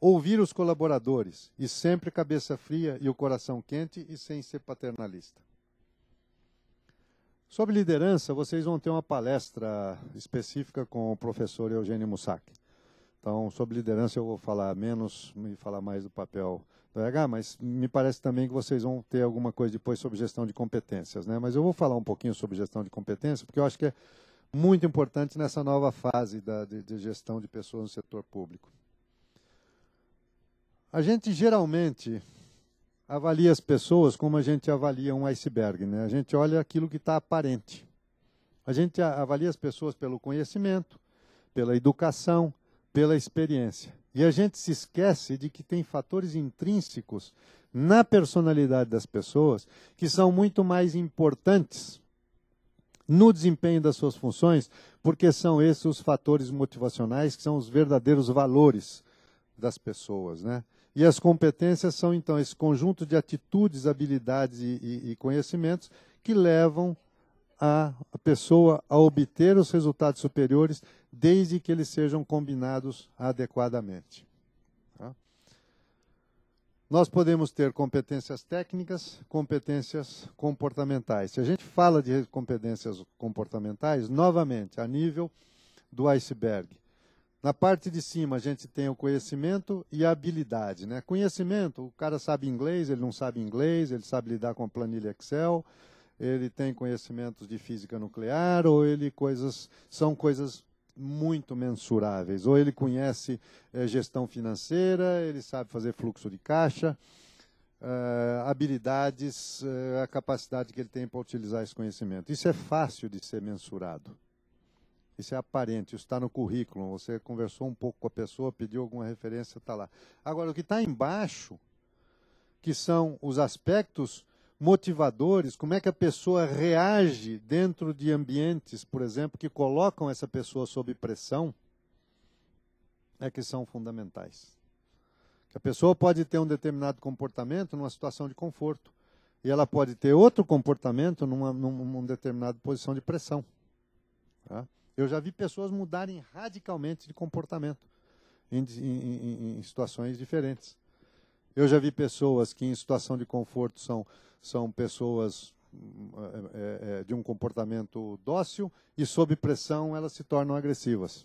ouvir os colaboradores e sempre cabeça fria e o coração quente e sem ser paternalista. Sobre liderança, vocês vão ter uma palestra específica com o professor Eugênio Mussac. Então, sobre liderança eu vou falar menos e falar mais do papel do RH, mas me parece também que vocês vão ter alguma coisa depois sobre gestão de competências, né? Mas eu vou falar um pouquinho sobre gestão de competências, porque eu acho que é muito importante nessa nova fase da, de, de gestão de pessoas no setor público. A gente geralmente avalia as pessoas como a gente avalia um iceberg, né? A gente olha aquilo que está aparente. A gente avalia as pessoas pelo conhecimento, pela educação, pela experiência. E a gente se esquece de que tem fatores intrínsecos na personalidade das pessoas que são muito mais importantes no desempenho das suas funções, porque são esses os fatores motivacionais que são os verdadeiros valores das pessoas, né? E as competências são, então, esse conjunto de atitudes, habilidades e, e, e conhecimentos que levam a pessoa a obter os resultados superiores, desde que eles sejam combinados adequadamente. Tá? Nós podemos ter competências técnicas, competências comportamentais. Se a gente fala de competências comportamentais, novamente, a nível do iceberg, na parte de cima a gente tem o conhecimento e a habilidade, né? Conhecimento, o cara sabe inglês, ele não sabe inglês, ele sabe lidar com a planilha Excel, ele tem conhecimentos de física nuclear ou ele coisas são coisas muito mensuráveis. Ou ele conhece é, gestão financeira, ele sabe fazer fluxo de caixa, eh, habilidades, eh, a capacidade que ele tem para utilizar esse conhecimento. Isso é fácil de ser mensurado. Isso é aparente, isso está no currículo. Você conversou um pouco com a pessoa, pediu alguma referência, está lá. Agora, o que está embaixo, que são os aspectos motivadores, como é que a pessoa reage dentro de ambientes, por exemplo, que colocam essa pessoa sob pressão, é que são fundamentais. Que a pessoa pode ter um determinado comportamento numa situação de conforto e ela pode ter outro comportamento numa, numa, numa determinada posição de pressão. Tá? Eu já vi pessoas mudarem radicalmente de comportamento em, em, em situações diferentes. Eu já vi pessoas que, em situação de conforto, são, são pessoas é, é, de um comportamento dócil e, sob pressão, elas se tornam agressivas.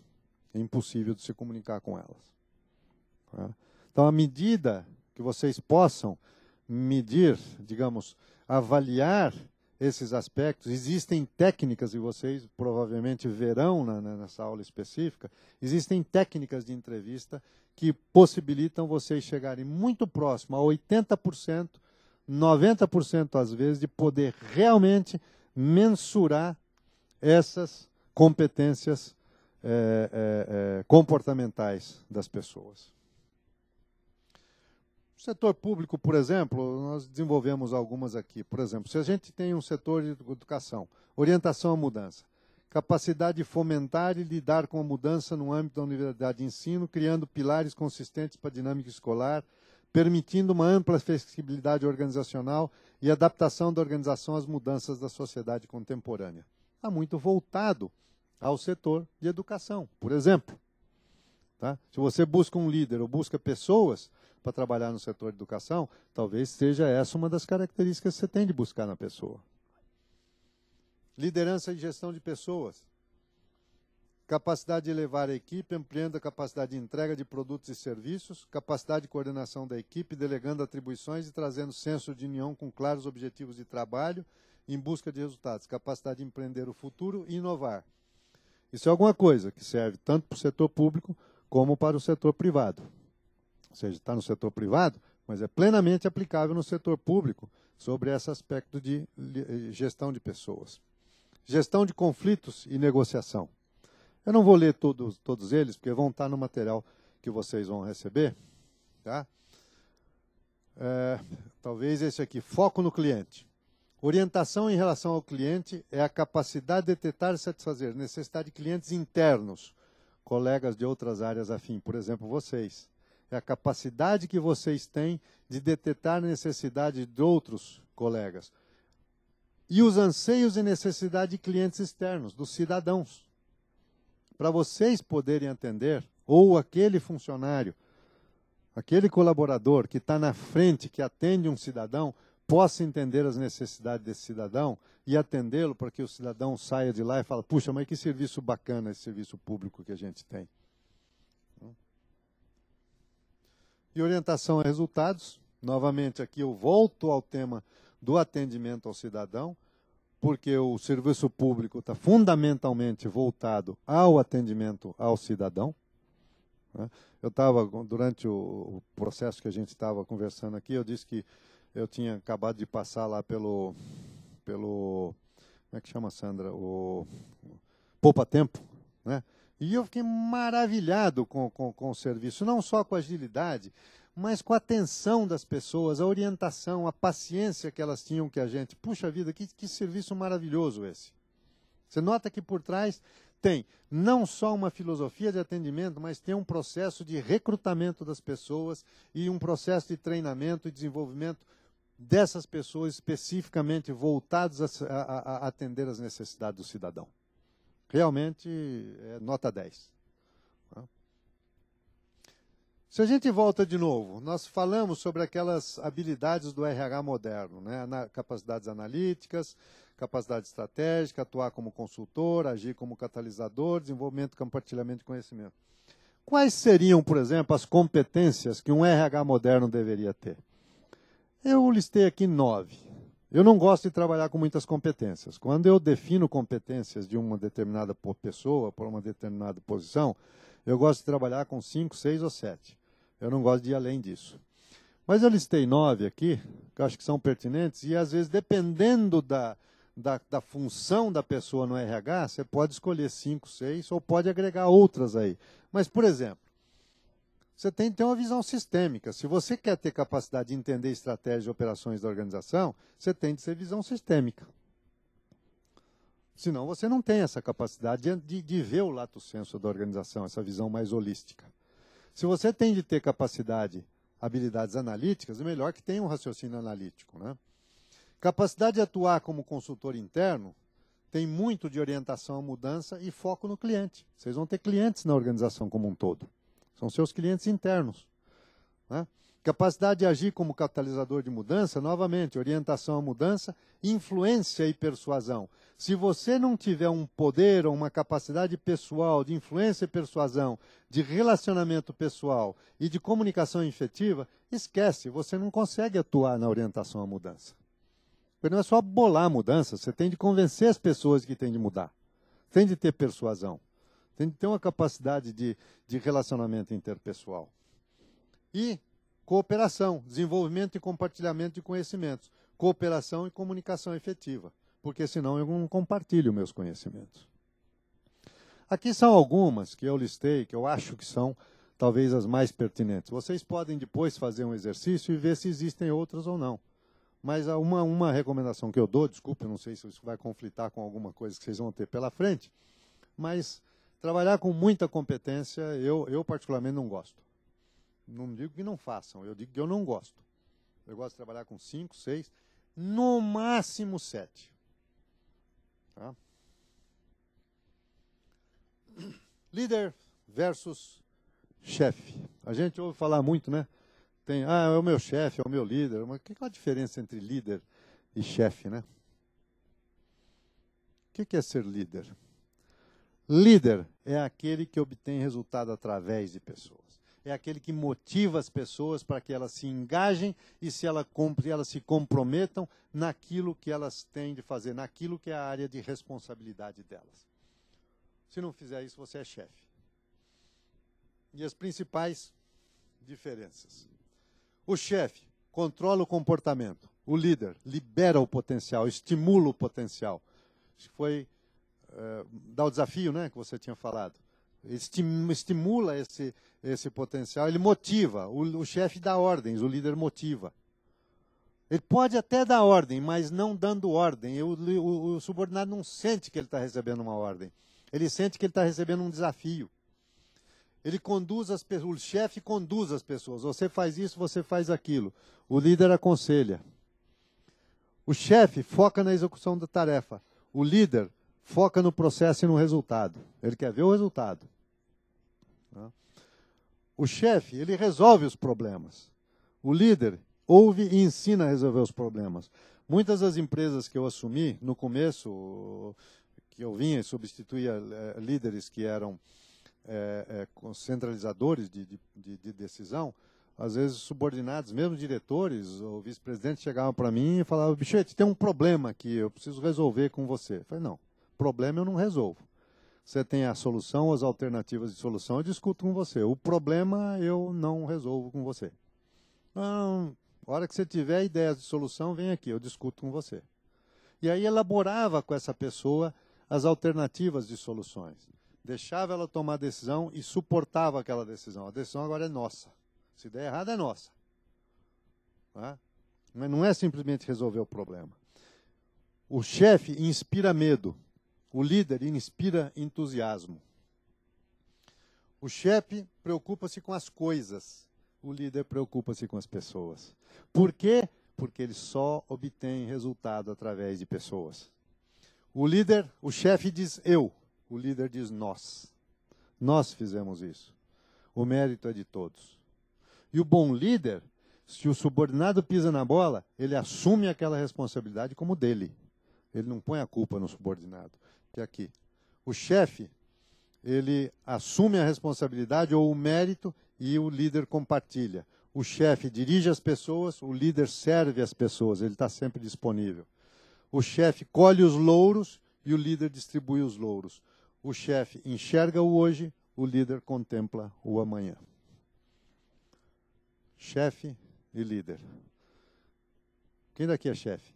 É impossível de se comunicar com elas. Né? Então, à medida que vocês possam medir, digamos, avaliar esses aspectos. Existem técnicas, e vocês provavelmente verão na, nessa aula específica, existem técnicas de entrevista que possibilitam vocês chegarem muito próximo a 80%, 90% às vezes, de poder realmente mensurar essas competências é, é, é, comportamentais das pessoas. Setor público, por exemplo, nós desenvolvemos algumas aqui. Por exemplo, se a gente tem um setor de educação, orientação à mudança, capacidade de fomentar e lidar com a mudança no âmbito da universidade de ensino, criando pilares consistentes para a dinâmica escolar, permitindo uma ampla flexibilidade organizacional e adaptação da organização às mudanças da sociedade contemporânea. Está muito voltado ao setor de educação, por exemplo. Tá? Se você busca um líder ou busca pessoas, para trabalhar no setor de educação, talvez seja essa uma das características que você tem de buscar na pessoa. Liderança e gestão de pessoas. Capacidade de levar a equipe, ampliando a capacidade de entrega de produtos e serviços, capacidade de coordenação da equipe, delegando atribuições e trazendo senso de união com claros objetivos de trabalho em busca de resultados, capacidade de empreender o futuro e inovar. Isso é alguma coisa que serve tanto para o setor público como para o setor privado ou seja, está no setor privado, mas é plenamente aplicável no setor público sobre esse aspecto de eh, gestão de pessoas. Gestão de conflitos e negociação. Eu não vou ler todos, todos eles, porque vão estar no material que vocês vão receber. Tá? É, talvez esse aqui, foco no cliente. Orientação em relação ao cliente é a capacidade de detectar e satisfazer necessidade de clientes internos, colegas de outras áreas afim, por exemplo, vocês é a capacidade que vocês têm de detectar a necessidade de outros colegas. E os anseios e necessidade de clientes externos, dos cidadãos. Para vocês poderem atender, ou aquele funcionário, aquele colaborador que está na frente, que atende um cidadão, possa entender as necessidades desse cidadão e atendê-lo para que o cidadão saia de lá e fale: puxa, mas que serviço bacana esse serviço público que a gente tem. e orientação a resultados. Novamente, aqui eu volto ao tema do atendimento ao cidadão, porque o serviço público está fundamentalmente voltado ao atendimento ao cidadão. Né? Eu estava, durante o processo que a gente estava conversando aqui, eu disse que eu tinha acabado de passar lá pelo. pelo como é que chama, Sandra? O Poupa Tempo. Né? E eu fiquei maravilhado com, com, com o serviço, não só com a agilidade, mas com a atenção das pessoas, a orientação, a paciência que elas tinham que a gente. Puxa vida, que, que serviço maravilhoso esse. Você nota que por trás tem não só uma filosofia de atendimento, mas tem um processo de recrutamento das pessoas e um processo de treinamento e desenvolvimento dessas pessoas especificamente voltados a, a, a atender as necessidades do cidadão. Realmente é nota 10. Tá? Se a gente volta de novo, nós falamos sobre aquelas habilidades do RH moderno, né? capacidades analíticas, capacidade estratégica, atuar como consultor, agir como catalisador, desenvolvimento e compartilhamento de conhecimento. Quais seriam, por exemplo, as competências que um RH moderno deveria ter? Eu listei aqui nove. Eu não gosto de trabalhar com muitas competências. Quando eu defino competências de uma determinada pessoa, por uma determinada posição, eu gosto de trabalhar com cinco, seis ou sete. Eu não gosto de ir além disso. Mas eu listei nove aqui, que eu acho que são pertinentes, e às vezes, dependendo da, da, da função da pessoa no RH, você pode escolher cinco, seis, ou pode agregar outras aí. Mas, por exemplo, você tem que ter uma visão sistêmica. Se você quer ter capacidade de entender estratégias e operações da organização, você tem de ter visão sistêmica. Senão você não tem essa capacidade de, de ver o lato senso da organização, essa visão mais holística. Se você tem de ter capacidade, habilidades analíticas, é melhor que tenha um raciocínio analítico. Né? Capacidade de atuar como consultor interno tem muito de orientação à mudança e foco no cliente. Vocês vão ter clientes na organização como um todo são seus clientes internos. Né? Capacidade de agir como catalisador de mudança, novamente, orientação à mudança, influência e persuasão. Se você não tiver um poder ou uma capacidade pessoal de influência e persuasão, de relacionamento pessoal e de comunicação efetiva, esquece, você não consegue atuar na orientação à mudança. Porque não é só bolar a mudança, você tem de convencer as pessoas que tem de mudar. Tem de ter persuasão. Tem que ter uma capacidade de, de relacionamento interpessoal. E cooperação, desenvolvimento e compartilhamento de conhecimentos. Cooperação e comunicação efetiva, porque senão eu não compartilho meus conhecimentos. Aqui são algumas que eu listei, que eu acho que são talvez as mais pertinentes. Vocês podem depois fazer um exercício e ver se existem outras ou não. Mas uma, uma recomendação que eu dou, desculpe, não sei se isso vai conflitar com alguma coisa que vocês vão ter pela frente, mas Trabalhar com muita competência, eu, eu particularmente não gosto. Não digo que não façam, eu digo que eu não gosto. Eu gosto de trabalhar com cinco, seis, no máximo sete. Tá? Líder versus chefe. A gente ouve falar muito, né? Tem, ah, é o meu chefe, é o meu líder. Mas que é a diferença entre líder e chefe, né? O que é ser líder? Líder é aquele que obtém resultado através de pessoas. É aquele que motiva as pessoas para que elas se engajem e se elas, elas se comprometam naquilo que elas têm de fazer, naquilo que é a área de responsabilidade delas. Se não fizer isso, você é chefe. E as principais diferenças. O chefe controla o comportamento. O líder libera o potencial, estimula o potencial. Foi eh, dá o desafio né, que você tinha falado. Estimula esse, esse potencial, ele motiva. O, o chefe dá ordens, o líder motiva. Ele pode até dar ordem, mas não dando ordem. O, o, o subordinado não sente que ele está recebendo uma ordem. Ele sente que ele está recebendo um desafio. Ele conduz as pessoas, o chefe conduz as pessoas. Você faz isso, você faz aquilo. O líder aconselha. O chefe foca na execução da tarefa. O líder foca no processo e no resultado. Ele quer ver o resultado. Tá? O chefe, ele resolve os problemas. O líder ouve e ensina a resolver os problemas. Muitas das empresas que eu assumi no começo, que eu vinha e substituía eh, líderes que eram é, é, centralizadores de, de, de, decisão, às vezes subordinados, mesmo diretores ou vice presidentes chegavam para mim e falavam, Bichete, tem um problema aqui, eu preciso resolver com você. Eu falei, não, Problema eu não resolvo. Você tem a solução, as alternativas de solução, eu discuto com você. O problema eu não resolvo com você. Então, a hora que você tiver ideias de solução, vem aqui, eu discuto com você. E aí elaborava com essa pessoa as alternativas de soluções. Deixava ela tomar a decisão e suportava aquela decisão. A decisão agora é nossa. Se der errado, é nossa. Tá? Mas não é simplesmente resolver o problema. O chefe inspira medo. O líder inspira entusiasmo. O chefe preocupa-se com as coisas. O líder preocupa-se com as pessoas. Por quê? Porque ele só obtém resultado através de pessoas. O líder, o chefe diz eu, o líder diz nós. Nós fizemos isso. O mérito é de todos. E o bom líder, se o subordinado pisa na bola, ele assume aquela responsabilidade como dele. Ele não põe a culpa no subordinado. É aqui. O chefe, ele assume a responsabilidade ou o mérito e o líder compartilha. O chefe dirige as pessoas, o líder serve as pessoas, ele está sempre disponível. O chefe colhe os louros e o líder distribui os louros. O chefe enxerga o hoje, o líder contempla o amanhã. Chefe e líder. Quem daqui é chefe?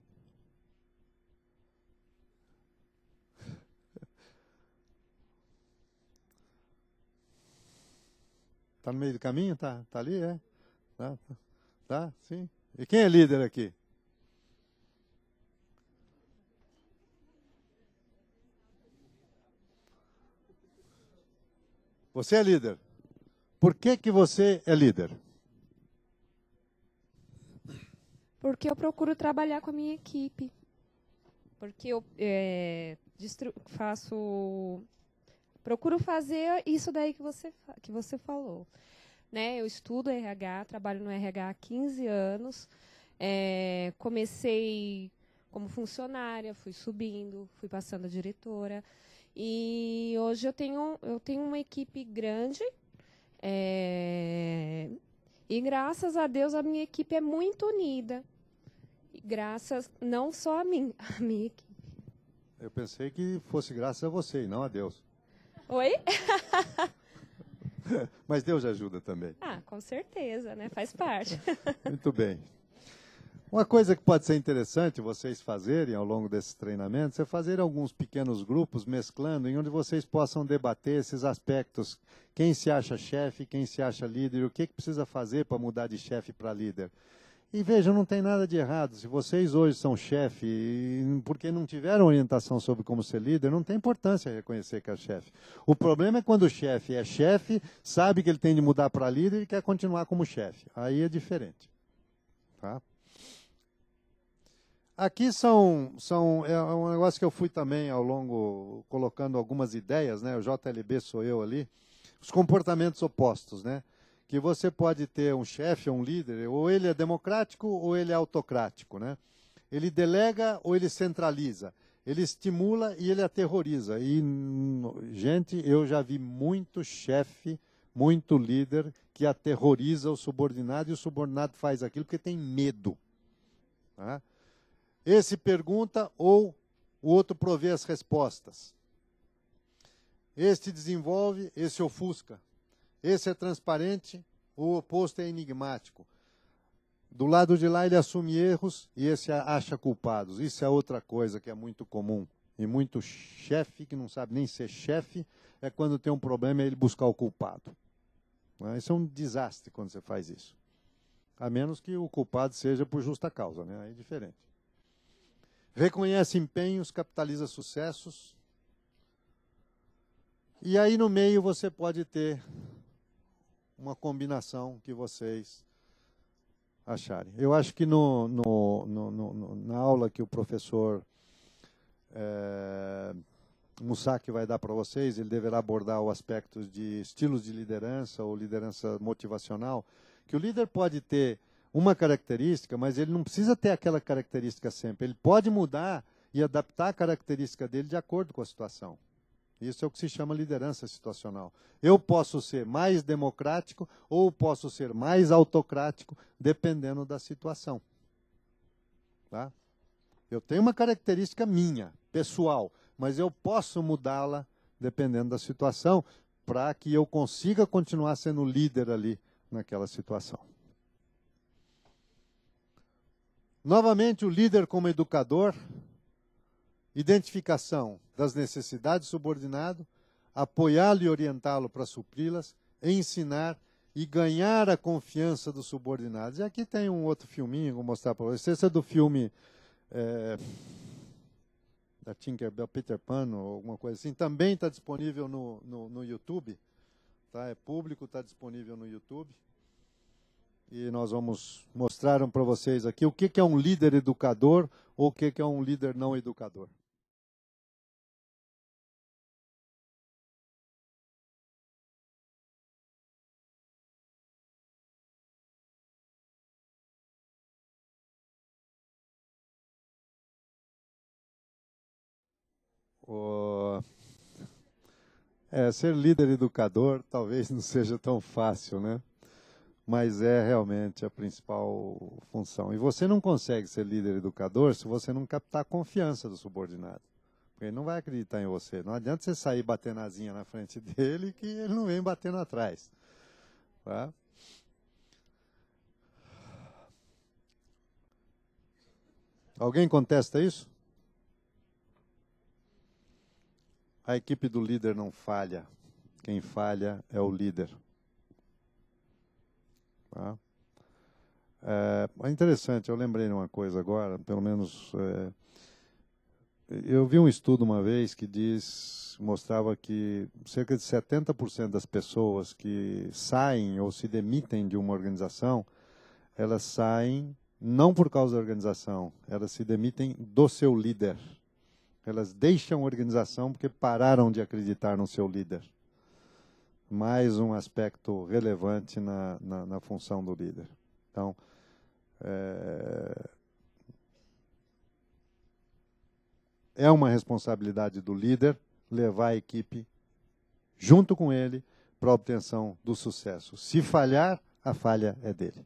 Está no meio do caminho? Está tá ali? É? Tá, tá, tá, sim. E quem é líder aqui? Você é líder. Por que, que você é líder? Porque eu procuro trabalhar com a minha equipe. Porque eu é, faço Procuro fazer isso daí que você, que você falou. Né? Eu estudo RH, trabalho no RH há 15 anos. É, comecei como funcionária, fui subindo, fui passando a diretora. E hoje eu tenho, eu tenho uma equipe grande. É, e graças a Deus a minha equipe é muito unida. graças não só a mim, a minha equipe. Eu pensei que fosse graças a você e não a Deus. Oi? Mas Deus ajuda também. Ah, com certeza, né? Faz parte. Muito bem. Uma coisa que pode ser interessante vocês fazerem ao longo desses treinamentos é fazer alguns pequenos grupos mesclando em onde vocês possam debater esses aspectos. Quem se acha chefe, quem se acha líder, o que, que precisa fazer para mudar de chefe para líder. E veja, não tem nada de errado. Se vocês hoje são chefe, porque não tiveram orientação sobre como ser líder, não tem importância reconhecer que é chefe. O problema é quando o chefe é chefe, sabe que ele tem de mudar para líder e quer continuar como chefe. Aí é diferente. Tá? Aqui são, são é, é um negócio que eu fui também ao longo colocando algumas ideias, né? O JLB sou eu ali. Os comportamentos opostos, né? que você pode ter um chefe, um líder, ou ele é democrático ou ele é autocrático, né? Ele delega ou ele centraliza, ele estimula e ele aterroriza. E gente, eu já vi muito chefe, muito líder que aterroriza o subordinado e o subordinado faz aquilo porque tem medo. Tá? Esse pergunta ou o outro provê as respostas. Este desenvolve, esse ofusca. Esse é transparente, o oposto é enigmático. Do lado de lá ele assume erros e esse acha culpados. Isso é outra coisa que é muito comum. E muito chefe que não sabe nem ser chefe é quando tem um problema é ele buscar o culpado. Né? Isso é um desastre quando você faz isso. A menos que o culpado seja por justa causa, né? Aí é diferente. Reconhece empenhos, capitaliza sucessos. E aí no meio você pode ter uma combinação que vocês acharem. Eu acho que no, no, no, na aula que o professor é, eh, Musaki vai dar para vocês, ele deverá abordar o aspecto de estilos de liderança ou liderança motivacional, que o líder pode ter uma característica, mas ele não precisa ter aquela característica sempre. Ele pode mudar e adaptar a característica dele de acordo com a situação. Isso é o que se chama liderança situacional. Eu posso ser mais democrático ou posso ser mais autocrático, dependendo da situação. Tá? Eu tenho uma característica minha, pessoal, mas eu posso mudá-la dependendo da situação para que eu consiga continuar sendo líder ali naquela situação. Novamente, o líder como educador, identificação, das necessidades do subordinado, apoiá-lo e orientá-lo para supri-las, ensinar e ganhar a confiança dos subordinados. E aqui tem um outro filminho que vou mostrar para vocês. Esse é do filme é, da Tinkerbell, Peter Pan, ou alguma coisa assim. Também está disponível no, no, no YouTube. Tá? É público, está disponível no YouTube. E nós vamos mostrar para vocês aqui o que, que é um líder educador ou o que, que é um líder não educador. É, ser líder educador talvez não seja tão fácil, né? Mas é realmente a principal função. E você não consegue ser líder educador se você não captar a confiança do subordinado. Porque ele não vai acreditar em você. Não adianta você sair batendo asinha na frente dele que ele não vem batendo atrás. Tá? Alguém contesta isso? A equipe do líder não falha. Quem falha é o líder. Tá? É, é interessante, eu lembrei de uma coisa agora, pelo menos. É, eu vi um estudo uma vez que diz, mostrava que cerca de 70% das pessoas que saem ou se demitem de uma organização, elas saem não por causa da organização, elas se demitem do seu líder. Elas deixam a organização porque pararam de acreditar no seu líder. Mais um aspecto relevante na, na, na função do líder. Então, é, é uma responsabilidade do líder levar a equipe junto com ele para a obtenção do sucesso. Se falhar, a falha é dele.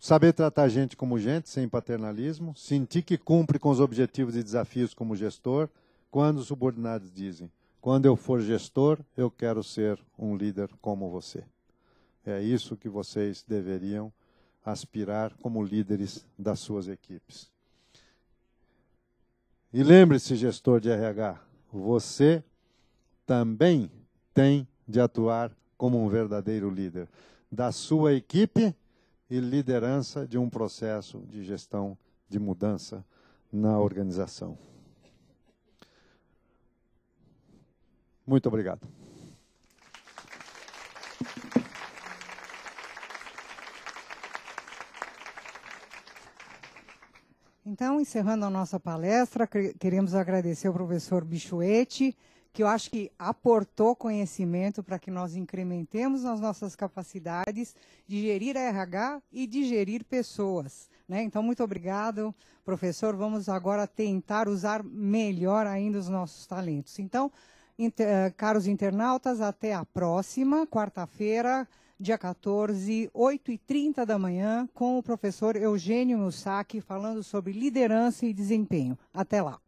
Saber tratar gente como gente, sem paternalismo, sentir que cumpre com os objetivos e desafios como gestor, quando os subordinados dizem: quando eu for gestor, eu quero ser um líder como você. É isso que vocês deveriam aspirar como líderes das suas equipes. E lembre-se, gestor de RH, você também tem de atuar como um verdadeiro líder da sua equipe e liderança de um processo de gestão de mudança na organização. Muito obrigado. Então, encerrando a nossa palestra, queremos agradecer ao professor Bichuete que eu acho que aportou conhecimento para que nós incrementemos as nossas capacidades de gerir a RH e de gerir pessoas. Né? Então, muito obrigado, professor. Vamos agora tentar usar melhor ainda os nossos talentos. Então, inter, eh, caros internautas, até a próxima, quarta-feira, dia 14, 8h30 da manhã, com o professor Eugênio Mussaki falando sobre liderança e desempenho. Até lá.